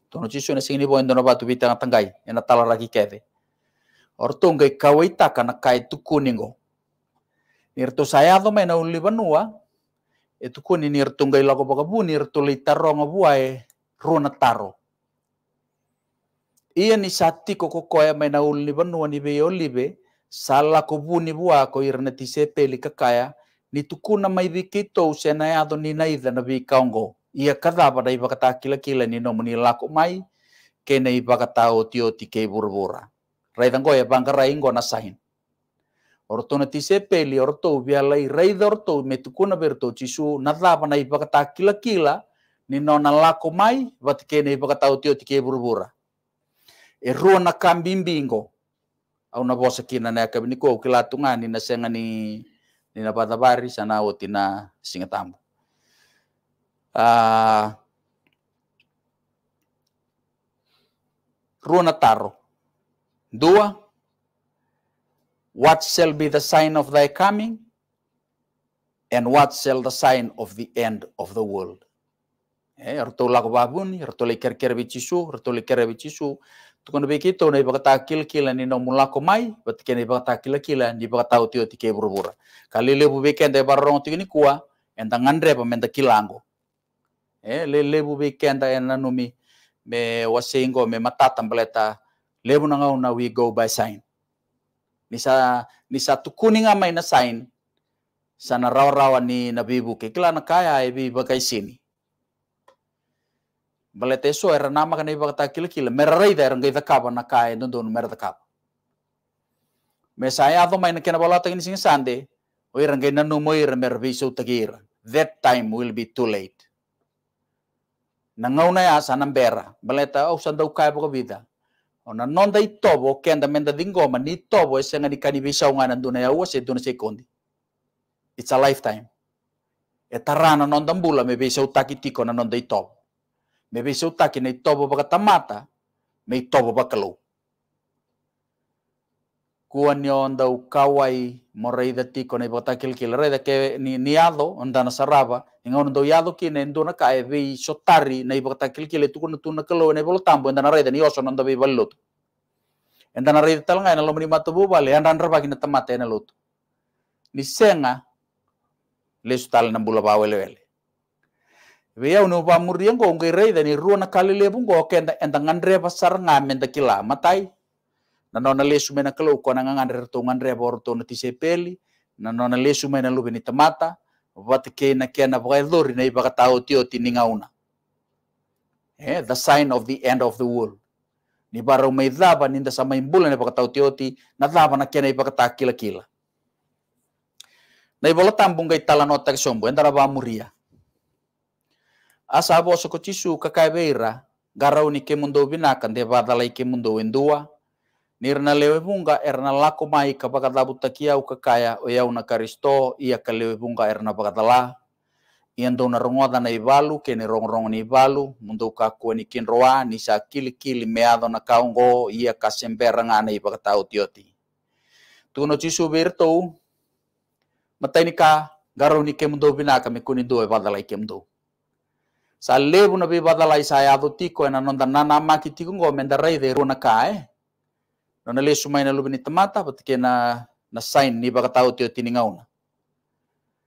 tono chisu e na singini boendo na batu na tangai ena raki keve ortonga ikawa itaka na kai tukuningo nirto sayado mena ulibanua etukuni nirtunga ilako pakabu nirtuli taronga buae runa taro ia ni sati koko koe mena ulibanua ni be olibe sala ko buni bua ko irna tise peli kakaya ni tukuna mai dikito usena yado ni naida na bikaongo ia kadaba dai bakata kila kila ni nomuni lako mai kena ibakata otio tike burbura Raidan goya banga raingo na sahin orto na tise peli orto rai dorto orto metukuna berto cisu nadlapa na ipakata kila kila ni na lako mai vatikene ipakata utio tike burbura e ruo na kambimbingo au na bosa kina na kabini ko kila tungani na senga ni ni na patabari sana otina singa ah uh, ruo na taro Dua, what shall be the sign of thy coming? And what shall the sign of the end of the world? Eh, rtula ko babun, liker kerker bichisu, rtula kerker bicisu. Tukun begitu, nih bakata kil kila nih nomun laku mai, batke nih bakata kila kila, nih uti utio tike burbura. Kali lebu bikin dari barong tiki nih kuah, entang andre pementa kilango. Eh, lebu bikin dari enanumi me wasingo me matatam beleta lebo na nga una we go by sign. Nisa nisa ni sa tukuni nga may na sign sa naraw-rawan ni nabibu kay kila na kaya biba kay sini. Balete so era nama kana iba kata kila kila meraray da ngai da kaba na kaya don don mer da kaba. Me sa ya do may na kena balata ni sing sande o era ngai na no mo mer biso tagir. That time will be too late. Nangaw na ya sa nambera. Baleta o oh, sandaw kaya po vida. ona tobo itobo anda menda dingoma ni itobo esenga ni kanibisha ungana nduna ya e uwase duna e se kondi it's a lifetime e tarana non mbula me bisa utaki tiko na dai tobo me bisa utaki na itobo baka tamata me itobo baka low kuonio onda ukawai morreida da tiko nei bota kil rei da ke ni niado onda na saraba on onda yado ki ne eh, ndona ka e eh, vi sotari nei bota kil kil eh, tu kun tu na kelo nei bolo tambo onda na da ni oso onda vi balot onda na da talanga na lomni matu bu bale anda andra bagina tamate na lot ni senga le sutal na bula bawele wele Vea unu pa muriango ngai da ni ruana kalile bungo kenda enda ngandre pasar ngamen kila matai nanona lesu mena kalau kona ngangandre tongan re ya borto na tisepeli nanona lesu mena lube ni tamata wat na ke na bwa dori na iba kata oti oti ni eh the sign of the end of the world ni baro mai daba ni nda sama imbula ni kata oti oti na daba na ke na iba kata kila kila na ibola tambung kai tala nota ke sombo endara ba muria asa abo sokotisu kakabeira garau ni ke mundo binakan, de badala ke mundo endua nirna lewebunga erna lakomai kapakatla butakia ukakaya oyau una karisto ia kalewebunga erna pakatala ia ndou na rongoda na kene ke ni mundu na ivalu mundou kakua ni kinroa ni sa kili meado na kaongo ia kasemberanga na ipakatau tioti tuno cisu bertou matai ni ka garo ni kemundou binaka me kuni dua badalai e kemundou sa lebu na bi badalai sa ayado e tiko ena nonda nana maki tiko ngo mendarai de runa kae eh? Nona le sumai na lubini pati ke na na sign ni baka tau tio tiningauna.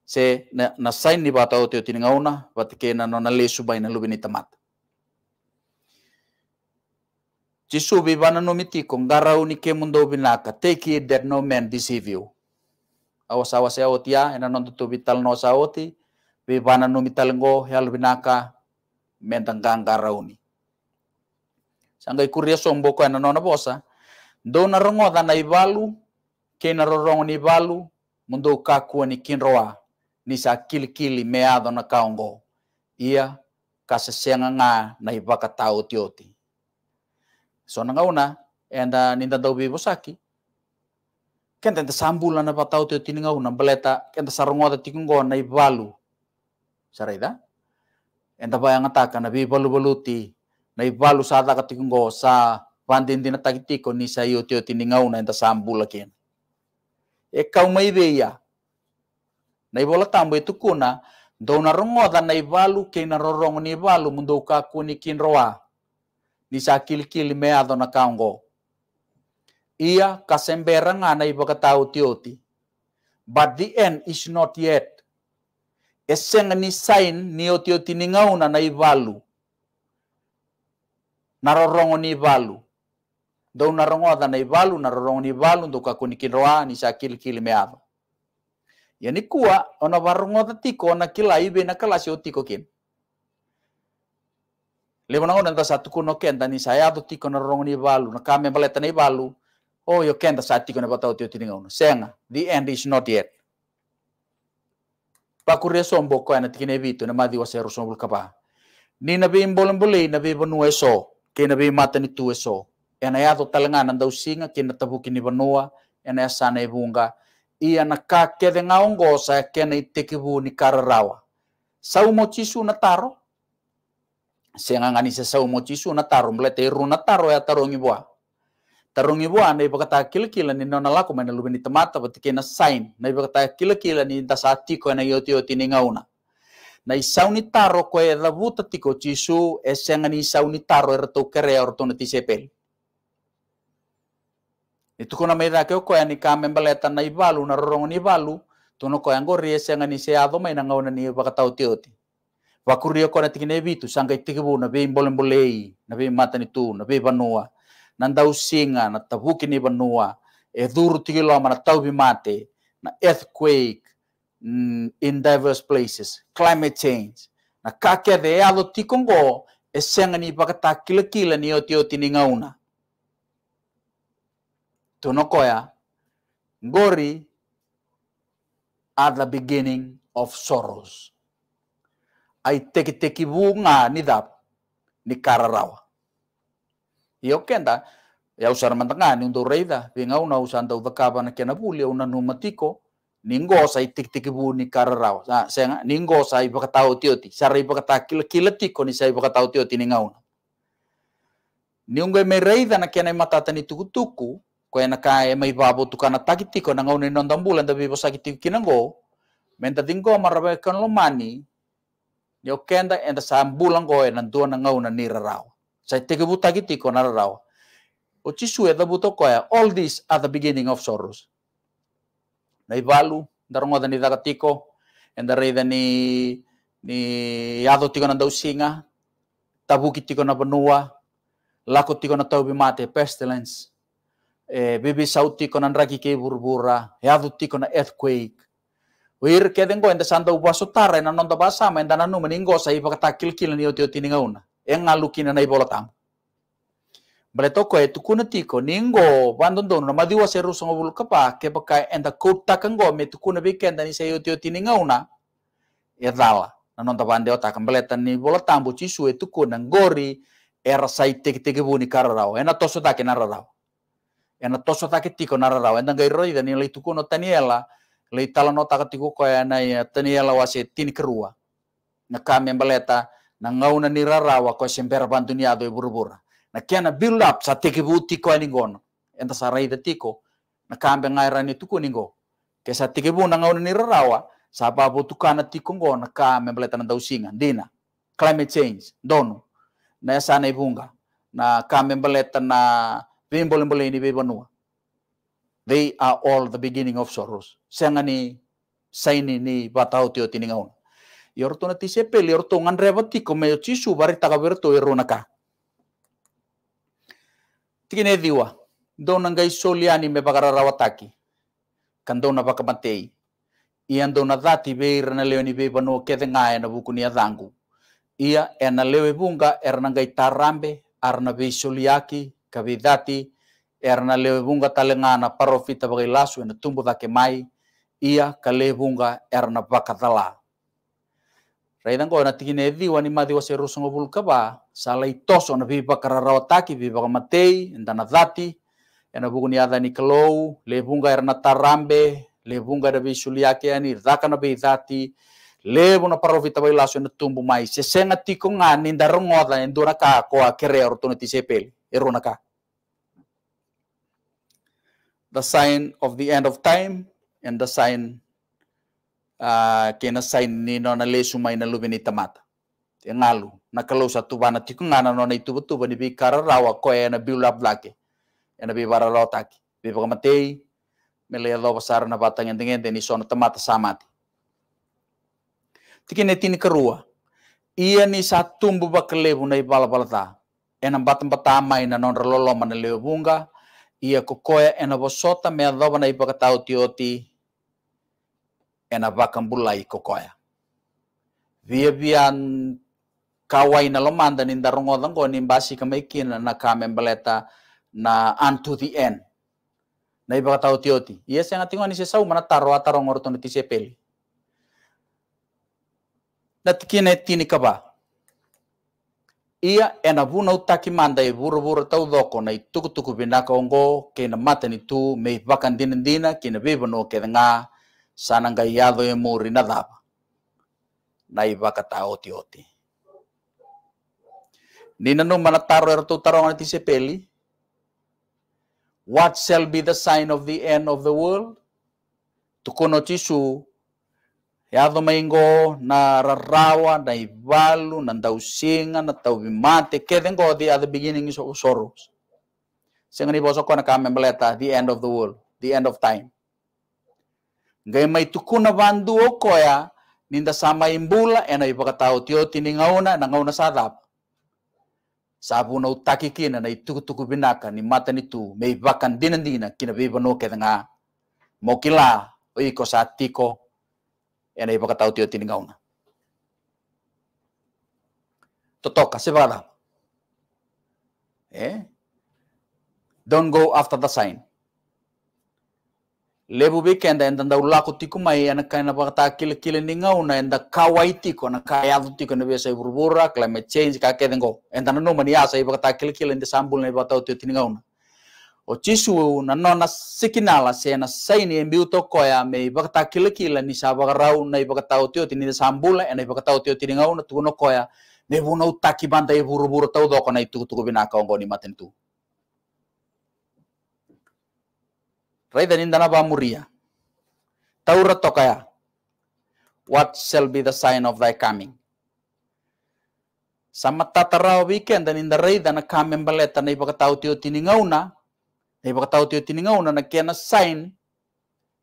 Se na, na sign ni baka tau tio tiningauna ke na nona le sumai na lubini temata. Jisu bibana no miti kong ke mundo binaka. Take it that no man deceive you. Awas awas ya e otia ena non tutu vital no sa oti. bana no mitalengo hal binaka mentang garau ni. Sangga ikuria somboko ena nona bosa. Dou na rongo na ibalu, quem na rorongo na ibalu, mundou kakua ni kinroa, nisa kilikili meado na kaongo. Ia kasasenga nga na ibaka tao tioti. So na ngauna, enda ninda dau bibosaki, kenta enda sambula na patau tioti ni ngauna, baleta kenta sarongoda tikungo na ibalu. Saraida? Enta bayang ataka na bibalu baluti, na ibalu sa ataka tikungo sa Wantin tina takitiko ni iyo teo tiningau na enta sambula ken. E kau mai Na Nai bola tambo itu e kuna. do na rongoda na ibalu kei na rorong ni ibalu mundau kakuni kin roa. Ni sa kilikili mea do na kaungo. Ia kasembera nga na ibakatau tioti. But the end is not yet. Eseng ni sign ni otioti ni ngauna na ibalu. Narorongo ni ibalu dou na rongoda na ibalu na rorong ni balu dou ka kil ni sa kilkilmeado ni kua ona varrongoda tiko na kila ibe na kala sio tiko kin lebona ona ta satu kuno kenda ni sayado tiko na rorong ni balu na kame baleta ni balu oh yo kenda sa tiko na batau tio tininga uno senga the end is not yet pakuria sombo ko ana eh, tikine bitu na madi waseru sombul kapa ni nabi imbolembole nabi bonu eso ke na mata ni tu eso ena ya to na ndau singa kina tabukin kini vanua ena ya sana ibunga ia na ka ke na e kena bu ni kararawa sau chisu na taro nga ngani se sau chisu na taro te ru na taro ya e taro bua taro bua na kil kilkila ni nona lako mena lubeni tamata batikena sign e na ibakata kilkila ni dasatiko na yoti yoti ni ngauna na isau ni taro ko e davuta tiko chisu e senga ni isau ni taro e rato kere ya na tisepeli itu nitukuna maithaa kio koyani kamembaleta na ivalu na rorongo ni ivalu tunokoya ngori esenga ni se athoma ina ngauna ni vakatauti uti vakuria kona tikine evitu sanga itigivu na vei mbolembolei na ni matanitu na vei vanua na ndausinga na tavuki ni vanua edhuru mana na mate na earthquake mm, in diverse places climate change na kakethe eatho ya tikongo esenga ni vakatakilakila ni otioti ni ningauna. Tunokoya, Gori at the beginning of sorrows. Ai teki teki bunga ni dap ni kararawa. Iyo kenda ya usar mantanga ni reida pinga una usanda udakaba na kena bulia una numatiko ninggo sai tik tik bu ni kararawa. Sa senga ninggo sai tioti sarai baka kila kila ko ni sai pakatau tioti ni ngauna. me reida na kena mata tani tuku tuku koena kae mai babo tukana takiti ko nangau ni nondambulan tapi bosa kiti kinango menta tingko marabe kan lo mani yo kenda enda sambulan ko ena na nangau na nirarao sai teke buta kiti ko nararao o chisu eta buto e, all this at the beginning of sorrows nai balu darongo dani dakatiko enda reida ni ni yado tiko na singa tabuki tiko na banua lako tiko na tau bimate pestilence Eh, bebe sauti konan ragi ke burbura yaduti kona earthquake wir kedengo enda santa ubaso tara ena nonta basa ma enda nanu meningo sa ipa kata kil ni oti oti ningauna en alukina na ibola tam bale toko e tukuna tiko ningo bandon dono na madiwa se ruso ngobul kapa ke baka enda kota kango me tukuna bi kenda ni se oti oti ya dala e na nonta bande ota kambele tan ni bola bu chisu e tukuna ngori era sai teke teke buni kararao ena toso take nararao ena toso take tiko nararau enda ngai roi dan ilai tuku no taniela lei tala no taka tiku ko ena ia taniela wase tini kerua na kami baleta na ngau na nirarawa ko sembera ni adoi burubura na kiana build up sa tiki buti ko ningono ena sa rai tiko na kam kami ngaira ni tuku go ke sa teki bu na ngau na nirarawa sa tuka na tiko go na kam kami baleta na singa dina climate change dono na sana ibunga na kam kami baleta na பிரியம்பொழும்புள்ள இனிவே பண்ணுவா they are all the beginning of sorrows sangani saini ni batau tio tininga un yorto na tisepe yorto ngan revati ko me chisu bari taga tikine diwa dona nangai soliani me bagara rawataki kando na bakamatei Ian ndo na dhati beira na leo ni beba no kethe na buku ni adhangu. Ia ena er lewe bunga erna ngai tarambe arna beisoliaki kavidati erna levunga talengana parofita bagai lasu ena tumbu dake mai ia bunga erna bakatala. Raidango na tigine edi wani madi wase rusungo bulkaba salai toso na biba kararawataki biba bakamatei, endana dati ena bukuni ada ni kelou bunga erna tarambe bunga da er bisuliake ani dakana bei dati levo bunga parofita bagai lasu ena tumbu mai sesenga tiko ngani ndarongoda endura ka koa kere e ortonati sepeli. Eronaka. The sign of the end of time and the sign uh, kena sign ni nona lesu mai na lubini tamata. Te ngalu na kalau satu bana tiku ngana nona itu betu bani bi kararawa ko na bi ulap laki. Ena bi bara taki Bi pakamatei melea do basar na batang yang ending ni sona tamata samati. tikine tini kerua. Ia ni satu mbu bakalebu na ibala ena batambatama ina nonrololo mana bunga ia kokoe ena vosota mea na ipa pakatauti oti ena kokoya i via viavia kawaina lomanda ninda dango ni basi ikina na mbaleta na unto the end na iba katau tioti ia senga tingo ni sesau mana taro ataro ngorto tisepeli na tikine tini kaba ia ena vuna utaki manda i e vuravura tau doko e na i tukutuku vinaka ongo ke na matani tu me i vaka ndina ke na vivano ke nga sana nga iado e muri na dava na i vaka oti oti. Nina nung manataro era tutarong ti sepeli, What shall be the sign of the end of the world? Tukono tisu Iado maingo na rarawa, na ibalu, na dausinga, na taubimate, que dengo di at the beginning is of sorrows. Singa ni boso kona kamembleta, the end of the world, the end of time. Ngay may tukuna bandu o koya, ninda sama imbula, ena ipakatao tiyo tiningauna, nangauna sa adap. Sabu na utaki na itukutuku binaka, ni mata nitu, may bakan dinandina, kinabibano kedanga. Mokila, o iko atiko, ena ipa katau tio tini ngauna. Totoka sebala. Eh? Don't go after the sign. Lebu bi enda enda nda ulaku tiku mai ana kaina kata kile kile ni ngauna enda kawai tiku kaya kayatu tiku na biasa burbura climate change kake dengo enda numa ni asa iba kata kile kile enda sambul na iba tau tio tini ngauna o chisu nanno na la se na mbi e uto ko ya e me bakta kilakila ni rau na otio tini sambula e na ibakta otio tini ngau na tuno koya me buno utaki banda e buru-buru tau doko na itu tuku binaka ongo ni maten tu Raida nindana ba muria tau rato kaya what shall be the sign of thy coming sama tatarao weekend dan inda raida na kamembaleta na tini ngau na Nei bakatau tio tini una na kena sign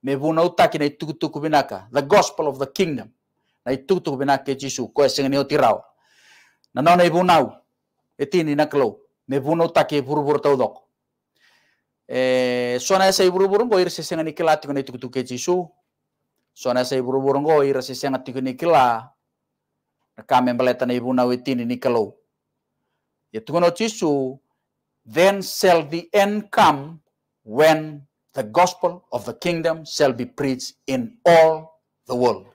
me vuna utaki na tukutuku binaka. The gospel of the kingdom. E na tukutuku binaka Jisu, Ko esenga ni otirawa. Na vuna ibu nau. Etini na klo. Me vuna utaki e buruburu tau doko. E, suana esa buruburu ngo irse senga ni kila ko na tukutuku e Jesus. Sona esa buruburu ngo irse senga tiku ni kila. Na kame mbaleta na ibu nau etini ni klo. Ya tukono Jisu, Then shall the end come when the gospel of the kingdom shall be preached in all the world.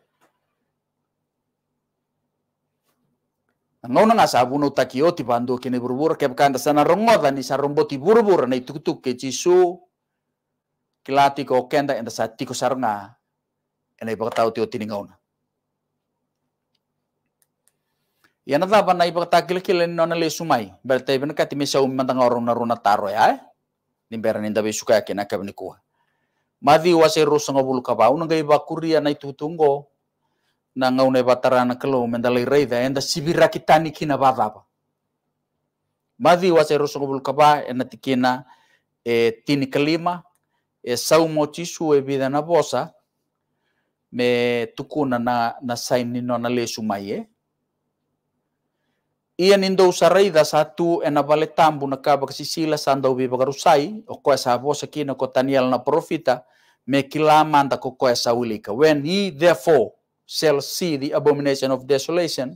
nono nga sabuno takio ti bando kini burbur ke bekanda sana rongoda ni rombo ti burbur na itutuk ke jisu kilati ko kenda enda sa tiko saronga ena ibakatau tiyo tiningauna. Yana ta ba na ipagtakil kilen no na lesumai. Berta ibn katimisa umantang orang na taro ya. Eh, ah. Nimberan inda besuka yakin akab ni kuha. Madhi wase rusang abul kabau nang iba kuria na itutunggo. Nang au na batarana kelo mendalai reida enda sibira kitani kina badaba. Madhi wase rusang abul kabau ena eh, tikina e, eh, tini kalima e saumo chisu e vida na bosa me tukuna na na saini nona na lesumai eh. Iyan indo sarayda sa tu enabaletambu nakabakasisila sa andaw bibagarusay o koe sa hapos akina ko taniel na profita me kilaman ta ko koe sa ulika. When he therefore shall see the abomination of desolation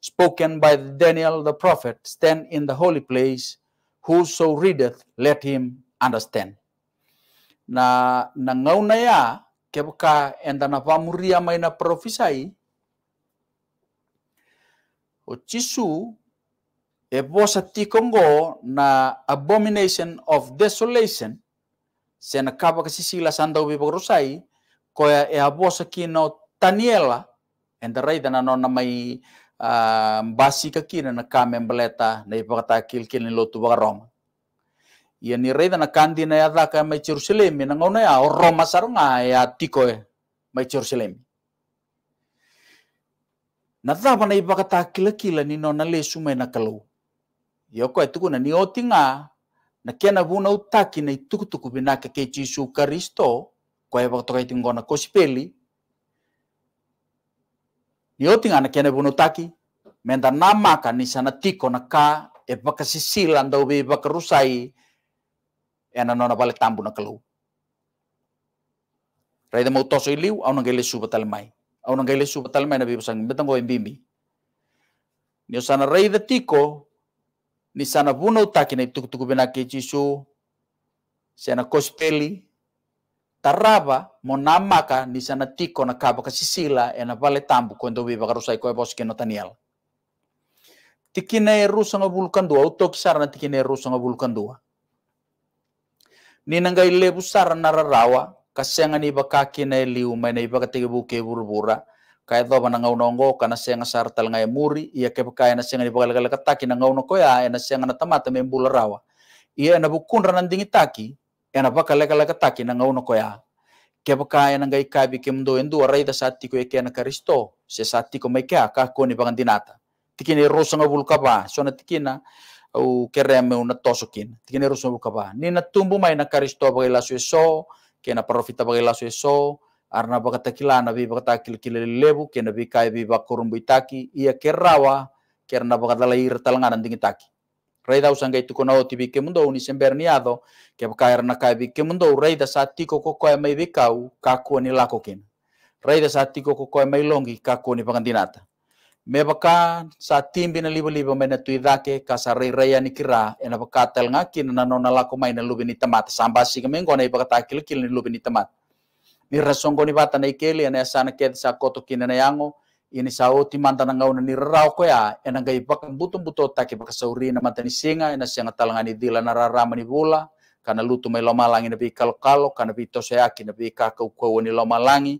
spoken by Daniel the prophet stand in the holy place whoso readeth let him understand. Na nangaw na ya kebka enda na pamuria may na profisay o Chisu ebosa tikongo na abomination of desolation sena kaba kasisila sandau bi pagrusai koya e abosa kino taniela and the right na no na mai uh, basi kakina na kamembleta na kil kil ni lotu bagaroma ia ni kandi na kandi na yadaka mai Jerusalem na ngona ya o Roma sarunga ya e tiko e mai Jerusalem Nadaba na ipakata kila kila ni nona na lesu mai na kalau Yoko etukuna ni otinga na kia na vuna utaki na itukutuku bina ke Jesu Kristo kwa eva kutoka itingona kosipeli. Ni otinga na kia na vuna utaki menda namaka ni sana tiko na ka eva kasisila nda ube eva e, e na nona bale tambu na kalu. Raida mau toso iliu au nanggele suba talmai. Au nanggele suba talmai na bibasang betang go embimbi. Ni osana raida tiko ni sana vuna utaki na itukutuku bena kechisu sana kospeli taraba monamaka ni sana tiko na kaba kasisila ena vale tambu kwendo viva karusai koe boske no taniel tikine e rusa vulkan dua utok na tikine e rusa vulkan dua ninangay lebu sarana rarawa kasenga ni baka kina e liu mai na ibaka buke burbura kaya to manangau nongo kana senga sartal ngay muri iya ke kaya na senga dibagal gal kataki na ngau noko ya na senga na tamata me bula rawa ia na bukun ran dingi taki ia na bakal gal kataki na ngau noko ya ke kaya na ngai kabi ke mdo endu arai da sati ko ke na karisto se sati ko mai ka ka ni bangan dinata tikini rosa ngau bul kaba so na tikina o kereme una tosokin tikini rosa ngau kaba ni na tumbu mai na karisto bagai lasu so ke na profita bagai lasu so arna bakata kilana bi bakata kil kilelebu kena bi kai bi bakurum bi taki ia kerrawa kerna bakata lair talangana dingi taki raida usanga itu kona oti bi kemundo uni semberniado ke bakair na kai bi kemundo raida sati koko e mai bikau kaku ni lako ken reida satiko koko e mai longi kaku ni pangandinata me baka sa timbi na liba liba mena tuidake ka sa rei rei ani kira ena baka tel ngakin na nona lako mai na lubi ni tamat sambasi kemengkona kil ni lubi ni ni ni bata na ikeli ane sana kete sa koto kina na yango ini sa oti manta na e na ni rau ko ya ena ngai baka butum buto taki baka sauri na mata ni singa ena sianga talanga ni dila na rarama ni bula kana lutu mai langi na bi kalo kalo kana bi tose yaki na bi kakau kau ni langi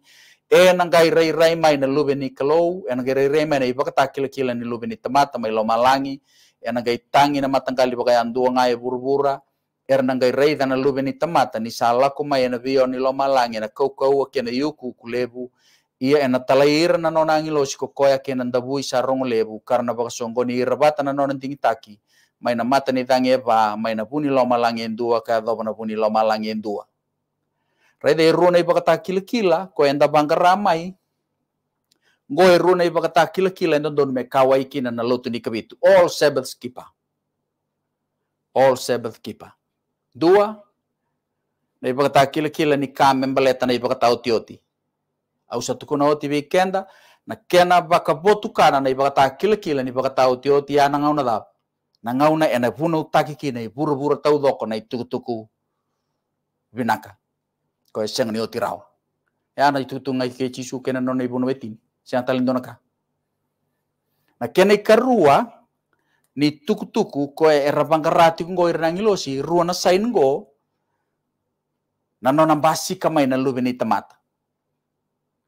ena ngai rai rai mai na lube ni kalou ena ngai rai rai mai na ibaka takila kila ni lube ni tamata mai langi ena ngai tangi na matangkali baka yang ngai e burbura ernangai rei dana lube ni tamata ni sala kuma yana vio ni loma langi na kau kau ke na yuku kulebu ia ena talair na nona angi losi ko koya ke ndabu isa lebu karna baka songoni ni rabata na nona tingi taki maina mata ni dangi eva maina puni loma langi endua ka doba na puni loma langi endua rei dei runa i baka ta kila kila ko enda bangga ramai ngo e runa i baka ta kila kila enda don me kawai kina na lotu ni kabitu all sabbath kipa all sabbath kipa Dua, nai pakata kila kila ni kamen baleta nai pakata otioti. Au satu kuna oti kenda, na kena baka botu kana nai pakata kila kila ni pakata otioti ngau na dap. Na ngau e na ena puna utaki kina i buru buru tau doko nai itu tuku binaka. Ko eseng ni oti rau. Ya na itu tungai ke cisu kena non nai puna wetin. Siang talin donaka. Na kena ikarua, ni tuku-tuku ko e rabangarati ko irnangilosi ruana sain go nano basi kamay na lubi ni tamata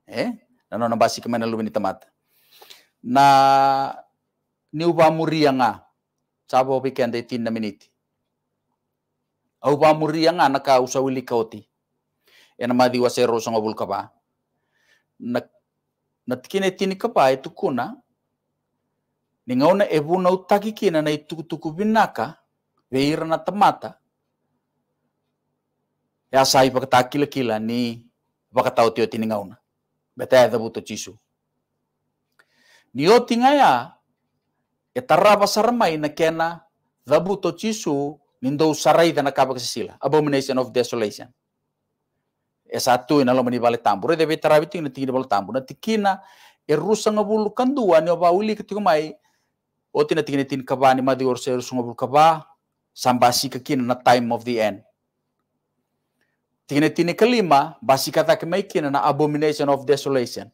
eh nano basi kamay na lubi ni tamata na ni uba muria nga sabo pikende tin na miniti uba muria nga naka usawili kauti e na madi wasero sangobul kaba na tikine tin kapa e tukuna ningaona e utaki kina na itukutuku binaka veira na tamata ya sai pakata kila kila ni pakata oti oti ningauna beta ya e dhabuto chisu ni oti ngaya ya e taraba sarmai na kena dhabuto chisu nindo sarai dana kabak sisila abomination of desolation e satu ina lomani bale tambu re debe tarabi tingna tingna bale tambu na tikina e rusa ngabulu kandua ni oba uli ketika mai otina tingin tin kaba ni madi or ser sungobul kaba sambasi kekin na time of the end tingin tin kelima basi kata kemaikin na abomination of desolation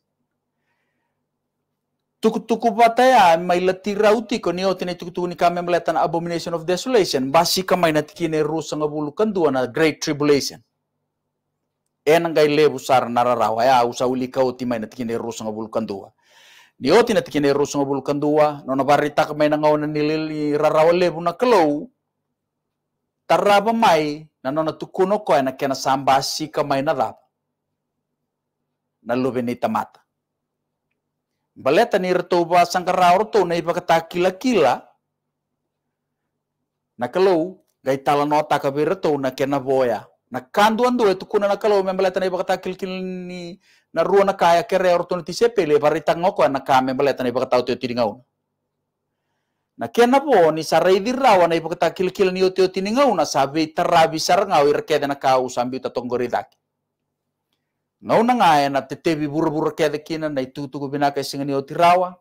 tuku-tuku bataya mai lati rauti ko ni otine tuku-tuku ni meletan abomination of desolation basi kamai na tikine rusa ngabulu kandua na great tribulation enang gai lebu sar nararawa ya usa kau timai na tikine rusa ngabulu kandua di na tikine ruso nga bulu kandua, no na barita mai nangau nangaw na nilili rarawa lebu na kalaw, taraba may, na no tukuno ko na kena sambasi ka na narap, na lubi ni tamata. Baleta ni rato ba sang karaw rato na kata kila-kila, na tala gay talanota ka birato na kena boya. Na kandu andu, tukuna na kalaw, may baleta na kata kila-kila ni na rua na kaya kere opportunity se pele bari tango ko na kame baleta ni pakatau te tiningau na kena po ni sarai dirawa na ipakata kilkil ni te tiningau na sabi tarabi sarangau irkede na kau sambi ta tonggori daki ngau na ngaya na tetebi buru-buru kede kina na itutuku binaka isinga ni otirawa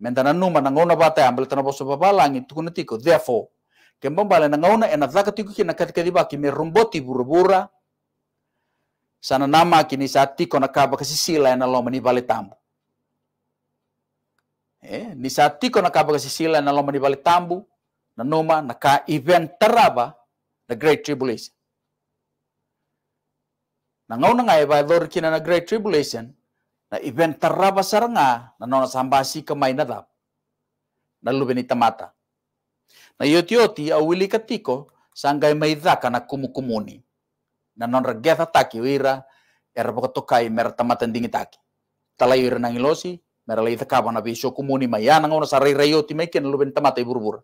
mendana numa na ngau na bata ambel tana boso babalangi tukunatiko therefore kembang bala na ngau e na ena zakatiku kina katikadibaki merumboti buru-bura sana nama kini sati kona kaba kasi sila na loma mani tambu. Eh, ni sati kona kaba kasi sila na loma mani tambu na noma na ka event teraba na Great Tribulation. Na ngau na ngai bai lor kina na Great Tribulation na event teraba saranga na nona sambasi kemai na dap na beni tamata. Na yoti yoti awili katiko sanggai maidaka na kumukumuni na non regeza taki uira era poko tokai mer tamata ndingi taki tala uira nangi losi mer lai kaba na biso kumuni komuni ana ngona sarai rayoti mai ken luben tamata iburbur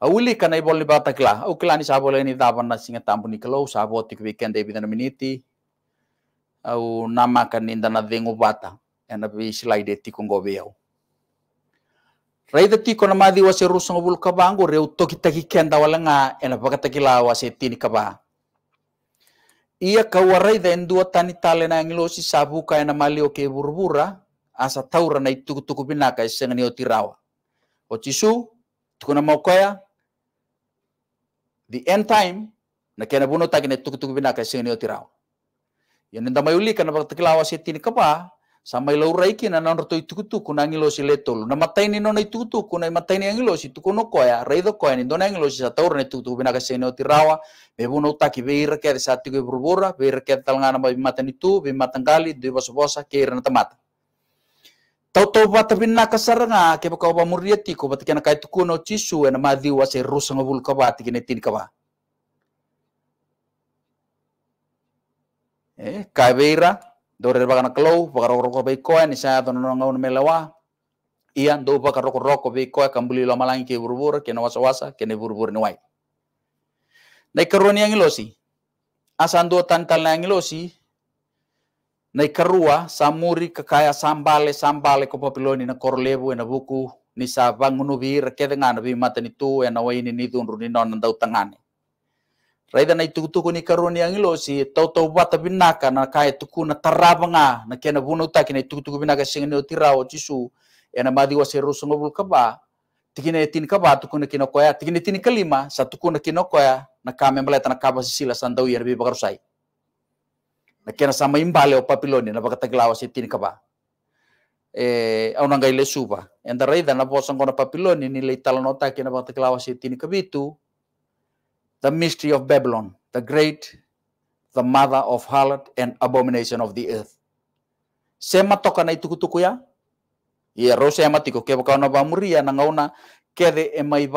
awili kana i ni bata kla au kla ni sabo leni daban na singa tambu ni klo sabo ku weekend e bidana miniti au nama kan ninda na dengu bata ena bi slide kongo beo Raida ti kona madi wasi rusong bul kabango reu toki taki kenda walanga ena pagataki kila se tini kabang. Ia kawarai dan dua tani tale na si sabu kaya na mali oke burbura asa taura na itu tuku oti rawa. O otirawa. tuku na mokoya the end time na kena buno tagi na tuku binaka iseng ni oti rawa. Yang nenda mayuli kana bakta kilawa tini kapa Sama ilo urai kina na nroto i tukutuku na angilo si Na matai ni nona i tukutuku i matai ni angilo si koya. Reido koya ni dona angilo si sa taura ni tukutuku bina ka sene o tirawa. Me buna utaki be ira kede sa tiku i burbura. Be ira kede talangana ba bimata ni tu, bimata ngali, dui bosa bosa, ke ira tamata. Tau tau bata bina ka saranga ke baka oba muria tiku. Bata kena kai tuku chisu e na madiwa se rusa ngabul ka ba tiki tini ka Eh, kai be dore bakana kalau bakar roko roko bei koe ni saya ngau nongau melewa ian do bagaro roko roko bei koe kambuli lo malangi ke burbur ke no wasa wasa ke ne burbur ni wai nai karuni yang ilosi asan do tantal yang si, nai karua samuri kekaya sambale sambale ko papiloni na korlebu na buku ni sa bangunu bir ke dengan bi mata ni tu ya na waini ni tun runi non ndau tangane raida na itukutuku ni karuni yang ilo si tau tau bata binaka kan, na kae tuku na tarabanga ah. na kena bunu taki na itukutuku binaka singani o tirao cisu ena madi wasi rusu ngobul kaba tikine tin kaba tuku na kino koya tikine tin kalima tuku kuna kino koya na kame meleta na kaba sisila sandau yer bi bakarusai na kena sama imbale o papiloni na bakata glawa si tin kaba eh au nangai lesuba enda raida na bosang kona papiloni ni leitalano taki na bakata glawa si tin kabitu the mystery of Babylon, the great, the mother of harlot and abomination of the earth. Sema toka na itukutuku ya. Ia ro sema tiko ke bakaona bamuria na ngauna kede e mai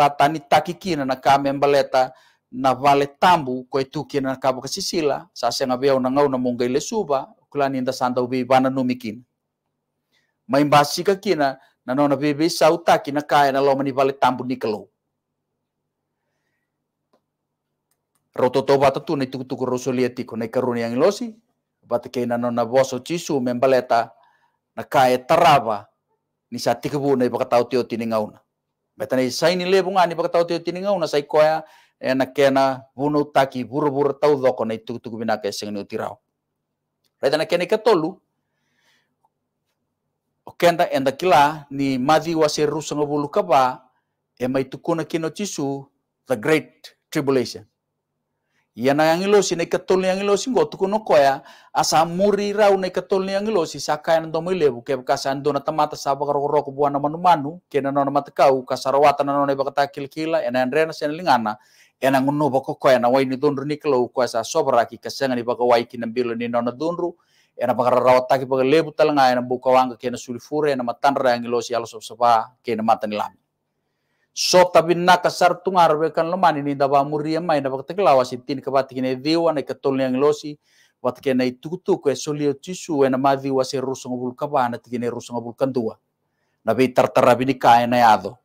takikina na kame mbaleta na vale tambu ko itukina na kabo sa senga bea na ngauna munga ile suba kulani nda sanda ubi bana numikin. Mai mbasika kina na nona bebe sautaki na kaya na lomani vale tambu nikalo. rototo bata tu ne tuku tuku rosoli atiko ne karuni yang ilosi bata kei na nona boso cisu membaleta na kae taraba ni sa ne baka tau tio tiningauna beta na sai ni lebu ngani ibakatau tio tiningauna sai koya e na kena bunu taki buru buru tau doko na tuku tuku binaka eseng ni utirau bata na kena katolu okenda enda kila ni madi wase rusa ngabulu kaba e mai tukuna kino cisu the great tribulation Yana yang ilosi neketol ketol yang ilosi ngotu kuno koya asa muri rau neketol ketol yang ilosi saka yang tomo ile buke bekasan dona temata sapa roko karo kubuan manu ke kena nona mata kau na nona ibaka takil kila ena yang rena sen lingana ena ngono boko koya na waini dundru ni kelo koya sa sobraki kasenga ni baka waiki na bilo ni nona dundru ena baka rawa ki baka lebu talanga ena buka wanga kena sulifure ena matanra yang ilosi alo sop sopa kena mata ni lami. So tapi na kasar tungar bekan lemani ni daba muria mai na bakte kelawas itin ke batik ne dewa ketol yang losi wat ke na tu ke solio tisu na madi wasi rusu ngobul kabana tikine rusu ngobul kandua na be tartarabi ni kae na yado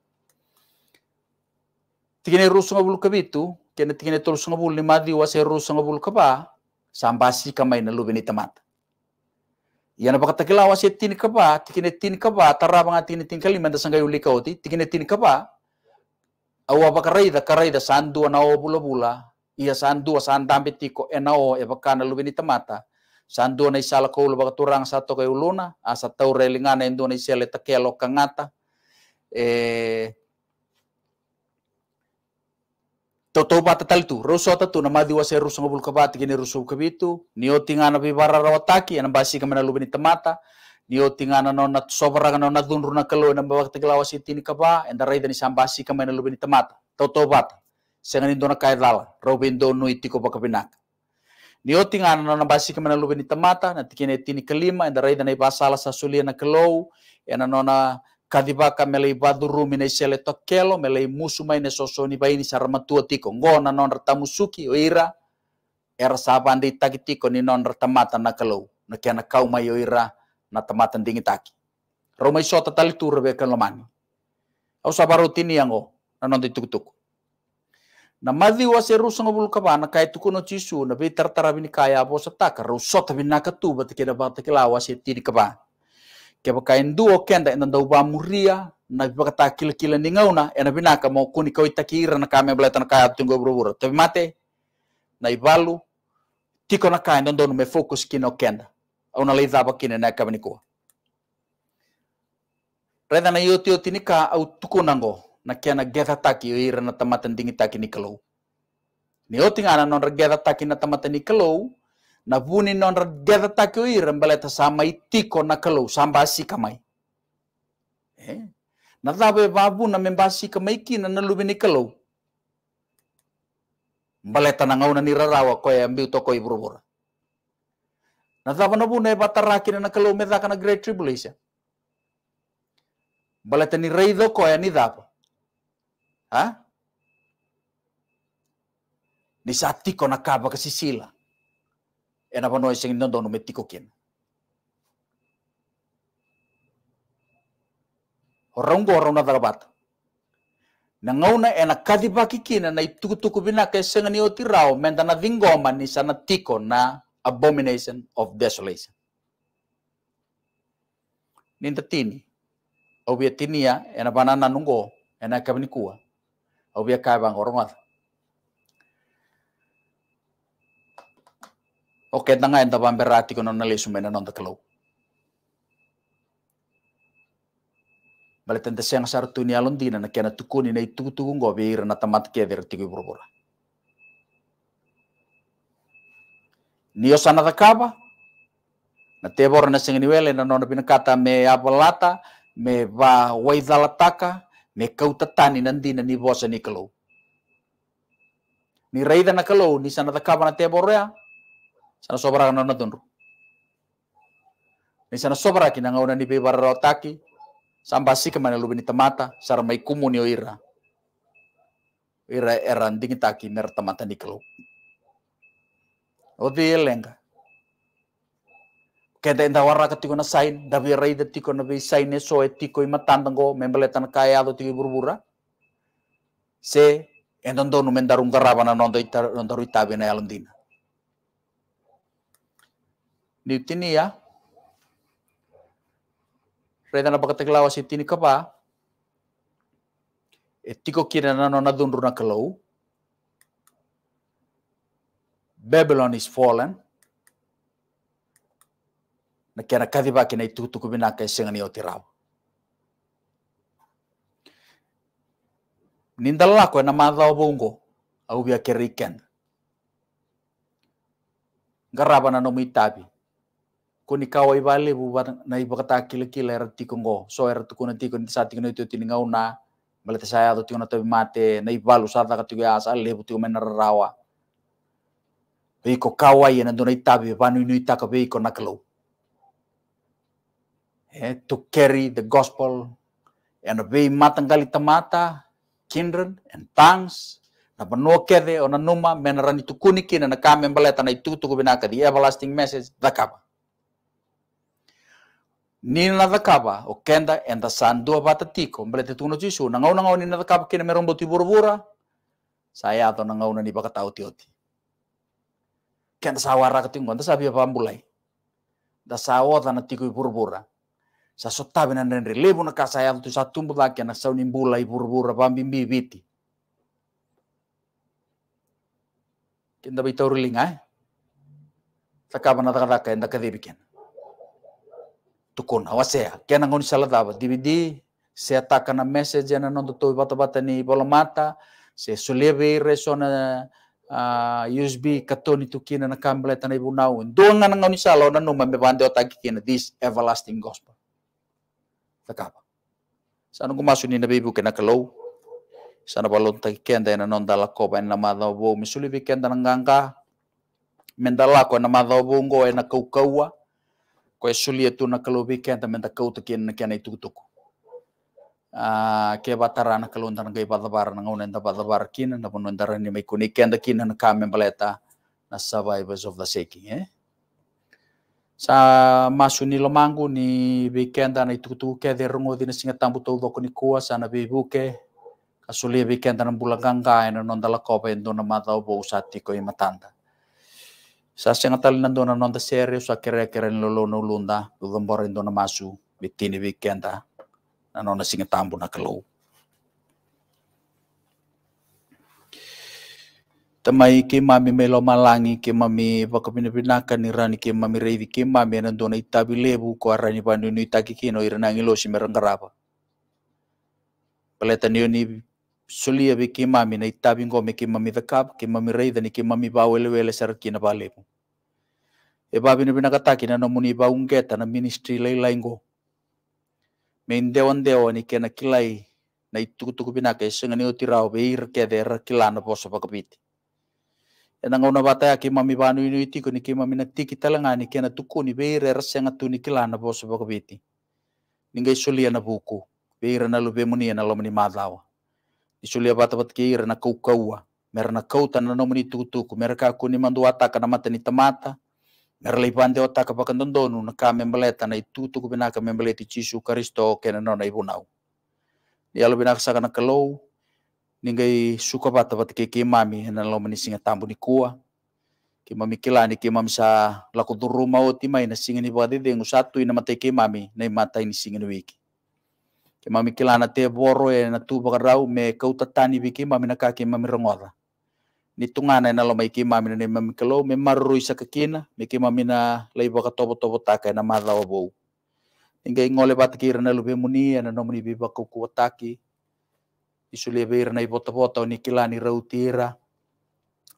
tikine rusu ngobul kabitu kene tikine tol ngobul ni madi wasi rusu ngobul kaba sambasi kamai na lubeni tamat Ia na bakta kelawas tin kaba tikine tin kaba tarabanga tikine tin kalimanda sangayuli ti. tikine tin kaba awa bakarai da karai da sandu na o bula bula ia sandu sandambe tiko enao e bakana lubeni tamata sandu na isala ko lubaka turang sato kay uluna asa tau relingana Indonesia e na ta kelo kangata e bata pa tu, ruso tatu na madiwa wase ruso ngobul kabati gini ruso kabitu, niyo tingana bara rawataki, anambasi basi kamena lubini tamata, Nio tingana no na sobrang no na dunru na kalo na mabak teglawa si tini kapa enda rai dani sambasi kama na lubin temat totobat sengan kai robin do no itiko baka ni Nio tingana no na basi kama na lubin temata na tikine tini kelima enda rai dani basala sa sulia na kalo ena no na kadibaka melei baduru isele to tokelo melei mai ine soso ni baini saramatua tiko ngona non o oira era sabandi takitiko ni non ratamata na kalo na kena kau mai o ira na tamatan dingi taki. Roma iso tatali tu rebe kan Au sabaro tini yang na non di tuk Na madhi wa se rusa kabana kai tuku no cisu na be tartara bini kaya bo sataka Rusotabi tabi nakatu bati keda bati kila wa se tini kabana. Keba endu duo kenda enda ndau ba muria na bakata kila kila ningauna ena binaka mo kuni kau itakira na kame tana kaya tunggu buru-buru. Tapi mate na ibalu tiko na kain don me fokus o kenda unalaiza bakine na kabaniko reda na yoti yoti ni ka au tuku nango na kia na geza taki ira na tamata ndingi taki ni kalou. ni yoti ngana non geza taki na tamata ni kalou na vuni non geza taki ira mbaleta sama itiko na samba sambasi kamai eh? na dhabe vavu na membasi kamai kina na lubi ni kalau nangau na nirarawa ni rarawa koe ambiu toko iburubura na na vuna e vatarakina na kalau methaka na great tribulation balete ni reitho koya ni thapa ha ni satiko na ka kasisila ena vanoe sengini nodonu metiko kina oraungo orauna tharabata na ngauna ena kadhipa kina na itukutuku vinaka esengani otirao menda na dhingoma e ni sana tiko na abomination of desolation. Ninta tini, tini ya, ena banana nungo ena kabinikua, kai kaibang orongat. Oke tanga enta berati kono nali sumena nonta kelau. Baletan tesiang sartu ni alondina na kena tukuni na itu go biira na tamat keder tiku burbura. Nio sana takaba. Na te bor na singini wele na nona pina kata me abalata, me va dalataka me kauta kautatani nandina ni bosa ni kalau. Ni reida na kalau, ni sana takaba na te borrea. Sana sobra na tunru Ni sana sobra kina ngauna ni pe rotaki samba sike mana lubini tamata sara mai kumuni oira. Ira eranding taki mer tamata ni وديلنغا kede inda warra katiko na sain davi rei de tiko na vei sain e soe tiko i matandango membele tan kaya ado tiko burbura se endon donu mendarung na nondo ita nondo ritabe na yalandina niutini ya reda na bakateklawa sitini kapa e tiko kira na nona dundru na Babylon is fallen. Na kia na kathi wake na itutuku bina isenga ni otirau. Nindala lako na madha obungo au bia kere Garaba na nomi itabi. Kuni kawa ibale bu na kata kila kila era tiko ngo. So era tuku na tiko sati kina itu tininga una. Malete saya ado tiko na tabi mate na ibalu sata katigo ya asa lebu tiko mena rawa. Pei kawai kawa i na dona i tabi, vanu inu i taka nakalo. Eh, to carry the gospel and pei matanggali tamata, kindren and tongues, na panoa kede ona numa, me na rani tukuniki na na kame mbaleta na itutu binaka, the everlasting message, dakaba. nina dhakaba o kenda enda sandua batatiko mbelete tuno jisu na ngau na ngau nina dhakaba kina merombo tiburubura saya e atau na ngau na ni tioti kenta sawara ketinggon ta sabi pambulai da sawo na tiku burbura sa sotta benan ren relevo na kasa yang tu satu mbula kena sa unimbulai burbura pambimbi biti kenta bita urilinga eh? kaba na takada kenta kadibi bikin tukun awasea kena ngon saladaba DVD, se ataka na message na non to bata bata ni bolomata se sulebe resona uh, ah, USB katoni tu kina na kambale tana ibu nau Doon nga ngau ni salo na numa me bande o tagi kina this everlasting gospel takapa sana ko masu ni na kina kalaw, kalau sana balon tagi kenda na non dalako ba na madha bo misuli bi kenda nganga mendala ko na madha bo ngo na kau kaua ko sulia tu na kalau bi kenda menda kau tu kina na Ah, ke batara na ke na gai badabar na ngaunen da badabar kina na bunun da rani mai kuni kenda kina na kamen baleta na survivors of the shaking eh sa masuni ni lomangu ni bikenda na itutu ke de rungo dina singa tambu tau doko ni kua na bibuke kasuli bikenda e na bulaganga ena non dala kopa endo na mata obo usati ko imatanda sa singa tali nando na non da serio sa kere kere ni lolo na ulunda dudambora endo na masu bitini bikenda nona singa tambo na kalou tamai ke mami melo malangi ke mami wakapina pinaka ni rani ke mami reivi ke mami na dona ko arani panu ni taki ke no irana ngilo si merangarapa paleta ni ni solia be ke mami na itabi ngome ke mami vakap ke mami reivi ni ke mami ba wele wele sar e ba binu pinaka na no ba ungeta na ministry lai lai men dewan dewan ike na kilai na itukutuku pinake sengani utirau beir keder kilana poso pakapiti. Enang ona bata ya kima mi banu inu iti kuni kima mi nakti kita langani kena tukuni beir eras yang kilan kilana poso pakapiti. Ningai sulia na buku beir na lube muni na lomani madawa. Isulia bata bat keir na kau kaua. Merna kau tanah nomani tukutuku. Merka ni mandu ataka na mata ni Merleipante o taka pakantondonu na ka membeleta na itutu ku binaka membeleti cisu karisto kena nona ibu nau. Ni alo binaka saka na kalou, ningai suka bata bata ke ke mami na lo mani singa tambu ni kua. Ke mami kila ni ke mami sa lako duru mauti mai na singa ni bade dengu satu ina mate ke mami na tai ni singa ni wiki. Ke mami kila na te boro e na tu bakarau me kau tatani wiki mami na ka ke mami rongora. Nitungan tungana na loma ikima mina ni mamikalo me maruru isa kakina mina ka tobo tobo na madha wa bou ingole bat kira na lube muni ana nomuni biba kuku ataki isu lebe ira na ibota bota ni rautira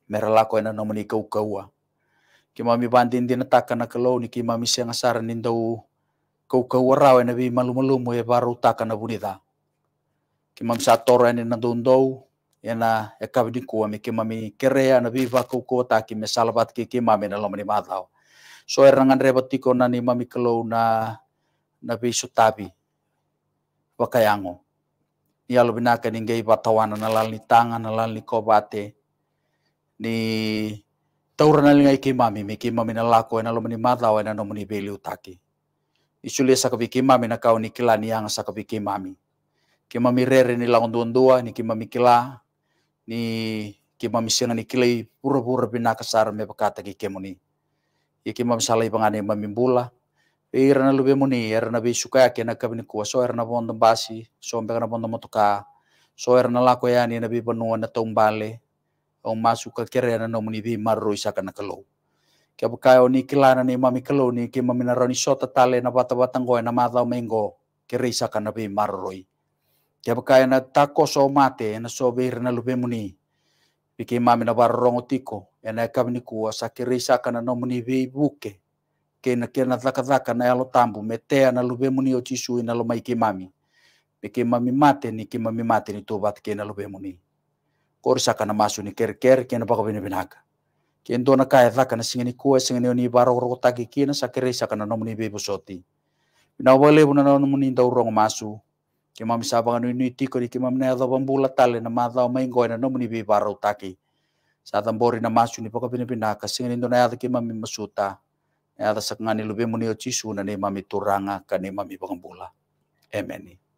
mera lako ena nomuni kau kaua kima mi bandin dina taka na niki ni kima mi siang asara nindau kau kaua rawe bi malu malu mo e baru taka na bunida kima mi satoro ena na dondau ena e kavini kua mi ki mami kerea na viva ku ta ki me salvat ki ki mami na lomani madao so erangan reba tiko na ni mami kelo na na bi sutabi wakayango ni alo bina ka ninge iba na lal ni tanga na lal ni kobate ni taura na lingai ki mami mi ki mami na lako e na lomani madao e na lomani beli utaki isulia sakabi ki mami na kau ni kila ni anga sakabi ki mami ki mami rere ni langon dua ni ki mami kila ni ki mamisinga ni kilei pura-pura kasar me pakata ki kemuni. Ia ki mamisalai pangani mamimbula. Ira rana lube muni, rana na suka ki na kabini kua, so rana bondo basi, so mbeka rana bondo motoka, so ira na ya ni na bibanua na tombale, o masuka kere rana nomuni bi marro isaka na kelo Kia buka o ni kilana ni mami kelo ni kima minaroni sota tale na bata-batang goe na matau menggo, kere isaka na bi marroi. Dia ya baka ena tako so mate ena so beir na lupe muni. Piki mami na rongo tiko. Ena e kabini kua sakirisa kana no muni vei buke. Kena kena taka taka na alo tambu. Metea na lupe muni o chisui ina lo maiki mami. Piki mami mate ni ki mami mate ni tobat kena lupe muni. Korisa kana masu ni ker ker kena pakabini binaka. Kena dona kaya taka na e singani kua singani oni rongo taki kena sakirisa kana no muni vei busoti. Ina wale buna na muni ndaurongo masu. Masu. Imam Sabang anu ni tiko di kimam ne ado bambula tale na madao mai ngoi na nomuni bi barau taki. Sa tambori na masu ni poka pina pina masuta. Ne ado sakngani lubi muni o na ni mami turanga ka ni mami bambula. Amen.